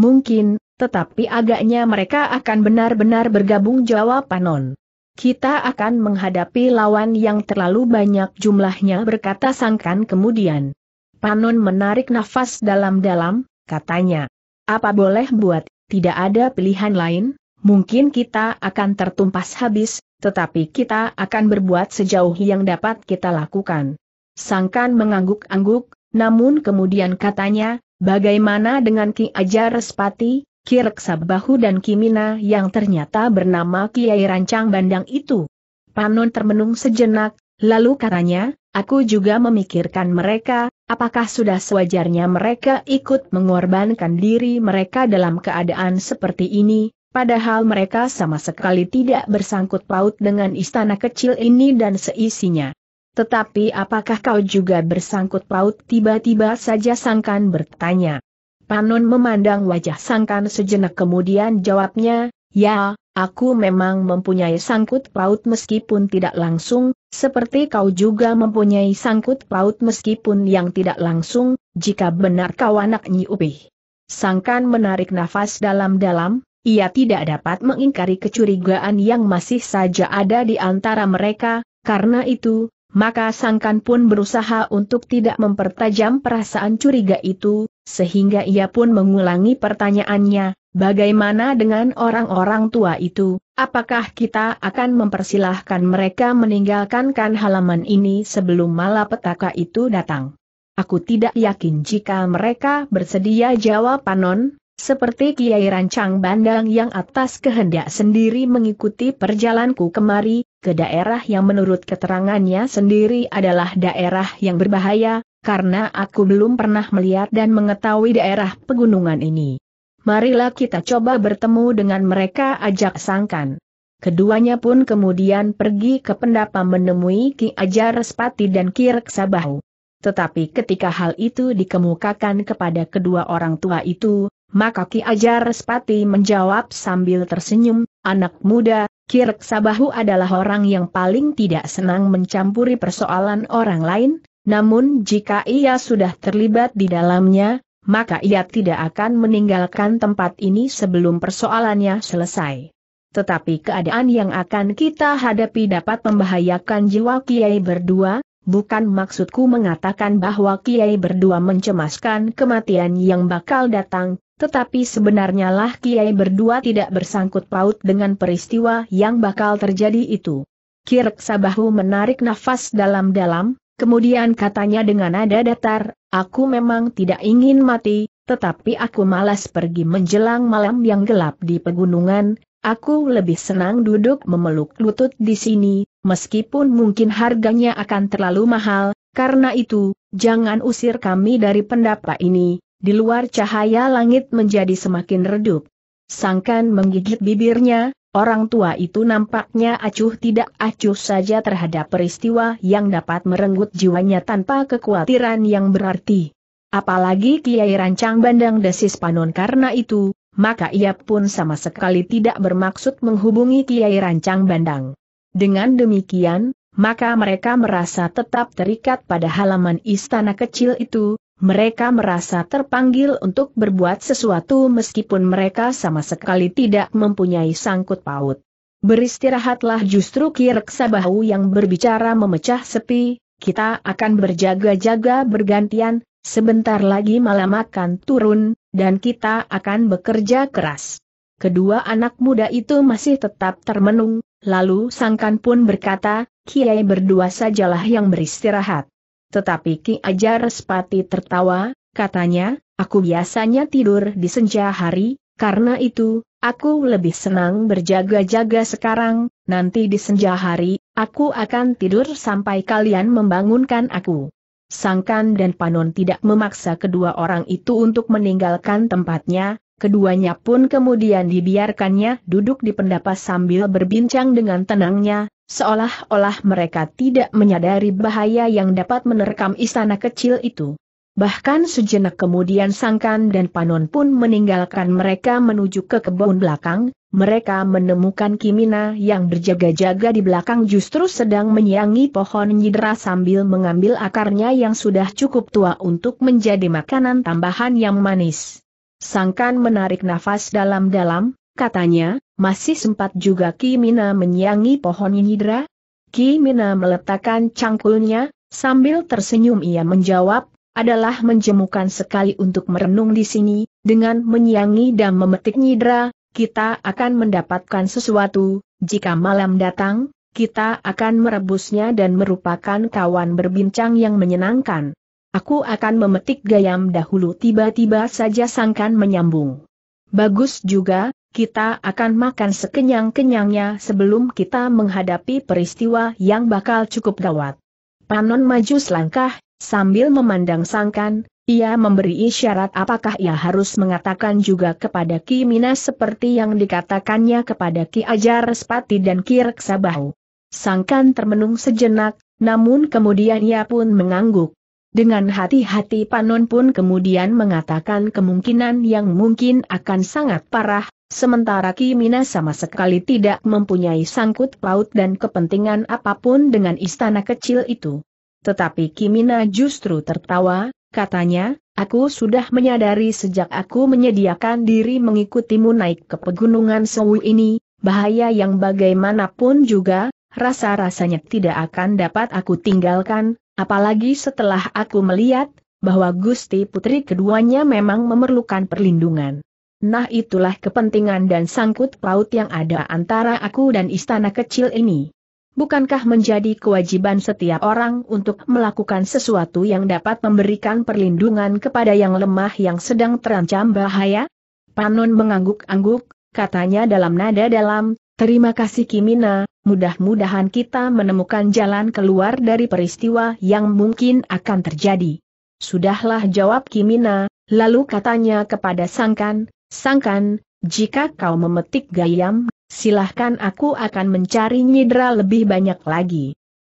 Mungkin, tetapi agaknya mereka akan benar-benar bergabung jawab Panon. Kita akan menghadapi lawan yang terlalu banyak jumlahnya berkata sangkan kemudian. Panon menarik nafas dalam-dalam, katanya. Apa boleh buat, tidak ada pilihan lain, mungkin kita akan tertumpas habis, tetapi kita akan berbuat sejauh yang dapat kita lakukan. Sangkan mengangguk-angguk, namun kemudian katanya, bagaimana dengan Ki Ajar Respati, Sabahu dan Kimina yang ternyata bernama Kiai Rancang Bandang itu. Panon termenung sejenak, lalu katanya, aku juga memikirkan mereka, apakah sudah sewajarnya mereka ikut mengorbankan diri mereka dalam keadaan seperti ini, padahal mereka sama sekali tidak bersangkut paut dengan istana kecil ini dan seisinya. Tetapi apakah kau juga bersangkut paut tiba-tiba saja sangkan bertanya. Panun memandang wajah sangkan sejenak kemudian jawabnya, ya, aku memang mempunyai sangkut paut meskipun tidak langsung, seperti kau juga mempunyai sangkut paut meskipun yang tidak langsung, jika benar kau anak Nyiupih. Sangkan menarik nafas dalam-dalam, ia tidak dapat mengingkari kecurigaan yang masih saja ada di antara mereka, karena itu, maka Sangkan pun berusaha untuk tidak mempertajam perasaan curiga itu, sehingga ia pun mengulangi pertanyaannya, bagaimana dengan orang-orang tua itu, apakah kita akan mempersilahkan mereka meninggalkan kan halaman ini sebelum malapetaka itu datang? Aku tidak yakin jika mereka bersedia jawab Panon, seperti Kiai Rancang Bandang yang atas kehendak sendiri mengikuti perjalanku kemari, ke daerah yang menurut keterangannya sendiri adalah daerah yang berbahaya, karena aku belum pernah melihat dan mengetahui daerah pegunungan ini. Marilah kita coba bertemu dengan mereka ajak sangkan. Keduanya pun kemudian pergi ke pendapa menemui Ki Ajar Respati dan Ki Reksabahu. Tetapi ketika hal itu dikemukakan kepada kedua orang tua itu, maka Ki Ajar Respati menjawab sambil tersenyum, anak muda, Ki Reksabahu adalah orang yang paling tidak senang mencampuri persoalan orang lain, namun jika ia sudah terlibat di dalamnya, maka ia tidak akan meninggalkan tempat ini sebelum persoalannya selesai. Tetapi keadaan yang akan kita hadapi dapat membahayakan jiwa Kiai berdua, bukan maksudku mengatakan bahwa Kiai berdua mencemaskan kematian yang bakal datang, tetapi sebenarnya lah Kiai berdua tidak bersangkut paut dengan peristiwa yang bakal terjadi itu. Kirk Sabahu menarik nafas dalam-dalam, Kemudian katanya dengan nada datar, aku memang tidak ingin mati, tetapi aku malas pergi menjelang malam yang gelap di pegunungan, aku lebih senang duduk memeluk lutut di sini, meskipun mungkin harganya akan terlalu mahal, karena itu, jangan usir kami dari pendapat ini, di luar cahaya langit menjadi semakin redup. Sangkan menggigit bibirnya, Orang tua itu nampaknya acuh tidak acuh saja terhadap peristiwa yang dapat merenggut jiwanya tanpa kekhawatiran yang berarti. Apalagi Kiai Rancang Bandang Desis Panon karena itu, maka ia pun sama sekali tidak bermaksud menghubungi Kiai Rancang Bandang. Dengan demikian, maka mereka merasa tetap terikat pada halaman istana kecil itu, mereka merasa terpanggil untuk berbuat sesuatu meskipun mereka sama sekali tidak mempunyai sangkut paut. Beristirahatlah justru Kirek Sabahu yang berbicara memecah sepi, kita akan berjaga-jaga bergantian, sebentar lagi malam akan turun, dan kita akan bekerja keras. Kedua anak muda itu masih tetap termenung, lalu Sangkan pun berkata, Kiai berdua sajalah yang beristirahat. Tetapi Ki Ajar Spati tertawa, katanya, aku biasanya tidur di senja hari, karena itu, aku lebih senang berjaga-jaga sekarang, nanti di senja hari, aku akan tidur sampai kalian membangunkan aku. Sangkan dan Panon tidak memaksa kedua orang itu untuk meninggalkan tempatnya, keduanya pun kemudian dibiarkannya duduk di pendapa sambil berbincang dengan tenangnya, seolah-olah mereka tidak menyadari bahaya yang dapat menerkam istana kecil itu. Bahkan sejenak kemudian Sangkan dan Panon pun meninggalkan mereka menuju ke kebun belakang, mereka menemukan Kimina yang berjaga-jaga di belakang justru sedang menyiangi pohon nyidra sambil mengambil akarnya yang sudah cukup tua untuk menjadi makanan tambahan yang manis. Sangkan menarik nafas dalam-dalam, Katanya, masih sempat juga Kimina menyiangi pohon nyidra. Kimina meletakkan cangkulnya, sambil tersenyum ia menjawab, adalah menjemukan sekali untuk merenung di sini, dengan menyiangi dan memetik nyidra, kita akan mendapatkan sesuatu, jika malam datang, kita akan merebusnya dan merupakan kawan berbincang yang menyenangkan. Aku akan memetik gayam dahulu tiba-tiba saja sangkan menyambung. Bagus juga, kita akan makan sekenyang-kenyangnya sebelum kita menghadapi peristiwa yang bakal cukup gawat. Panon maju selangkah, sambil memandang sangkan, ia memberi isyarat apakah ia harus mengatakan juga kepada Ki Minas seperti yang dikatakannya kepada Ki Ajar Spati dan Ki Reksabahu. Sangkan termenung sejenak, namun kemudian ia pun mengangguk. Dengan hati-hati Panon pun kemudian mengatakan kemungkinan yang mungkin akan sangat parah, Sementara Kimina sama sekali tidak mempunyai sangkut paut dan kepentingan apapun dengan istana kecil itu. Tetapi Kimina justru tertawa, katanya, aku sudah menyadari sejak aku menyediakan diri mengikutimu naik ke pegunungan Sewu ini, bahaya yang bagaimanapun juga, rasa-rasanya tidak akan dapat aku tinggalkan, apalagi setelah aku melihat, bahwa Gusti Putri keduanya memang memerlukan perlindungan. Nah itulah kepentingan dan sangkut paut yang ada antara aku dan istana kecil ini. Bukankah menjadi kewajiban setiap orang untuk melakukan sesuatu yang dapat memberikan perlindungan kepada yang lemah yang sedang terancam bahaya? Panon mengangguk-angguk, katanya dalam nada dalam, terima kasih Kimina, mudah-mudahan kita menemukan jalan keluar dari peristiwa yang mungkin akan terjadi. Sudahlah jawab Kimina, lalu katanya kepada Sangkan, Sangkan, jika kau memetik gayam, silahkan aku akan mencari nyidra lebih banyak lagi.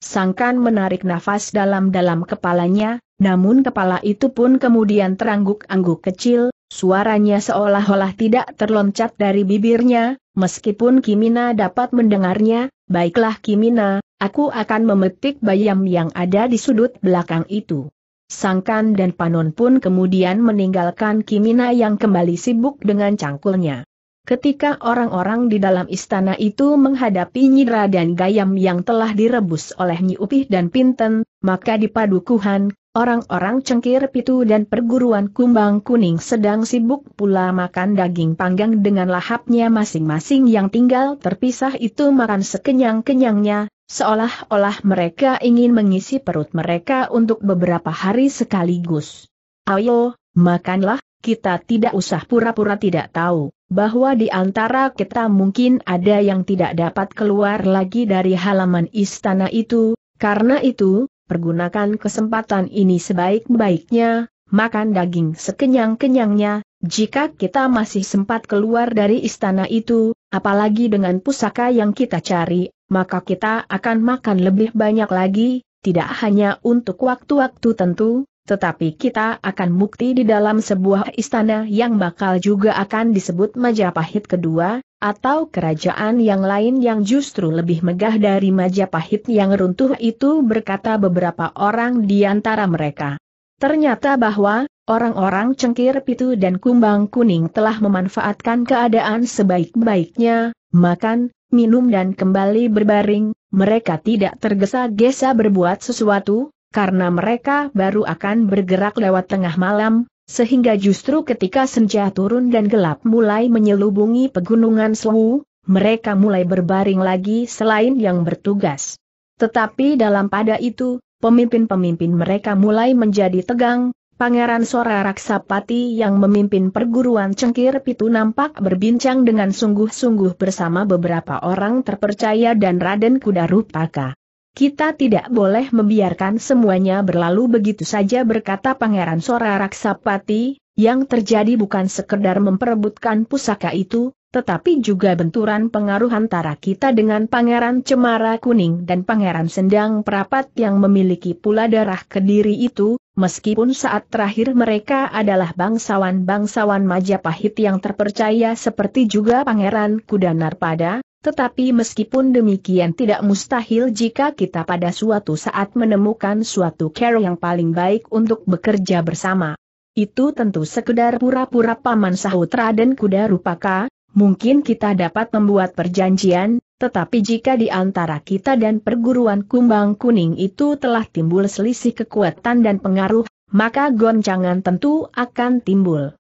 Sangkan menarik nafas dalam-dalam kepalanya, namun kepala itu pun kemudian terangguk-angguk kecil, suaranya seolah-olah tidak terloncat dari bibirnya, meskipun Kimina dapat mendengarnya, baiklah Kimina, aku akan memetik bayam yang ada di sudut belakang itu. Sangkan dan Panon pun kemudian meninggalkan Kimina yang kembali sibuk dengan cangkulnya. Ketika orang-orang di dalam istana itu menghadapi Nyira dan Gayam yang telah direbus oleh Nyi Upih dan Pinten, maka di padukuhan, Orang-orang cengkir pitu dan perguruan kumbang kuning sedang sibuk pula makan daging panggang dengan lahapnya masing-masing yang tinggal terpisah itu makan sekenyang-kenyangnya, seolah-olah mereka ingin mengisi perut mereka untuk beberapa hari sekaligus. Ayo, makanlah, kita tidak usah pura-pura tidak tahu, bahwa di antara kita mungkin ada yang tidak dapat keluar lagi dari halaman istana itu, karena itu, pergunakan kesempatan ini sebaik-baiknya, makan daging sekenyang-kenyangnya, jika kita masih sempat keluar dari istana itu, apalagi dengan pusaka yang kita cari, maka kita akan makan lebih banyak lagi, tidak hanya untuk waktu-waktu tentu, tetapi kita akan mukti di dalam sebuah istana yang bakal juga akan disebut Majapahit kedua, atau kerajaan yang lain yang justru lebih megah dari Majapahit yang runtuh itu berkata beberapa orang di antara mereka. Ternyata bahwa, orang-orang cengkir pitu dan kumbang kuning telah memanfaatkan keadaan sebaik-baiknya, makan, minum dan kembali berbaring, mereka tidak tergesa-gesa berbuat sesuatu, karena mereka baru akan bergerak lewat tengah malam, sehingga justru ketika senja turun dan gelap mulai menyelubungi pegunungan Suhu, mereka mulai berbaring lagi selain yang bertugas. Tetapi dalam pada itu, pemimpin-pemimpin mereka mulai menjadi tegang, Pangeran Sora Raksapati yang memimpin perguruan cengkir pitu nampak berbincang dengan sungguh-sungguh bersama beberapa orang terpercaya dan Raden Kudarupaka. Kita tidak boleh membiarkan semuanya berlalu begitu saja berkata Pangeran Sora Raksapati, yang terjadi bukan sekedar memperebutkan pusaka itu, tetapi juga benturan pengaruh antara kita dengan Pangeran Cemara Kuning dan Pangeran Sendang Prapat yang memiliki pula darah kediri itu, meskipun saat terakhir mereka adalah bangsawan-bangsawan Majapahit yang terpercaya seperti juga Pangeran Kudanar pada, tetapi meskipun demikian tidak mustahil jika kita pada suatu saat menemukan suatu cara yang paling baik untuk bekerja bersama. Itu tentu sekedar pura-pura paman sahut Raden Kuda Rupaka, mungkin kita dapat membuat perjanjian, tetapi jika di antara kita dan perguruan kumbang kuning itu telah timbul selisih kekuatan dan pengaruh, maka goncangan tentu akan timbul.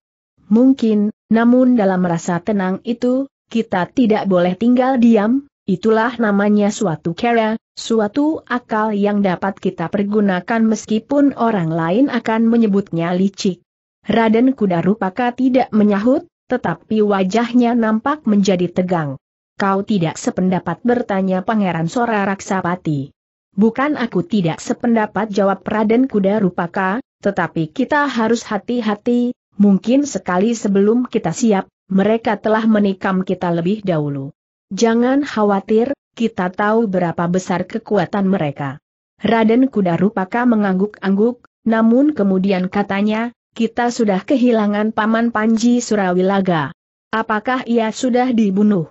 Mungkin, namun dalam rasa tenang itu, kita tidak boleh tinggal diam, itulah namanya suatu kera, suatu akal yang dapat kita pergunakan meskipun orang lain akan menyebutnya licik. Raden Kuda Rupaka tidak menyahut, tetapi wajahnya nampak menjadi tegang. Kau tidak sependapat bertanya Pangeran Sora Raksapati. Bukan aku tidak sependapat jawab Raden Kuda Rupaka, tetapi kita harus hati-hati, mungkin sekali sebelum kita siap, mereka telah menikam kita lebih dahulu. Jangan khawatir, kita tahu berapa besar kekuatan mereka. Raden Kuda Rupaka mengangguk-angguk, namun kemudian katanya, kita sudah kehilangan Paman Panji Surawilaga. Apakah ia sudah dibunuh?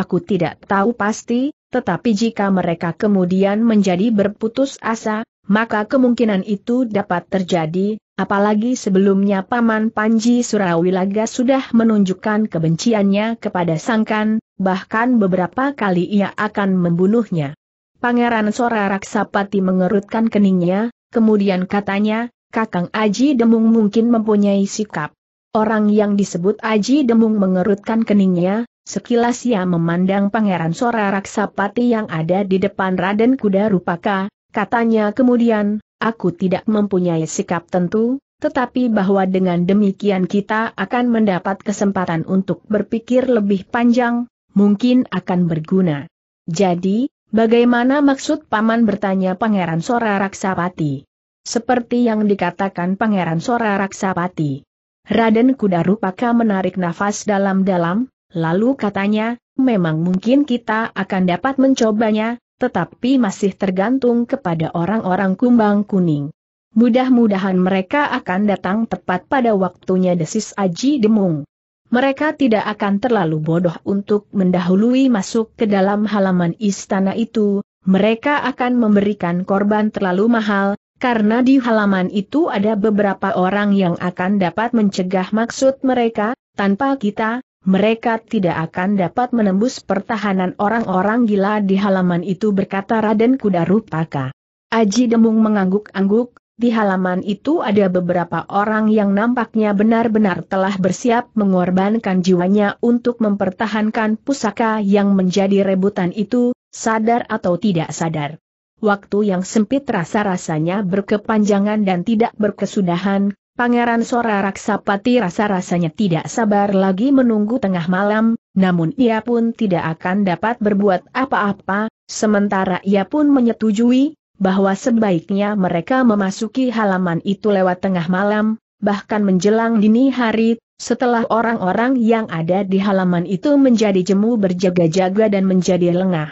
Aku tidak tahu pasti, tetapi jika mereka kemudian menjadi berputus asa, maka kemungkinan itu dapat terjadi, apalagi sebelumnya Paman Panji Surawilaga sudah menunjukkan kebenciannya kepada Sangkan, bahkan beberapa kali ia akan membunuhnya. Pangeran Sora Raksapati mengerutkan keningnya, kemudian katanya, Kakang Aji Demung mungkin mempunyai sikap. Orang yang disebut Aji Demung mengerutkan keningnya, sekilas ia memandang Pangeran Sora Raksapati yang ada di depan Raden Kuda Rupaka, Katanya kemudian, aku tidak mempunyai sikap tentu, tetapi bahwa dengan demikian kita akan mendapat kesempatan untuk berpikir lebih panjang, mungkin akan berguna. Jadi, bagaimana maksud Paman bertanya Pangeran Sora Raksapati? Seperti yang dikatakan Pangeran Sora Raksapati. Raden Kuda Rupaka menarik nafas dalam-dalam, lalu katanya, memang mungkin kita akan dapat mencobanya, tetapi masih tergantung kepada orang-orang kumbang kuning. Mudah-mudahan mereka akan datang tepat pada waktunya desis Aji Demung. Mereka tidak akan terlalu bodoh untuk mendahului masuk ke dalam halaman istana itu, mereka akan memberikan korban terlalu mahal, karena di halaman itu ada beberapa orang yang akan dapat mencegah maksud mereka, tanpa kita, mereka tidak akan dapat menembus pertahanan orang-orang gila di halaman itu berkata Raden Kudarupaka. Aji Demung mengangguk-angguk, di halaman itu ada beberapa orang yang nampaknya benar-benar telah bersiap mengorbankan jiwanya untuk mempertahankan pusaka yang menjadi rebutan itu, sadar atau tidak sadar. Waktu yang sempit rasa-rasanya berkepanjangan dan tidak berkesudahan, Pangeran Sora Raksapati rasa-rasanya tidak sabar lagi menunggu tengah malam, namun ia pun tidak akan dapat berbuat apa-apa, sementara ia pun menyetujui, bahwa sebaiknya mereka memasuki halaman itu lewat tengah malam, bahkan menjelang dini hari, setelah orang-orang yang ada di halaman itu menjadi jemu berjaga-jaga dan menjadi lengah.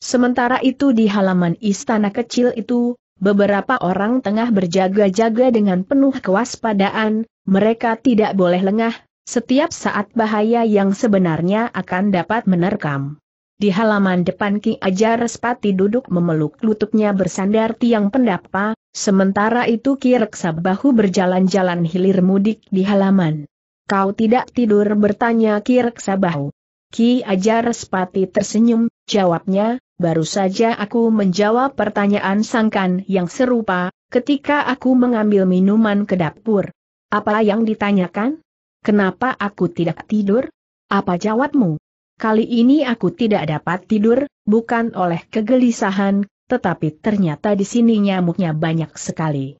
Sementara itu di halaman istana kecil itu, beberapa orang tengah berjaga-jaga dengan penuh kewaspadaan, mereka tidak boleh lengah, setiap saat bahaya yang sebenarnya akan dapat menerkam. Di halaman depan Ki Ajar Respati duduk memeluk lututnya bersandar tiang pendapa, sementara itu Ki Reksa Bahu berjalan-jalan hilir mudik di halaman. Kau tidak tidur bertanya Ki Reksa Bahu. Ki Ajar Respati tersenyum, jawabnya, Baru saja aku menjawab pertanyaan sangkan yang serupa, ketika aku mengambil minuman ke dapur. Apa yang ditanyakan? Kenapa aku tidak tidur? Apa jawabmu? Kali ini aku tidak dapat tidur, bukan oleh kegelisahan, tetapi ternyata di sini nyamuknya banyak sekali.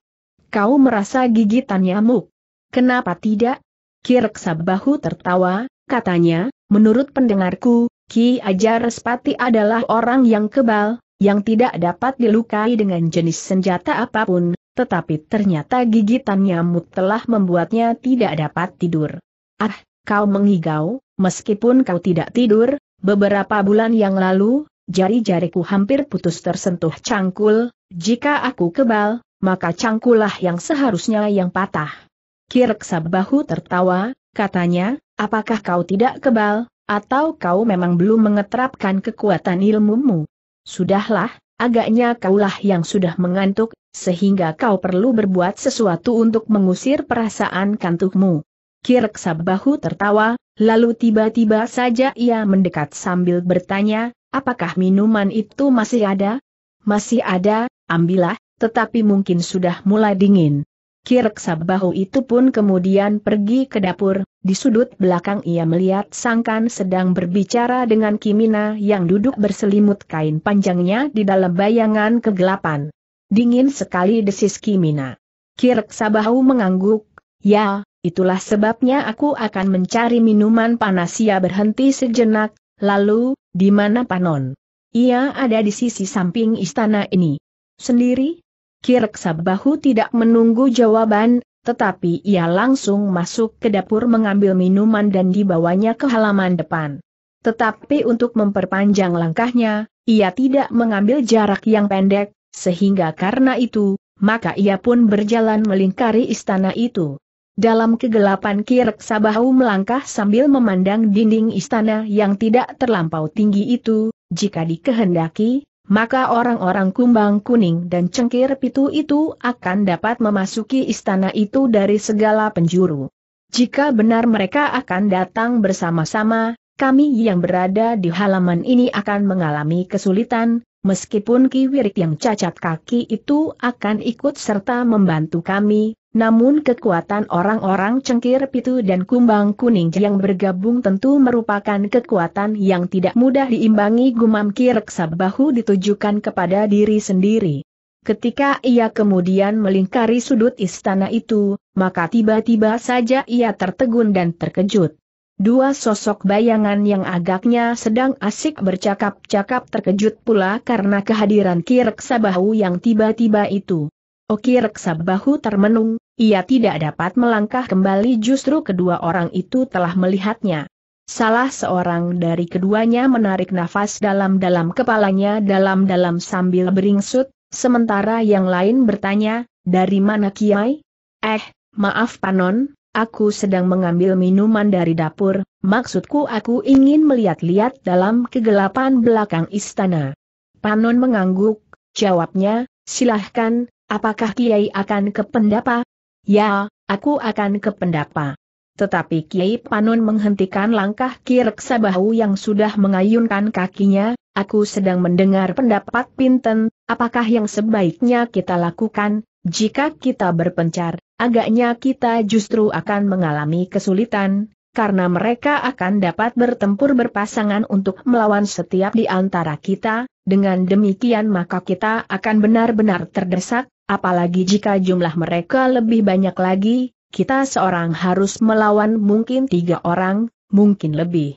Kau merasa gigitan nyamuk? Kenapa tidak? Kirksabahu Sabahu tertawa, katanya, menurut pendengarku, Ki Ajar Respati adalah orang yang kebal, yang tidak dapat dilukai dengan jenis senjata apapun, tetapi ternyata gigitan nyamuk telah membuatnya tidak dapat tidur. Ah, kau mengigau, meskipun kau tidak tidur, beberapa bulan yang lalu, jari-jariku hampir putus tersentuh cangkul, jika aku kebal, maka cangkulah yang seharusnya yang patah. Kireksa bahu tertawa, katanya, apakah kau tidak kebal, atau kau memang belum mengeterapkan kekuatan ilmumu? Sudahlah, agaknya kaulah yang sudah mengantuk, sehingga kau perlu berbuat sesuatu untuk mengusir perasaan kantukmu. Kirek Sabahu tertawa, lalu tiba-tiba saja ia mendekat sambil bertanya, apakah minuman itu masih ada? Masih ada, ambillah, tetapi mungkin sudah mulai dingin. Kirk Sabahu itu pun kemudian pergi ke dapur, di sudut belakang ia melihat Sangkan sedang berbicara dengan Kimina yang duduk berselimut kain panjangnya di dalam bayangan kegelapan. Dingin sekali desis Kimina. Kirk Sabahu mengangguk, ya, itulah sebabnya aku akan mencari minuman panas ia berhenti sejenak, lalu, di mana Panon? Ia ada di sisi samping istana ini. Sendiri? Kireksa bahu tidak menunggu jawaban, tetapi ia langsung masuk ke dapur mengambil minuman dan dibawanya ke halaman depan. Tetapi untuk memperpanjang langkahnya, ia tidak mengambil jarak yang pendek, sehingga karena itu, maka ia pun berjalan melingkari istana itu. Dalam kegelapan Kirk Sabahu melangkah sambil memandang dinding istana yang tidak terlampau tinggi itu, jika dikehendaki, maka orang-orang kumbang kuning dan cengkir pitu itu akan dapat memasuki istana itu dari segala penjuru. Jika benar mereka akan datang bersama-sama, kami yang berada di halaman ini akan mengalami kesulitan, meskipun Ki Wirik yang cacat kaki itu akan ikut serta membantu kami, namun kekuatan orang-orang cengkir pitu dan kumbang kuning yang bergabung tentu merupakan kekuatan yang tidak mudah diimbangi gumam kireksa bahu ditujukan kepada diri sendiri. Ketika ia kemudian melingkari sudut istana itu, maka tiba-tiba saja ia tertegun dan terkejut. Dua sosok bayangan yang agaknya sedang asik bercakap-cakap terkejut pula karena kehadiran Kirek Sabahu yang tiba-tiba itu. Oki reksa bahu termenung, ia tidak dapat melangkah kembali justru kedua orang itu telah melihatnya. Salah seorang dari keduanya menarik nafas dalam-dalam kepalanya dalam-dalam sambil beringsut, sementara yang lain bertanya, dari mana Kiai? Eh, maaf Panon, aku sedang mengambil minuman dari dapur, maksudku aku ingin melihat-lihat dalam kegelapan belakang istana. Panon mengangguk, jawabnya, silahkan, Apakah Kiai akan ke pendapa? Ya, aku akan ke pendapa. Tetapi Kiai Panun menghentikan langkah Kireksa Bahu yang sudah mengayunkan kakinya, aku sedang mendengar pendapat Pinten, apakah yang sebaiknya kita lakukan, jika kita berpencar, agaknya kita justru akan mengalami kesulitan, karena mereka akan dapat bertempur berpasangan untuk melawan setiap di antara kita, dengan demikian maka kita akan benar-benar terdesak, Apalagi jika jumlah mereka lebih banyak lagi, kita seorang harus melawan mungkin tiga orang, mungkin lebih.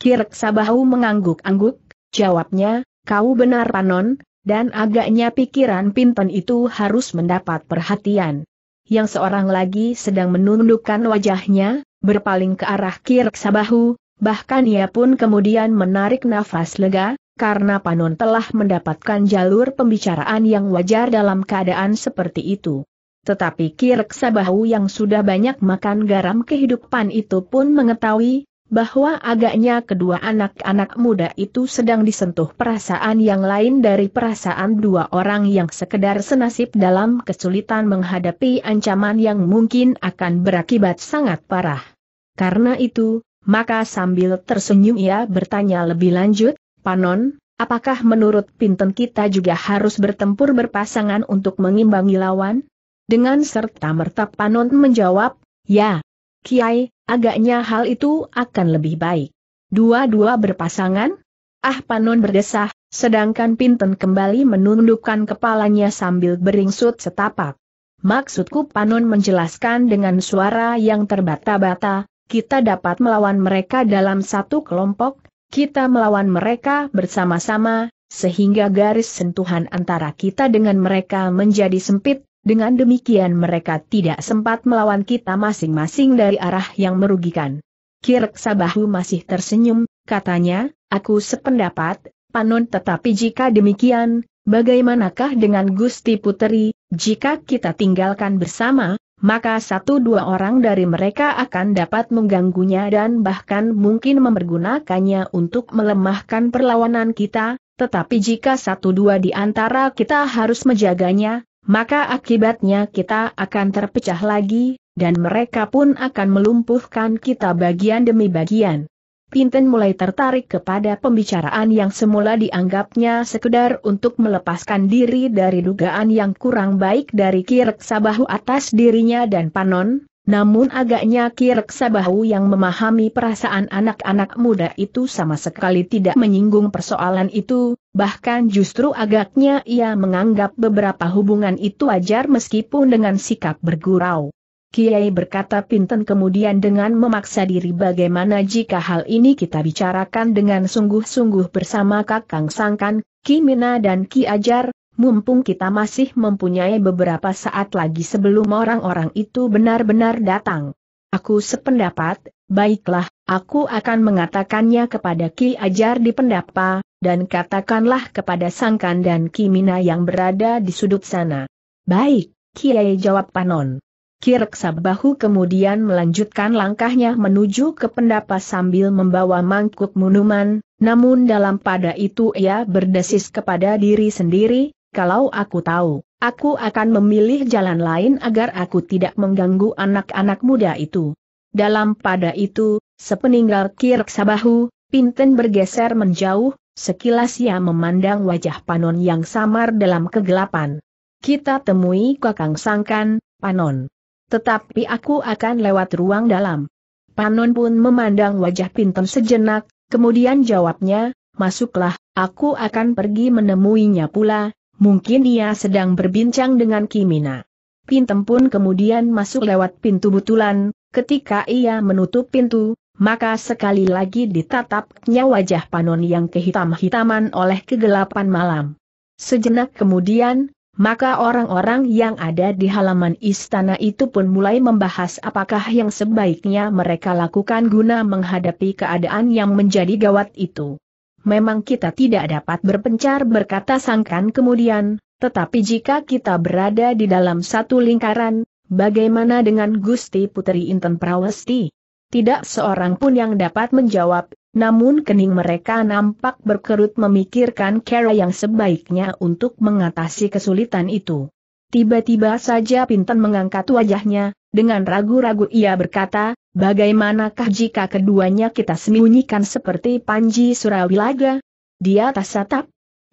Kirk Sabahu mengangguk-angguk, jawabnya, kau benar Panon, dan agaknya pikiran Pinten itu harus mendapat perhatian. Yang seorang lagi sedang menundukkan wajahnya, berpaling ke arah Kirk Sabahu, bahkan ia pun kemudian menarik nafas lega, karena Panon telah mendapatkan jalur pembicaraan yang wajar dalam keadaan seperti itu. Tetapi Kirk Sabahu yang sudah banyak makan garam kehidupan itu pun mengetahui, bahwa agaknya kedua anak-anak muda itu sedang disentuh perasaan yang lain dari perasaan dua orang yang sekedar senasib dalam kesulitan menghadapi ancaman yang mungkin akan berakibat sangat parah. Karena itu, maka sambil tersenyum ia bertanya lebih lanjut, Panon, apakah menurut Pinten kita juga harus bertempur berpasangan untuk mengimbangi lawan? Dengan serta merta Panon menjawab, ya, Kiai, agaknya hal itu akan lebih baik. Dua-dua berpasangan? Ah Panon berdesah, sedangkan Pinten kembali menundukkan kepalanya sambil beringsut setapak. Maksudku Panon menjelaskan dengan suara yang terbata-bata, kita dapat melawan mereka dalam satu kelompok, kita melawan mereka bersama-sama, sehingga garis sentuhan antara kita dengan mereka menjadi sempit, dengan demikian mereka tidak sempat melawan kita masing-masing dari arah yang merugikan. Kirk Sabahu masih tersenyum, katanya, aku sependapat, Panon tetapi jika demikian, Bagaimanakah dengan Gusti Puteri, jika kita tinggalkan bersama, maka satu dua orang dari mereka akan dapat mengganggunya dan bahkan mungkin mempergunakannya untuk melemahkan perlawanan kita, tetapi jika satu dua di antara kita harus menjaganya, maka akibatnya kita akan terpecah lagi, dan mereka pun akan melumpuhkan kita bagian demi bagian. Pinten mulai tertarik kepada pembicaraan yang semula dianggapnya sekedar untuk melepaskan diri dari dugaan yang kurang baik dari Kirek Sabahu atas dirinya dan Panon, namun agaknya Kirek Sabahu yang memahami perasaan anak-anak muda itu sama sekali tidak menyinggung persoalan itu, bahkan justru agaknya ia menganggap beberapa hubungan itu wajar meskipun dengan sikap bergurau. Kiai berkata Pinten kemudian dengan memaksa diri bagaimana jika hal ini kita bicarakan dengan sungguh-sungguh bersama Kakang Sangkan, Ki Mina dan Ki Ajar, mumpung kita masih mempunyai beberapa saat lagi sebelum orang-orang itu benar-benar datang. Aku sependapat, baiklah, aku akan mengatakannya kepada Ki Ajar di pendapa, dan katakanlah kepada Sangkan dan Ki Mina yang berada di sudut sana. Baik, Kiai jawab Panon. Kireksa bahu kemudian melanjutkan langkahnya menuju ke pendapa sambil membawa mangkuk minuman, namun dalam pada itu ia berdesis kepada diri sendiri, kalau aku tahu, aku akan memilih jalan lain agar aku tidak mengganggu anak-anak muda itu. Dalam pada itu, sepeninggal Kireksa bahu, Pinten bergeser menjauh, sekilas ia memandang wajah Panon yang samar dalam kegelapan. Kita temui Kakang Sangkan, Panon. Tetapi aku akan lewat ruang dalam. Panon pun memandang wajah Pinton sejenak, kemudian jawabnya, masuklah, aku akan pergi menemuinya pula, mungkin ia sedang berbincang dengan Kimina. Pintem pun kemudian masuk lewat pintu butulan, ketika ia menutup pintu, maka sekali lagi ditatapnya wajah Panon yang kehitam-hitaman oleh kegelapan malam. Sejenak kemudian, maka orang-orang yang ada di halaman istana itu pun mulai membahas apakah yang sebaiknya mereka lakukan guna menghadapi keadaan yang menjadi gawat itu. Memang kita tidak dapat berpencar berkata sangkan kemudian, tetapi jika kita berada di dalam satu lingkaran, bagaimana dengan Gusti Putri Inten Prawesti? Tidak seorang pun yang dapat menjawab, namun kening mereka nampak berkerut memikirkan cara yang sebaiknya untuk mengatasi kesulitan itu. Tiba-tiba saja Pinten mengangkat wajahnya, dengan ragu-ragu ia berkata, bagaimanakah jika keduanya kita sembunyikan seperti Panji Surawilaga? Dia tak satap.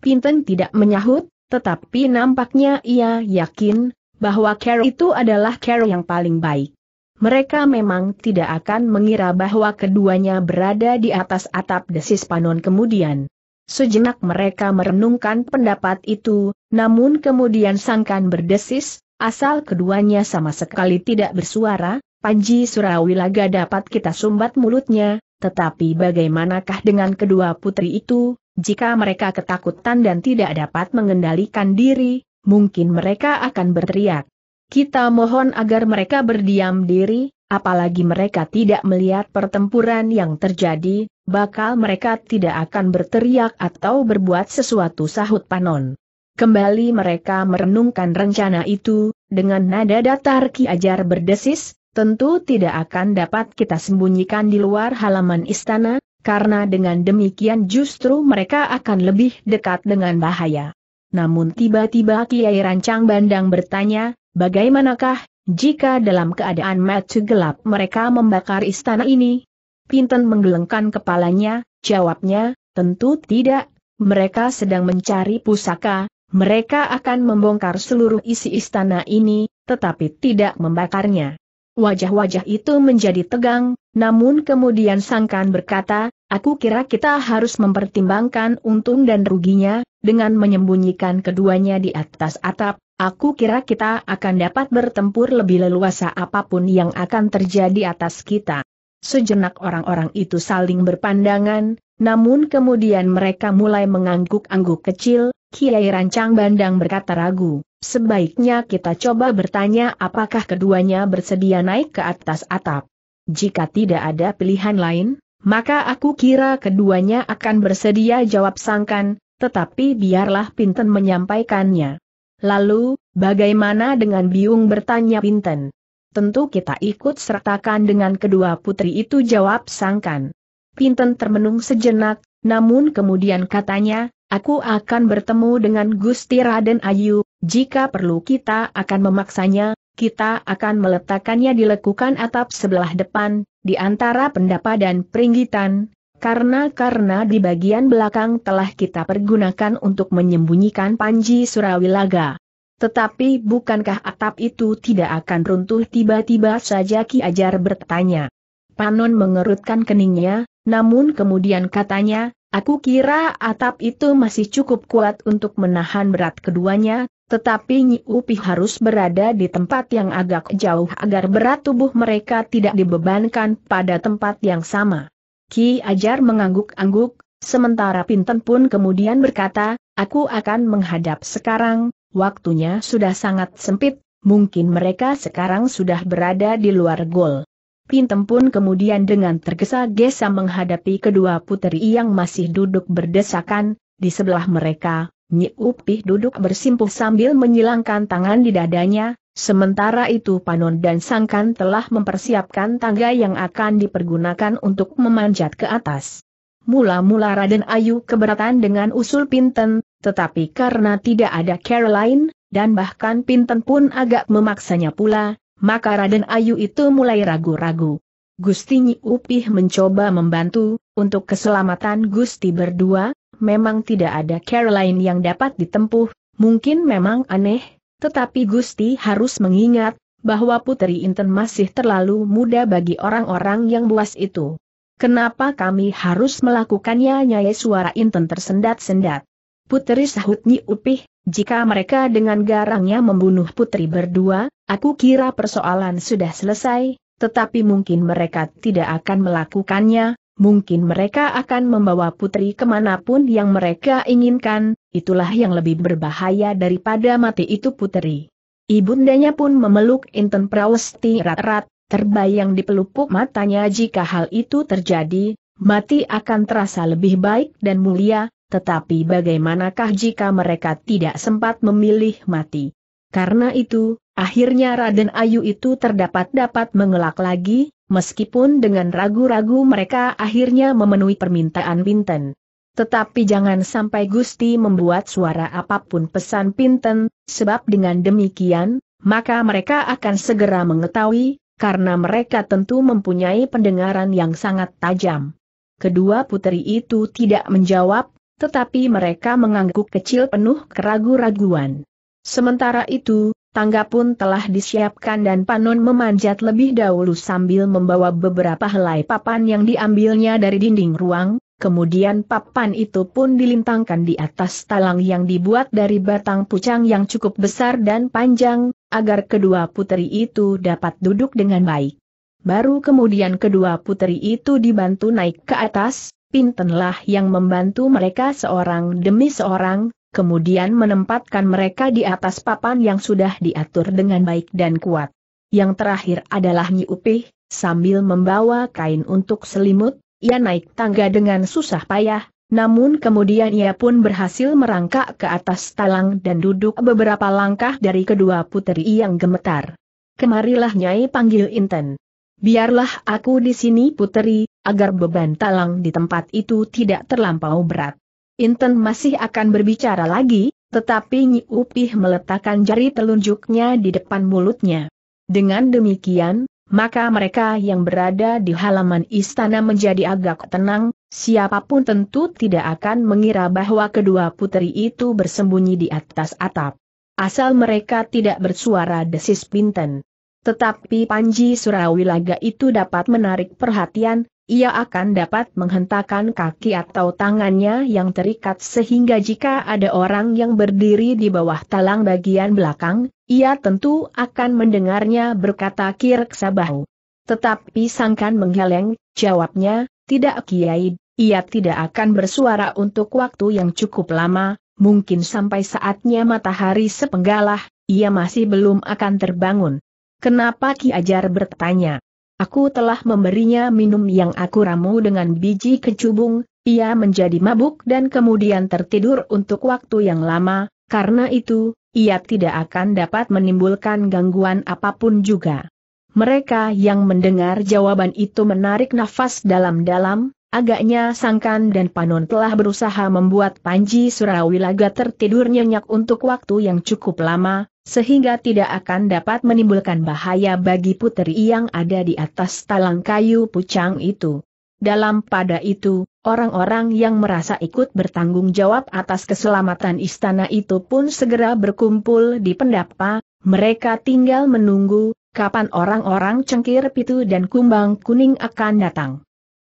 Pinten tidak menyahut, tetapi nampaknya ia yakin, bahwa Carol itu adalah Carol yang paling baik mereka memang tidak akan mengira bahwa keduanya berada di atas atap desis panon kemudian. Sejenak mereka merenungkan pendapat itu, namun kemudian sangkan berdesis, asal keduanya sama sekali tidak bersuara, Panji Surawilaga dapat kita sumbat mulutnya, tetapi bagaimanakah dengan kedua putri itu, jika mereka ketakutan dan tidak dapat mengendalikan diri, mungkin mereka akan berteriak. Kita mohon agar mereka berdiam diri, apalagi mereka tidak melihat pertempuran yang terjadi, bakal mereka tidak akan berteriak atau berbuat sesuatu sahut Panon. Kembali mereka merenungkan rencana itu, dengan nada datar Ki Ajar berdesis, tentu tidak akan dapat kita sembunyikan di luar halaman istana, karena dengan demikian justru mereka akan lebih dekat dengan bahaya. Namun tiba-tiba Kiai Rancang Bandang bertanya, Bagaimanakah, jika dalam keadaan mati gelap mereka membakar istana ini? Pinten menggelengkan kepalanya, jawabnya, tentu tidak, mereka sedang mencari pusaka, mereka akan membongkar seluruh isi istana ini, tetapi tidak membakarnya. Wajah-wajah itu menjadi tegang, namun kemudian Sangkan berkata, aku kira kita harus mempertimbangkan untung dan ruginya, dengan menyembunyikan keduanya di atas atap, Aku kira kita akan dapat bertempur lebih leluasa apapun yang akan terjadi atas kita. Sejenak orang-orang itu saling berpandangan, namun kemudian mereka mulai mengangguk-angguk kecil, Kiai Rancang Bandang berkata ragu, sebaiknya kita coba bertanya apakah keduanya bersedia naik ke atas atap. Jika tidak ada pilihan lain, maka aku kira keduanya akan bersedia jawab sangkan, tetapi biarlah Pinten menyampaikannya. Lalu, bagaimana dengan Biung bertanya Pinten? Tentu kita ikut sertakan dengan kedua putri itu jawab Sangkan. Pinten termenung sejenak, namun kemudian katanya, aku akan bertemu dengan Gusti Raden Ayu, jika perlu kita akan memaksanya, kita akan meletakkannya di lekukan atap sebelah depan, di antara pendapa dan peringgitan, karena karena di bagian belakang telah kita pergunakan untuk menyembunyikan Panji Surawilaga. Tetapi bukankah atap itu tidak akan runtuh tiba-tiba saja Ki Ajar bertanya. Panon mengerutkan keningnya, namun kemudian katanya, aku kira atap itu masih cukup kuat untuk menahan berat keduanya, tetapi Nyi Upi harus berada di tempat yang agak jauh agar berat tubuh mereka tidak dibebankan pada tempat yang sama. Ki Ajar mengangguk-angguk, sementara Pinten pun kemudian berkata, aku akan menghadap sekarang, waktunya sudah sangat sempit, mungkin mereka sekarang sudah berada di luar gol. Pintem pun kemudian dengan tergesa-gesa menghadapi kedua puteri yang masih duduk berdesakan, di sebelah mereka, Nyi Upih duduk bersimpuh sambil menyilangkan tangan di dadanya, Sementara itu Panon dan Sangkan telah mempersiapkan tangga yang akan dipergunakan untuk memanjat ke atas. Mula-mula Raden Ayu keberatan dengan usul Pinten, tetapi karena tidak ada Caroline, dan bahkan Pinten pun agak memaksanya pula, maka Raden Ayu itu mulai ragu-ragu. Gusti Nyi Upih mencoba membantu, untuk keselamatan Gusti berdua, memang tidak ada Caroline yang dapat ditempuh, mungkin memang aneh, tetapi Gusti harus mengingat, bahwa Putri Inten masih terlalu muda bagi orang-orang yang buas itu. Kenapa kami harus melakukannya nyai suara Inten tersendat-sendat? Putri sahut Nyi Upih, jika mereka dengan garangnya membunuh putri berdua, aku kira persoalan sudah selesai, tetapi mungkin mereka tidak akan melakukannya, mungkin mereka akan membawa putri kemanapun yang mereka inginkan, itulah yang lebih berbahaya daripada mati itu puteri. Ibundanya pun memeluk Inten Prawesti rat-rat. terbayang di pelupuk matanya jika hal itu terjadi, mati akan terasa lebih baik dan mulia, tetapi bagaimanakah jika mereka tidak sempat memilih mati? Karena itu, akhirnya Raden Ayu itu terdapat-dapat mengelak lagi, meskipun dengan ragu-ragu mereka akhirnya memenuhi permintaan Binten. Tetapi jangan sampai Gusti membuat suara apapun pesan Pinten, sebab dengan demikian, maka mereka akan segera mengetahui, karena mereka tentu mempunyai pendengaran yang sangat tajam. Kedua putri itu tidak menjawab, tetapi mereka mengangguk kecil penuh keragu-raguan. Sementara itu, tangga pun telah disiapkan dan Panon memanjat lebih dahulu sambil membawa beberapa helai papan yang diambilnya dari dinding ruang, Kemudian papan itu pun dilintangkan di atas talang yang dibuat dari batang pucang yang cukup besar dan panjang, agar kedua putri itu dapat duduk dengan baik. Baru kemudian kedua putri itu dibantu naik ke atas, Pintenlah yang membantu mereka seorang demi seorang, kemudian menempatkan mereka di atas papan yang sudah diatur dengan baik dan kuat. Yang terakhir adalah Nyi Upih, sambil membawa kain untuk selimut, ia naik tangga dengan susah payah, namun kemudian ia pun berhasil merangkak ke atas talang dan duduk beberapa langkah dari kedua puteri yang gemetar. Kemarilah Nyai panggil Inten. Biarlah aku di sini puteri, agar beban talang di tempat itu tidak terlampau berat. Inten masih akan berbicara lagi, tetapi Nyi Upih meletakkan jari telunjuknya di depan mulutnya. Dengan demikian, maka mereka yang berada di halaman istana menjadi agak tenang, siapapun tentu tidak akan mengira bahwa kedua putri itu bersembunyi di atas atap. Asal mereka tidak bersuara desis Pinten. Tetapi Panji Surawilaga itu dapat menarik perhatian, ia akan dapat menghentakkan kaki atau tangannya yang terikat sehingga jika ada orang yang berdiri di bawah talang bagian belakang, ia tentu akan mendengarnya berkata kirk sabahu. Tetapi sangkan menggeleng, jawabnya, tidak kiai, ia tidak akan bersuara untuk waktu yang cukup lama, mungkin sampai saatnya matahari sepenggalah, ia masih belum akan terbangun. Kenapa Ki Ajar bertanya? Aku telah memberinya minum yang aku ramu dengan biji kecubung, ia menjadi mabuk dan kemudian tertidur untuk waktu yang lama, karena itu, ia tidak akan dapat menimbulkan gangguan apapun juga. Mereka yang mendengar jawaban itu menarik nafas dalam-dalam, agaknya Sangkan dan Panon telah berusaha membuat Panji Surawilaga tertidur nyenyak untuk waktu yang cukup lama, sehingga tidak akan dapat menimbulkan bahaya bagi puteri yang ada di atas talang kayu pucang itu. Dalam pada itu, orang-orang yang merasa ikut bertanggung jawab atas keselamatan istana itu pun segera berkumpul di pendapa, mereka tinggal menunggu, kapan orang-orang cengkir pitu dan kumbang kuning akan datang.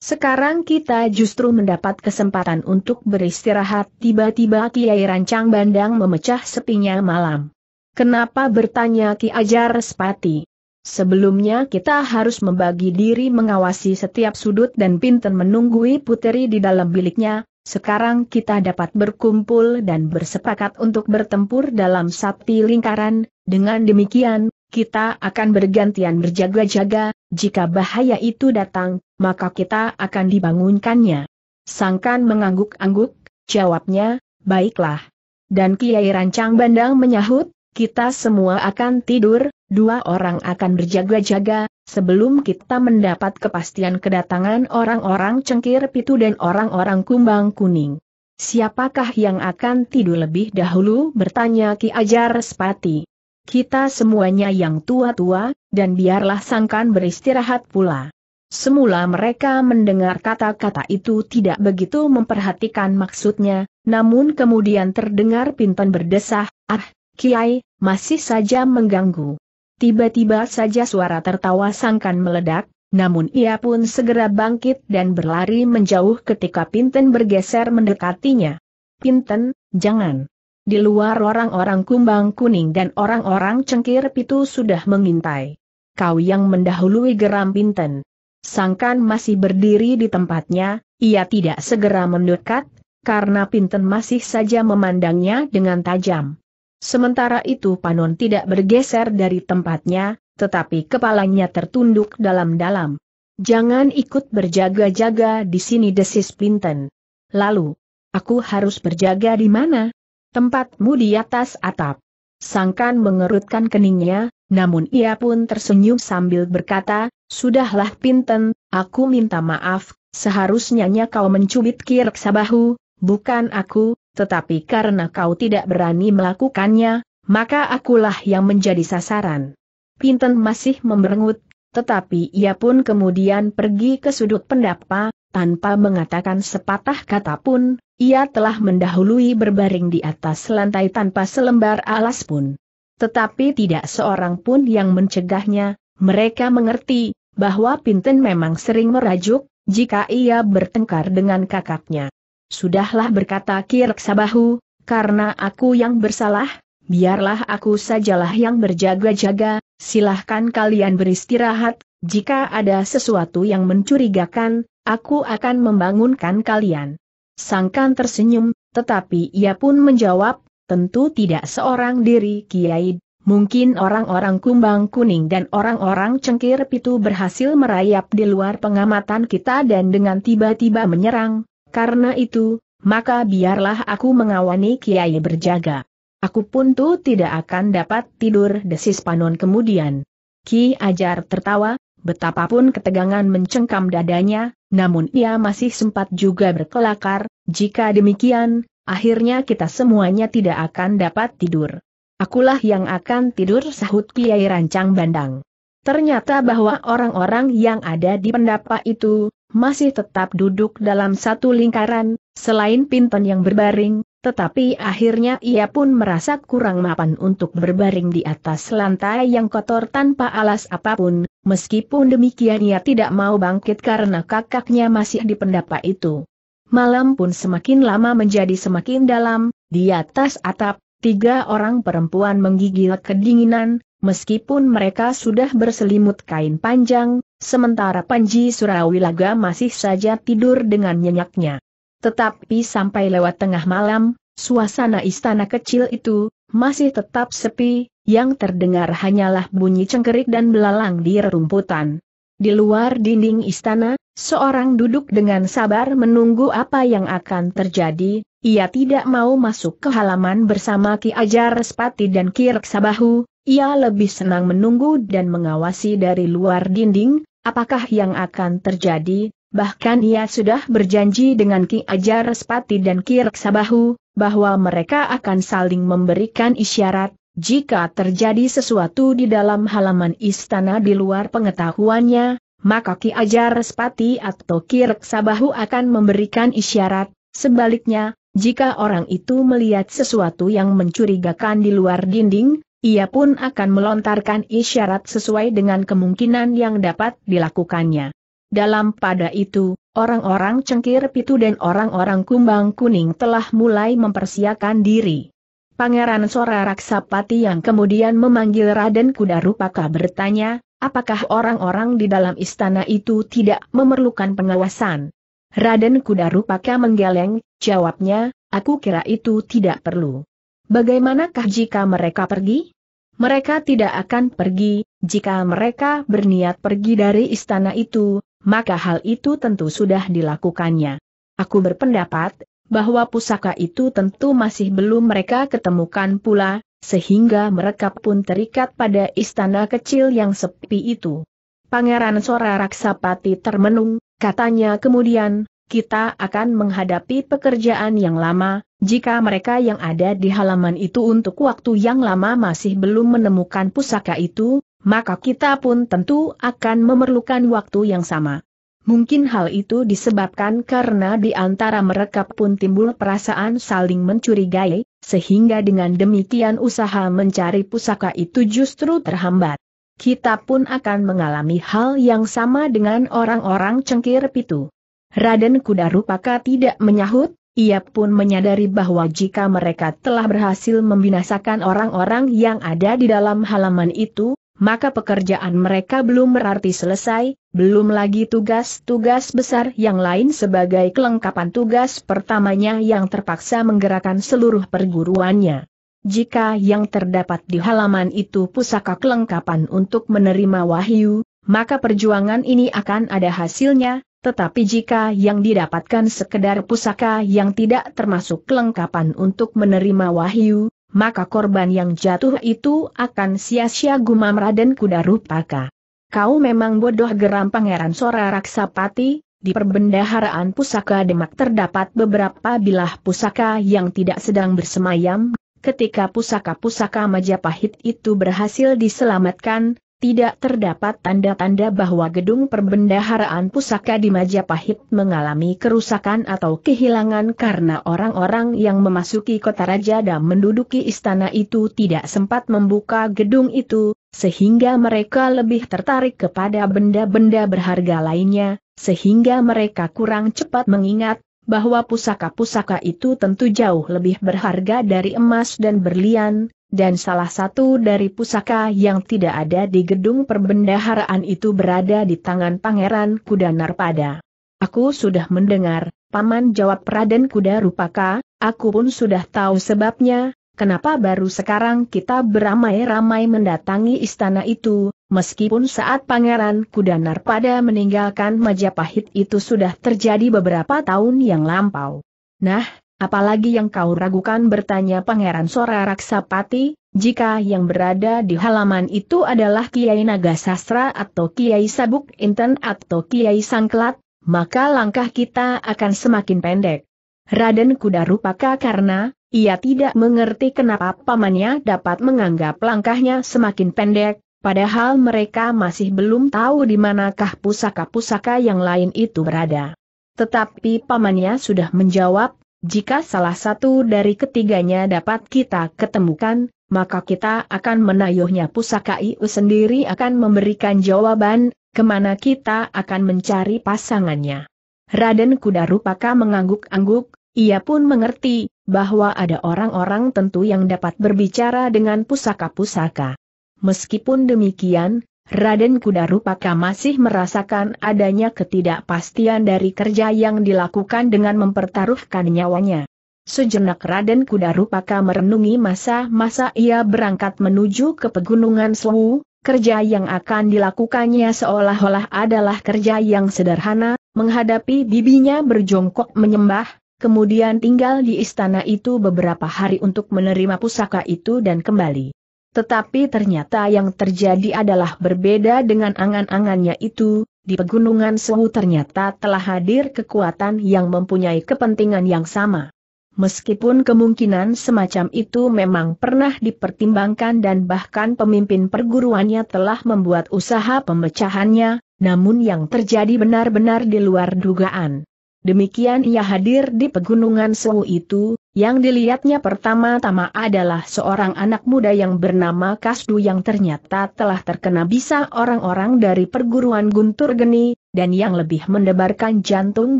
Sekarang kita justru mendapat kesempatan untuk beristirahat tiba-tiba Kiai Rancang Bandang memecah sepinya malam. Kenapa bertanya Ki Ajar Sepati? Sebelumnya kita harus membagi diri mengawasi setiap sudut dan pinter menunggui puteri di dalam biliknya, sekarang kita dapat berkumpul dan bersepakat untuk bertempur dalam satu lingkaran, dengan demikian, kita akan bergantian berjaga-jaga, jika bahaya itu datang, maka kita akan dibangunkannya. Sangkan mengangguk-angguk, jawabnya, baiklah. Dan Kiai Rancang Bandang menyahut, kita semua akan tidur, dua orang akan berjaga-jaga, sebelum kita mendapat kepastian kedatangan orang-orang cengkir pitu dan orang-orang kumbang kuning. Siapakah yang akan tidur lebih dahulu bertanya Ki Ajar Spati. Kita semuanya yang tua-tua, dan biarlah sangkan beristirahat pula. Semula mereka mendengar kata-kata itu tidak begitu memperhatikan maksudnya, namun kemudian terdengar Pinton berdesah, ah, Kiai, masih saja mengganggu. Tiba-tiba saja suara tertawa sangkan meledak, namun ia pun segera bangkit dan berlari menjauh ketika Pinten bergeser mendekatinya. Pinten, jangan. Di luar orang-orang kumbang kuning dan orang-orang cengkir pitu sudah mengintai. Kau yang mendahului geram Pinten. Sangkan masih berdiri di tempatnya, ia tidak segera mendekat, karena Pinten masih saja memandangnya dengan tajam. Sementara itu Panon tidak bergeser dari tempatnya, tetapi kepalanya tertunduk dalam-dalam. Jangan ikut berjaga-jaga di sini desis Pinten. Lalu, aku harus berjaga di mana? Tempatmu di atas atap. Sangkan mengerutkan keningnya, namun ia pun tersenyum sambil berkata, Sudahlah Pinten, aku minta maaf, seharusnya kau mencubit kirek sabahu, bukan aku, tetapi karena kau tidak berani melakukannya, maka akulah yang menjadi sasaran. Pinten masih memberengut, tetapi ia pun kemudian pergi ke sudut pendapa, tanpa mengatakan sepatah kata pun, ia telah mendahului berbaring di atas lantai tanpa selembar alas pun. Tetapi tidak seorang pun yang mencegahnya, mereka mengerti, bahwa Pinten memang sering merajuk, jika ia bertengkar dengan kakaknya. Sudahlah berkata Sabahu, karena aku yang bersalah, biarlah aku sajalah yang berjaga-jaga, silahkan kalian beristirahat, jika ada sesuatu yang mencurigakan, aku akan membangunkan kalian. Sangkan tersenyum, tetapi ia pun menjawab, tentu tidak seorang diri Kiai, mungkin orang-orang kumbang kuning dan orang-orang cengkir pitu berhasil merayap di luar pengamatan kita dan dengan tiba-tiba menyerang, karena itu, maka biarlah aku mengawani Kiai berjaga. Aku pun tuh tidak akan dapat tidur desis Panon kemudian. Ki Ajar tertawa, betapapun ketegangan mencengkam dadanya, namun ia masih sempat juga berkelakar, jika demikian, akhirnya kita semuanya tidak akan dapat tidur. Akulah yang akan tidur sahut Kiai Rancang Bandang. Ternyata bahwa orang-orang yang ada di pendapa itu, masih tetap duduk dalam satu lingkaran, selain Pinton yang berbaring, tetapi akhirnya ia pun merasa kurang mapan untuk berbaring di atas lantai yang kotor tanpa alas apapun, meskipun demikian ia tidak mau bangkit karena kakaknya masih di pendapa itu. Malam pun semakin lama menjadi semakin dalam, di atas atap, tiga orang perempuan menggigil kedinginan, meskipun mereka sudah berselimut kain panjang, sementara Panji Surawilaga masih saja tidur dengan nyenyaknya. Tetapi sampai lewat tengah malam, suasana istana kecil itu, masih tetap sepi, yang terdengar hanyalah bunyi cengkerik dan belalang di rerumputan. Di luar dinding istana, seorang duduk dengan sabar menunggu apa yang akan terjadi, ia tidak mau masuk ke halaman bersama Ki Ajar Spati dan Kirk Sabahu, ia lebih senang menunggu dan mengawasi dari luar dinding, Apakah yang akan terjadi? Bahkan ia sudah berjanji dengan Ki Ajar Respati dan Ki Reksabahu, bahwa mereka akan saling memberikan isyarat, jika terjadi sesuatu di dalam halaman istana di luar pengetahuannya, maka Ki Ajar Respati atau Ki Reksabahu akan memberikan isyarat, sebaliknya, jika orang itu melihat sesuatu yang mencurigakan di luar dinding, ia pun akan melontarkan isyarat sesuai dengan kemungkinan yang dapat dilakukannya. Dalam pada itu, orang-orang cengkir pitu dan orang-orang kumbang kuning telah mulai mempersiapkan diri. Pangeran Sora Raksapati yang kemudian memanggil Raden Kuda Rupaka bertanya, apakah orang-orang di dalam istana itu tidak memerlukan pengawasan? Raden Kuda Rupaka menggeleng, jawabnya, aku kira itu tidak perlu. Bagaimanakah jika mereka pergi? Mereka tidak akan pergi, jika mereka berniat pergi dari istana itu, maka hal itu tentu sudah dilakukannya. Aku berpendapat, bahwa pusaka itu tentu masih belum mereka ketemukan pula, sehingga mereka pun terikat pada istana kecil yang sepi itu. Pangeran Sora Raksapati termenung, katanya kemudian, kita akan menghadapi pekerjaan yang lama, jika mereka yang ada di halaman itu untuk waktu yang lama masih belum menemukan pusaka itu, maka kita pun tentu akan memerlukan waktu yang sama. Mungkin hal itu disebabkan karena di antara mereka pun timbul perasaan saling mencurigai, sehingga dengan demikian usaha mencari pusaka itu justru terhambat. Kita pun akan mengalami hal yang sama dengan orang-orang cengkir pitu. Raden Kuda Rupaka tidak menyahut, ia pun menyadari bahwa jika mereka telah berhasil membinasakan orang-orang yang ada di dalam halaman itu, maka pekerjaan mereka belum berarti selesai, belum lagi tugas-tugas besar yang lain sebagai kelengkapan tugas pertamanya yang terpaksa menggerakkan seluruh perguruannya. Jika yang terdapat di halaman itu pusaka kelengkapan untuk menerima wahyu, maka perjuangan ini akan ada hasilnya, tetapi jika yang didapatkan sekedar pusaka yang tidak termasuk kelengkapan untuk menerima wahyu, maka korban yang jatuh itu akan sia-sia gumam Raden Kudarupaka. Kau memang bodoh geram pangeran Sora Raksapati, di perbendaharaan pusaka Demak terdapat beberapa bilah pusaka yang tidak sedang bersemayam, ketika pusaka-pusaka Majapahit itu berhasil diselamatkan, tidak terdapat tanda-tanda bahwa gedung perbendaharaan pusaka di Majapahit mengalami kerusakan atau kehilangan karena orang-orang yang memasuki kota raja dan menduduki istana itu tidak sempat membuka gedung itu, sehingga mereka lebih tertarik kepada benda-benda berharga lainnya, sehingga mereka kurang cepat mengingat bahwa pusaka-pusaka itu tentu jauh lebih berharga dari emas dan berlian, dan salah satu dari pusaka yang tidak ada di gedung perbendaharaan itu berada di tangan Pangeran Kuda Narpada. Aku sudah mendengar, Paman jawab Raden Kuda Rupaka, aku pun sudah tahu sebabnya, kenapa baru sekarang kita beramai-ramai mendatangi istana itu, meskipun saat Pangeran Kuda Narpada meninggalkan Majapahit itu sudah terjadi beberapa tahun yang lampau. Nah, Apalagi yang kau ragukan bertanya Pangeran Sora Raksapati, jika yang berada di halaman itu adalah Kiai Naga Sastra atau Kiai Sabuk Inten atau Kiai Sangklat, maka langkah kita akan semakin pendek. Raden Kuda Rupaka karena, ia tidak mengerti kenapa pamannya dapat menganggap langkahnya semakin pendek, padahal mereka masih belum tahu di manakah pusaka-pusaka yang lain itu berada. Tetapi pamannya sudah menjawab, jika salah satu dari ketiganya dapat kita ketemukan, maka kita akan menayuhnya pusaka IU sendiri akan memberikan jawaban, kemana kita akan mencari pasangannya. Raden Kuda Rupaka mengangguk-angguk, ia pun mengerti, bahwa ada orang-orang tentu yang dapat berbicara dengan pusaka-pusaka. Meskipun demikian, Raden Kuda Rupaka masih merasakan adanya ketidakpastian dari kerja yang dilakukan dengan mempertaruhkan nyawanya. Sejenak Raden Kuda Rupaka merenungi masa-masa ia berangkat menuju ke pegunungan Sewu, kerja yang akan dilakukannya seolah-olah adalah kerja yang sederhana, menghadapi bibinya berjongkok menyembah, kemudian tinggal di istana itu beberapa hari untuk menerima pusaka itu dan kembali. Tetapi ternyata yang terjadi adalah berbeda dengan angan-angannya itu, di pegunungan Sewu ternyata telah hadir kekuatan yang mempunyai kepentingan yang sama. Meskipun kemungkinan semacam itu memang pernah dipertimbangkan dan bahkan pemimpin perguruannya telah membuat usaha pemecahannya, namun yang terjadi benar-benar di luar dugaan. Demikian ia hadir di pegunungan Sewu itu, yang dilihatnya pertama-tama adalah seorang anak muda yang bernama Kasdu yang ternyata telah terkena bisa orang-orang dari perguruan Guntur Geni, dan yang lebih mendebarkan jantung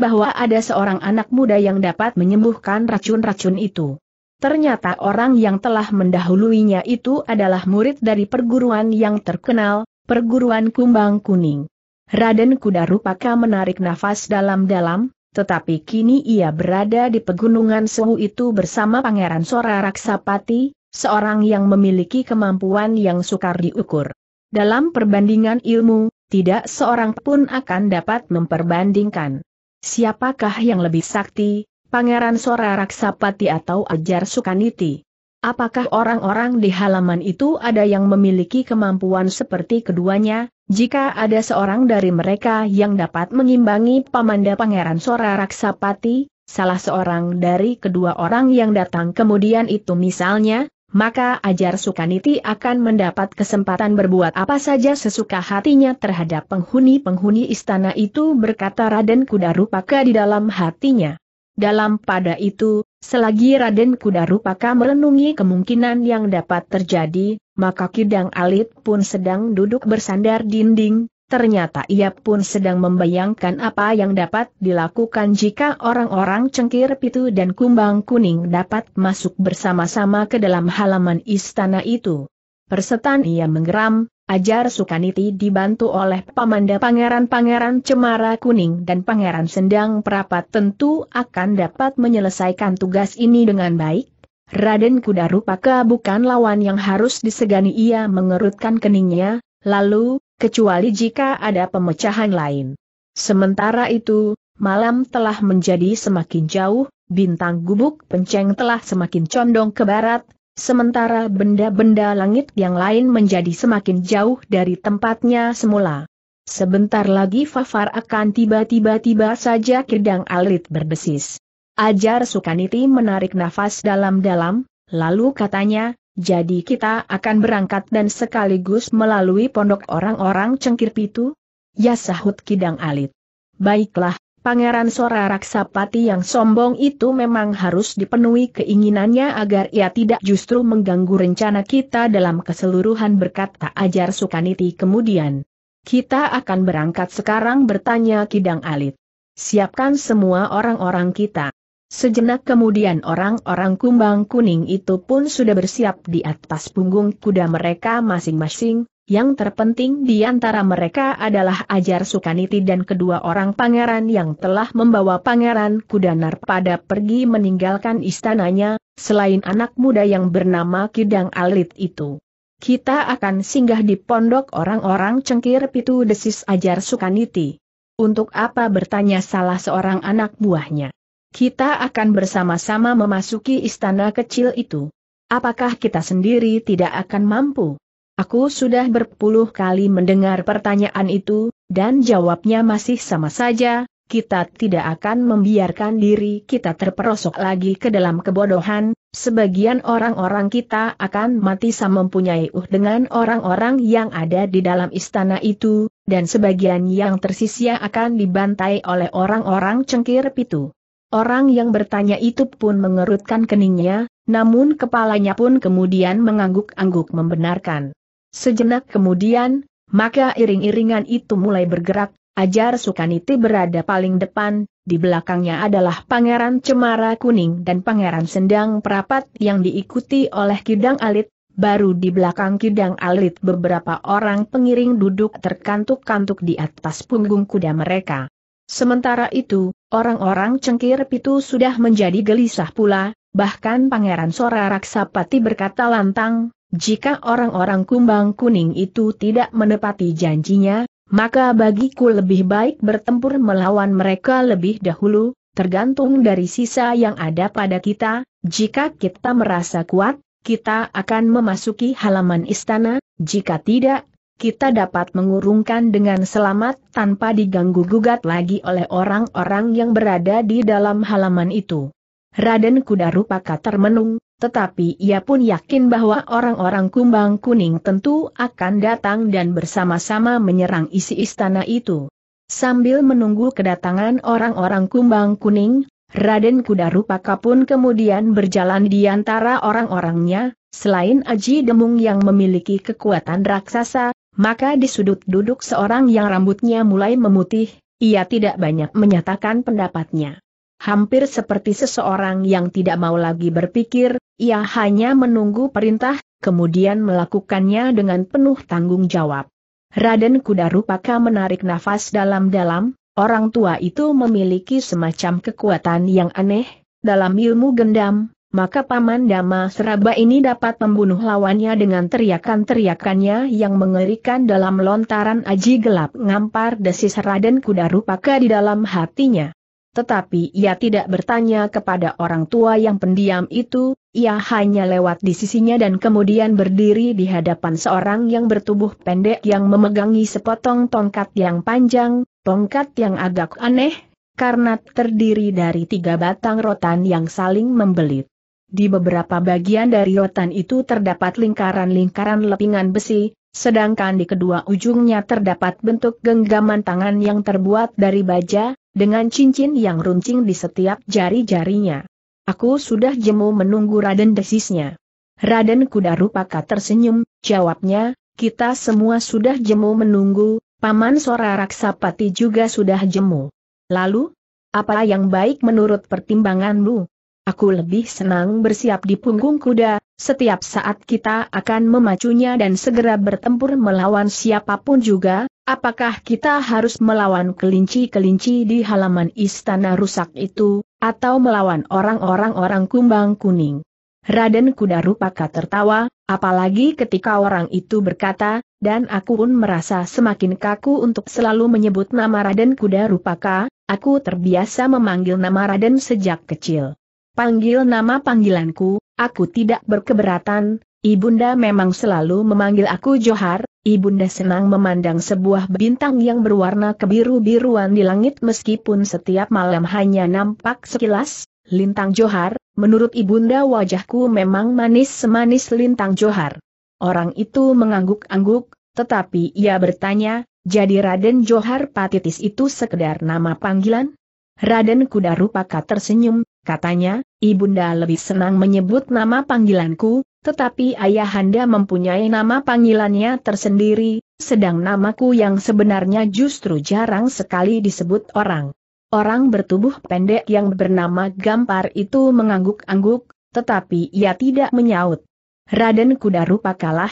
bahwa ada seorang anak muda yang dapat menyembuhkan racun-racun itu. Ternyata orang yang telah mendahuluinya itu adalah murid dari perguruan yang terkenal, perguruan Kumbang Kuning. Raden Kuda Rupaka menarik nafas dalam-dalam, tetapi kini ia berada di pegunungan Suhu itu bersama Pangeran Sora Raksapati, seorang yang memiliki kemampuan yang sukar diukur. Dalam perbandingan ilmu, tidak seorang pun akan dapat memperbandingkan. Siapakah yang lebih sakti, Pangeran Sora Raksapati atau Ajar Sukaniti? Apakah orang-orang di halaman itu ada yang memiliki kemampuan seperti keduanya? Jika ada seorang dari mereka yang dapat mengimbangi pamanda Pangeran Sora Raksapati, salah seorang dari kedua orang yang datang kemudian itu misalnya, maka Ajar Sukaniti akan mendapat kesempatan berbuat apa saja sesuka hatinya terhadap penghuni-penghuni istana itu berkata Raden Kudarupaka di dalam hatinya. Dalam pada itu, Selagi Raden Kudarupaka merenungi kemungkinan yang dapat terjadi, maka Kidang Alit pun sedang duduk bersandar dinding, ternyata ia pun sedang membayangkan apa yang dapat dilakukan jika orang-orang cengkir pitu dan kumbang kuning dapat masuk bersama-sama ke dalam halaman istana itu. Persetan ia menggeram, Ajar Sukaniti dibantu oleh pamanda pangeran-pangeran Cemara Kuning dan pangeran Sendang Prapat tentu akan dapat menyelesaikan tugas ini dengan baik. Raden Kuda Rupaka bukan lawan yang harus disegani ia mengerutkan keningnya, lalu, kecuali jika ada pemecahan lain. Sementara itu, malam telah menjadi semakin jauh, bintang gubuk penceng telah semakin condong ke barat, sementara benda-benda langit yang lain menjadi semakin jauh dari tempatnya semula. Sebentar lagi Fafar akan tiba-tiba-tiba saja kedang alit berdesis. Ajar Sukaniti menarik nafas dalam-dalam, lalu katanya, jadi kita akan berangkat dan sekaligus melalui pondok orang-orang cengkir pitu? Ya sahut Kidang Alit. Baiklah, Pangeran Sora Raksapati yang sombong itu memang harus dipenuhi keinginannya agar ia tidak justru mengganggu rencana kita dalam keseluruhan berkata ajar Sukaniti kemudian. Kita akan berangkat sekarang bertanya Kidang Alit. Siapkan semua orang-orang kita. Sejenak kemudian orang-orang kumbang kuning itu pun sudah bersiap di atas punggung kuda mereka masing-masing, yang terpenting di antara mereka adalah Ajar Sukaniti dan kedua orang pangeran yang telah membawa pangeran Kudanar pada pergi meninggalkan istananya, selain anak muda yang bernama Kidang Alit itu. Kita akan singgah di pondok orang-orang cengkir pitu desis Ajar Sukaniti. Untuk apa bertanya salah seorang anak buahnya? Kita akan bersama-sama memasuki istana kecil itu. Apakah kita sendiri tidak akan mampu? Aku sudah berpuluh kali mendengar pertanyaan itu, dan jawabnya masih sama saja, kita tidak akan membiarkan diri kita terperosok lagi ke dalam kebodohan, sebagian orang-orang kita akan mati sama mempunyai uh dengan orang-orang yang ada di dalam istana itu, dan sebagian yang tersisa akan dibantai oleh orang-orang cengkir pitu. Orang yang bertanya itu pun mengerutkan keningnya, namun kepalanya pun kemudian mengangguk-angguk membenarkan. Sejenak kemudian, maka iring-iringan itu mulai bergerak, ajar Sukaniti berada paling depan, di belakangnya adalah Pangeran Cemara Kuning dan Pangeran Sendang Perapat yang diikuti oleh Kidang Alit, baru di belakang Kidang Alit beberapa orang pengiring duduk terkantuk-kantuk di atas punggung kuda mereka. Sementara itu, orang-orang cengkir pitu sudah menjadi gelisah pula, bahkan Pangeran Sora Raksapati berkata lantang, jika orang-orang kumbang kuning itu tidak menepati janjinya, maka bagiku lebih baik bertempur melawan mereka lebih dahulu, tergantung dari sisa yang ada pada kita, jika kita merasa kuat, kita akan memasuki halaman istana, jika tidak, kita dapat mengurungkan dengan selamat tanpa diganggu-gugat lagi oleh orang-orang yang berada di dalam halaman itu. Raden Kudarupaka termenung, tetapi ia pun yakin bahwa orang-orang kumbang kuning tentu akan datang dan bersama-sama menyerang isi istana itu. Sambil menunggu kedatangan orang-orang kumbang kuning, Raden Kudarupaka Pakapun pun kemudian berjalan di antara orang-orangnya, selain Aji Demung yang memiliki kekuatan raksasa, maka di sudut duduk seorang yang rambutnya mulai memutih, ia tidak banyak menyatakan pendapatnya. Hampir seperti seseorang yang tidak mau lagi berpikir, ia hanya menunggu perintah, kemudian melakukannya dengan penuh tanggung jawab. Raden Kuda Rupaka menarik nafas dalam-dalam, orang tua itu memiliki semacam kekuatan yang aneh, dalam ilmu gendam, maka Paman Dama Seraba ini dapat membunuh lawannya dengan teriakan-teriakannya yang mengerikan dalam lontaran aji gelap ngampar desis Raden Kuda Rupaka di dalam hatinya. Tetapi ia tidak bertanya kepada orang tua yang pendiam itu, ia hanya lewat di sisinya dan kemudian berdiri di hadapan seorang yang bertubuh pendek yang memegangi sepotong tongkat yang panjang, tongkat yang agak aneh, karena terdiri dari tiga batang rotan yang saling membelit. Di beberapa bagian dari rotan itu terdapat lingkaran-lingkaran lepingan besi, sedangkan di kedua ujungnya terdapat bentuk genggaman tangan yang terbuat dari baja, dengan cincin yang runcing di setiap jari-jarinya. Aku sudah jemu menunggu Raden desisnya. Raden Kuda Rupaka tersenyum, jawabnya, kita semua sudah jemu menunggu, Paman Sora Raksapati juga sudah jemu. Lalu, apa yang baik menurut pertimbanganmu? Aku lebih senang bersiap di punggung kuda, setiap saat kita akan memacunya dan segera bertempur melawan siapapun juga, Apakah kita harus melawan kelinci-kelinci di halaman istana rusak itu, atau melawan orang-orang orang kumbang kuning? Raden Kuda Rupaka tertawa, apalagi ketika orang itu berkata, dan aku pun merasa semakin kaku untuk selalu menyebut nama Raden Kuda Rupaka, aku terbiasa memanggil nama Raden sejak kecil. Panggil nama panggilanku, aku tidak berkeberatan, Ibunda memang selalu memanggil aku Johar, Ibunda senang memandang sebuah bintang yang berwarna kebiru-biruan di langit meskipun setiap malam hanya nampak sekilas, lintang Johar, menurut Ibunda wajahku memang manis semanis lintang Johar. Orang itu mengangguk-angguk, tetapi ia bertanya, jadi Raden Johar Patitis itu sekedar nama panggilan? Raden Kuda Rupaka tersenyum, katanya, Ibunda lebih senang menyebut nama panggilanku, tetapi ayahanda mempunyai nama panggilannya tersendiri, sedang namaku yang sebenarnya justru jarang sekali disebut orang. Orang bertubuh pendek yang bernama Gampar itu mengangguk-angguk, tetapi ia tidak menyaut. Raden Kuda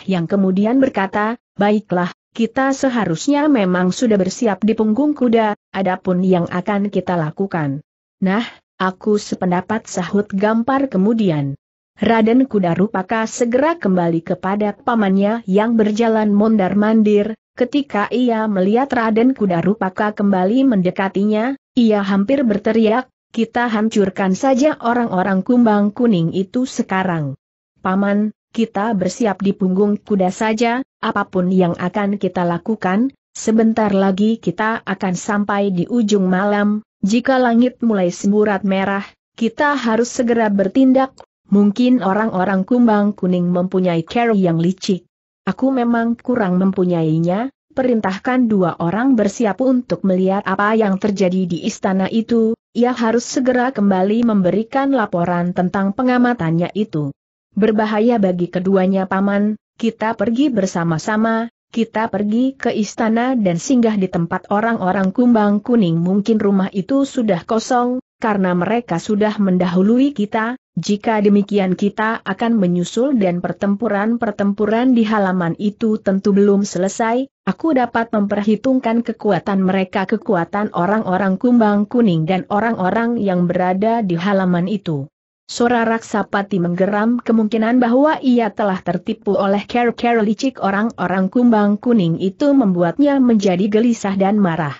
yang kemudian berkata, baiklah, kita seharusnya memang sudah bersiap di punggung kuda, adapun yang akan kita lakukan. Nah, aku sependapat sahut Gampar kemudian. Raden Kuda Rupaka segera kembali kepada pamannya yang berjalan mondar-mandir, ketika ia melihat Raden Kuda Rupaka kembali mendekatinya, ia hampir berteriak, kita hancurkan saja orang-orang kumbang kuning itu sekarang. Paman, kita bersiap di punggung kuda saja, apapun yang akan kita lakukan, sebentar lagi kita akan sampai di ujung malam, jika langit mulai semburat merah, kita harus segera bertindak, Mungkin orang-orang kumbang kuning mempunyai cara yang licik. Aku memang kurang mempunyainya, perintahkan dua orang bersiap untuk melihat apa yang terjadi di istana itu, ia harus segera kembali memberikan laporan tentang pengamatannya itu. Berbahaya bagi keduanya paman, kita pergi bersama-sama, kita pergi ke istana dan singgah di tempat orang-orang kumbang kuning mungkin rumah itu sudah kosong, karena mereka sudah mendahului kita, jika demikian kita akan menyusul dan pertempuran-pertempuran di halaman itu tentu belum selesai, aku dapat memperhitungkan kekuatan mereka kekuatan orang-orang kumbang kuning dan orang-orang yang berada di halaman itu. Sora Raksapati menggeram kemungkinan bahwa ia telah tertipu oleh care-care licik orang-orang kumbang kuning itu membuatnya menjadi gelisah dan marah.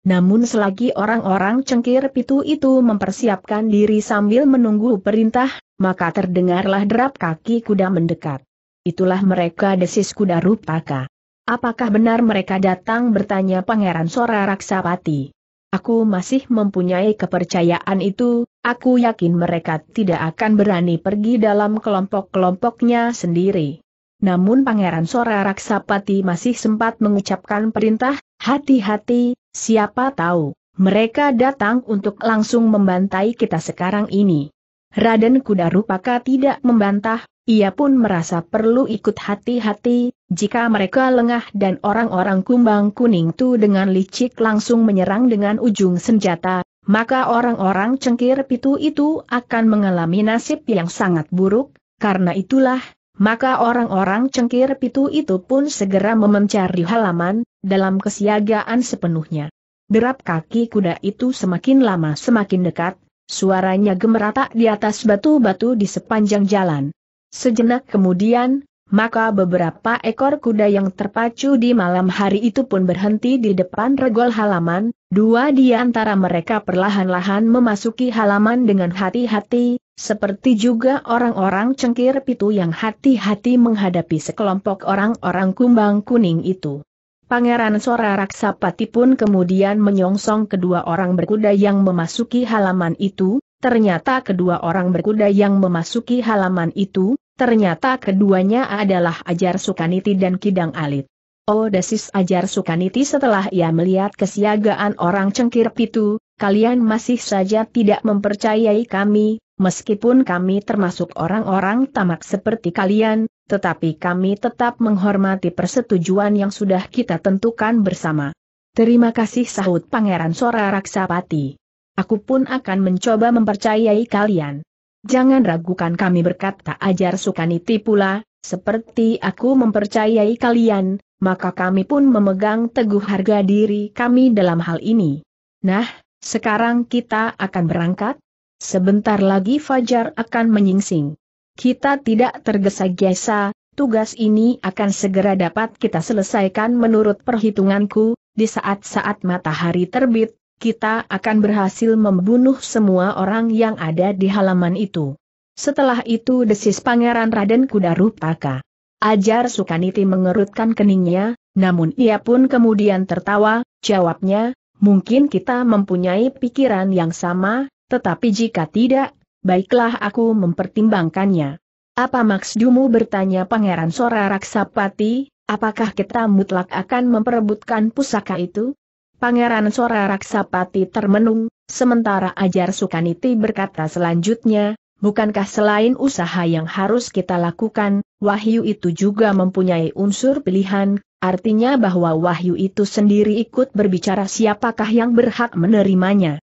Namun selagi orang-orang cengkir pitu itu mempersiapkan diri sambil menunggu perintah, maka terdengarlah derap kaki kuda mendekat. Itulah mereka desis kuda rupaka. Apakah benar mereka datang bertanya Pangeran Sora Raksapati? Aku masih mempunyai kepercayaan itu, aku yakin mereka tidak akan berani pergi dalam kelompok-kelompoknya sendiri. Namun Pangeran Sora Raksapati masih sempat mengucapkan perintah, hati-hati, Siapa tahu, mereka datang untuk langsung membantai kita sekarang ini. Raden Kuda Rupaka tidak membantah, ia pun merasa perlu ikut hati-hati, jika mereka lengah dan orang-orang kumbang kuning itu dengan licik langsung menyerang dengan ujung senjata, maka orang-orang cengkir pitu itu akan mengalami nasib yang sangat buruk, karena itulah, maka orang-orang cengkir pitu itu pun segera memencari halaman, dalam kesiagaan sepenuhnya. Derap kaki kuda itu semakin lama semakin dekat, suaranya gemeratak di atas batu-batu di sepanjang jalan. Sejenak kemudian, maka beberapa ekor kuda yang terpacu di malam hari itu pun berhenti di depan regol halaman, dua di antara mereka perlahan-lahan memasuki halaman dengan hati-hati, seperti juga orang-orang cengkir pitu yang hati-hati menghadapi sekelompok orang-orang kumbang kuning itu. Pangeran Sora Raksapati pun kemudian menyongsong kedua orang berkuda yang memasuki halaman itu, ternyata kedua orang berkuda yang memasuki halaman itu, ternyata keduanya adalah Ajar Sukaniti dan Kidang Alit. Oh desis Ajar Sukaniti setelah ia melihat kesiagaan orang cengkir pitu, kalian masih saja tidak mempercayai kami, meskipun kami termasuk orang-orang tamak seperti kalian, tetapi kami tetap menghormati persetujuan yang sudah kita tentukan bersama. Terima kasih sahut Pangeran Sora Raksapati. Aku pun akan mencoba mempercayai kalian. Jangan ragukan kami berkata ajar Sukaniti pula, seperti aku mempercayai kalian, maka kami pun memegang teguh harga diri kami dalam hal ini. Nah, sekarang kita akan berangkat. Sebentar lagi Fajar akan menyingsing kita tidak tergesa-gesa, tugas ini akan segera dapat kita selesaikan menurut perhitunganku, di saat-saat matahari terbit, kita akan berhasil membunuh semua orang yang ada di halaman itu. Setelah itu desis Pangeran Raden Kudarupaka. Ajar Sukaniti mengerutkan keningnya, namun ia pun kemudian tertawa, jawabnya, mungkin kita mempunyai pikiran yang sama, tetapi jika tidak, baiklah aku mempertimbangkannya. Apa maksudmu bertanya Pangeran Sora Raksapati, apakah kita mutlak akan memperebutkan pusaka itu? Pangeran Sora Raksapati termenung, sementara Ajar Sukaniti berkata selanjutnya, bukankah selain usaha yang harus kita lakukan, wahyu itu juga mempunyai unsur pilihan, artinya bahwa wahyu itu sendiri ikut berbicara siapakah yang berhak menerimanya.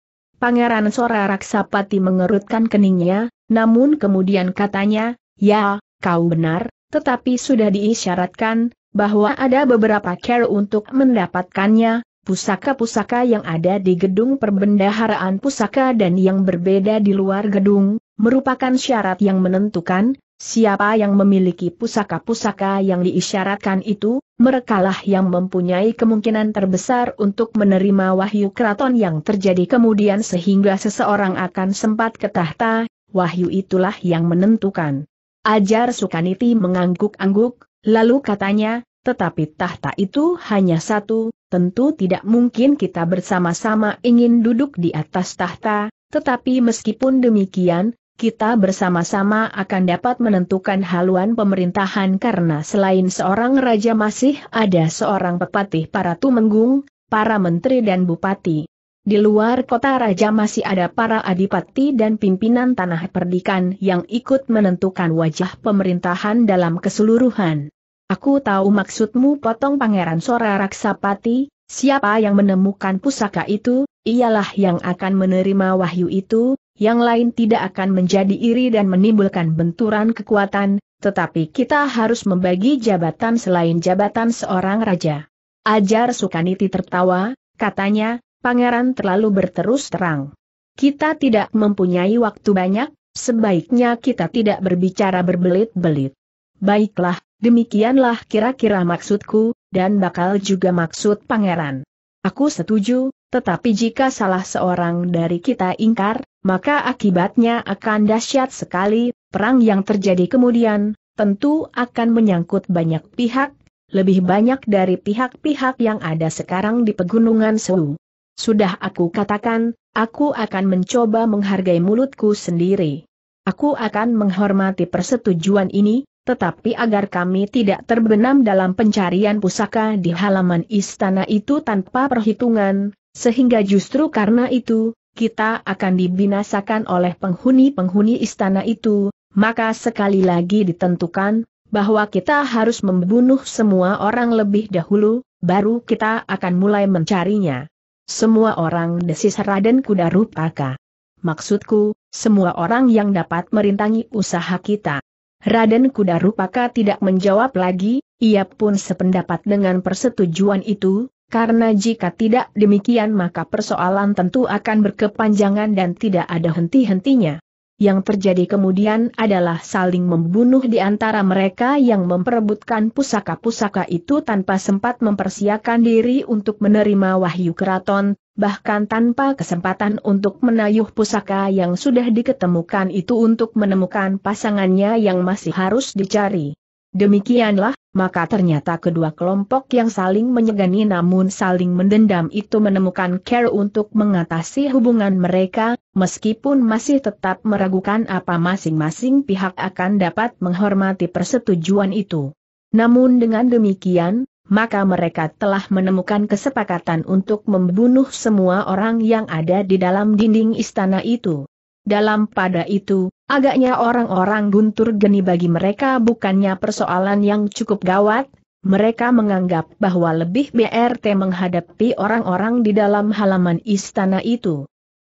Pangeran Sora Raksapati mengerutkan keningnya, namun kemudian katanya, ya, kau benar, tetapi sudah diisyaratkan, bahwa ada beberapa care untuk mendapatkannya, pusaka-pusaka yang ada di gedung perbendaharaan pusaka dan yang berbeda di luar gedung, merupakan syarat yang menentukan, Siapa yang memiliki pusaka-pusaka yang diisyaratkan itu, merekalah yang mempunyai kemungkinan terbesar untuk menerima wahyu keraton yang terjadi kemudian sehingga seseorang akan sempat ke tahta, wahyu itulah yang menentukan. Ajar Sukaniti mengangguk-angguk, lalu katanya, tetapi tahta itu hanya satu, tentu tidak mungkin kita bersama-sama ingin duduk di atas tahta, tetapi meskipun demikian, kita bersama-sama akan dapat menentukan haluan pemerintahan karena selain seorang raja masih ada seorang pepatih para tumenggung, para menteri dan bupati. Di luar kota raja masih ada para adipati dan pimpinan tanah perdikan yang ikut menentukan wajah pemerintahan dalam keseluruhan. Aku tahu maksudmu potong pangeran Sora Raksapati, siapa yang menemukan pusaka itu, ialah yang akan menerima wahyu itu, yang lain tidak akan menjadi iri dan menimbulkan benturan kekuatan, tetapi kita harus membagi jabatan selain jabatan seorang raja. Ajar Sukaniti tertawa, katanya, pangeran terlalu berterus terang. Kita tidak mempunyai waktu banyak, sebaiknya kita tidak berbicara berbelit-belit. Baiklah, demikianlah kira-kira maksudku, dan bakal juga maksud pangeran. Aku setuju, tetapi jika salah seorang dari kita ingkar, maka akibatnya akan dahsyat sekali, perang yang terjadi kemudian, tentu akan menyangkut banyak pihak, lebih banyak dari pihak-pihak yang ada sekarang di Pegunungan Sewu. Sudah aku katakan, aku akan mencoba menghargai mulutku sendiri. Aku akan menghormati persetujuan ini, tetapi agar kami tidak terbenam dalam pencarian pusaka di halaman istana itu tanpa perhitungan, sehingga justru karena itu, kita akan dibinasakan oleh penghuni-penghuni istana itu, maka sekali lagi ditentukan, bahwa kita harus membunuh semua orang lebih dahulu, baru kita akan mulai mencarinya. Semua orang desis Raden Kudarupaka Maksudku, semua orang yang dapat merintangi usaha kita. Raden Kudarupaka tidak menjawab lagi, ia pun sependapat dengan persetujuan itu, karena jika tidak demikian maka persoalan tentu akan berkepanjangan dan tidak ada henti-hentinya. Yang terjadi kemudian adalah saling membunuh di antara mereka yang memperebutkan pusaka-pusaka itu tanpa sempat mempersiapkan diri untuk menerima wahyu keraton, bahkan tanpa kesempatan untuk menayuh pusaka yang sudah diketemukan itu untuk menemukan pasangannya yang masih harus dicari. Demikianlah, maka ternyata kedua kelompok yang saling menyegani namun saling mendendam itu menemukan care untuk mengatasi hubungan mereka, meskipun masih tetap meragukan apa masing-masing pihak akan dapat menghormati persetujuan itu. Namun dengan demikian, maka mereka telah menemukan kesepakatan untuk membunuh semua orang yang ada di dalam dinding istana itu. Dalam pada itu, agaknya orang-orang guntur geni bagi mereka bukannya persoalan yang cukup gawat, mereka menganggap bahwa lebih BRT menghadapi orang-orang di dalam halaman istana itu.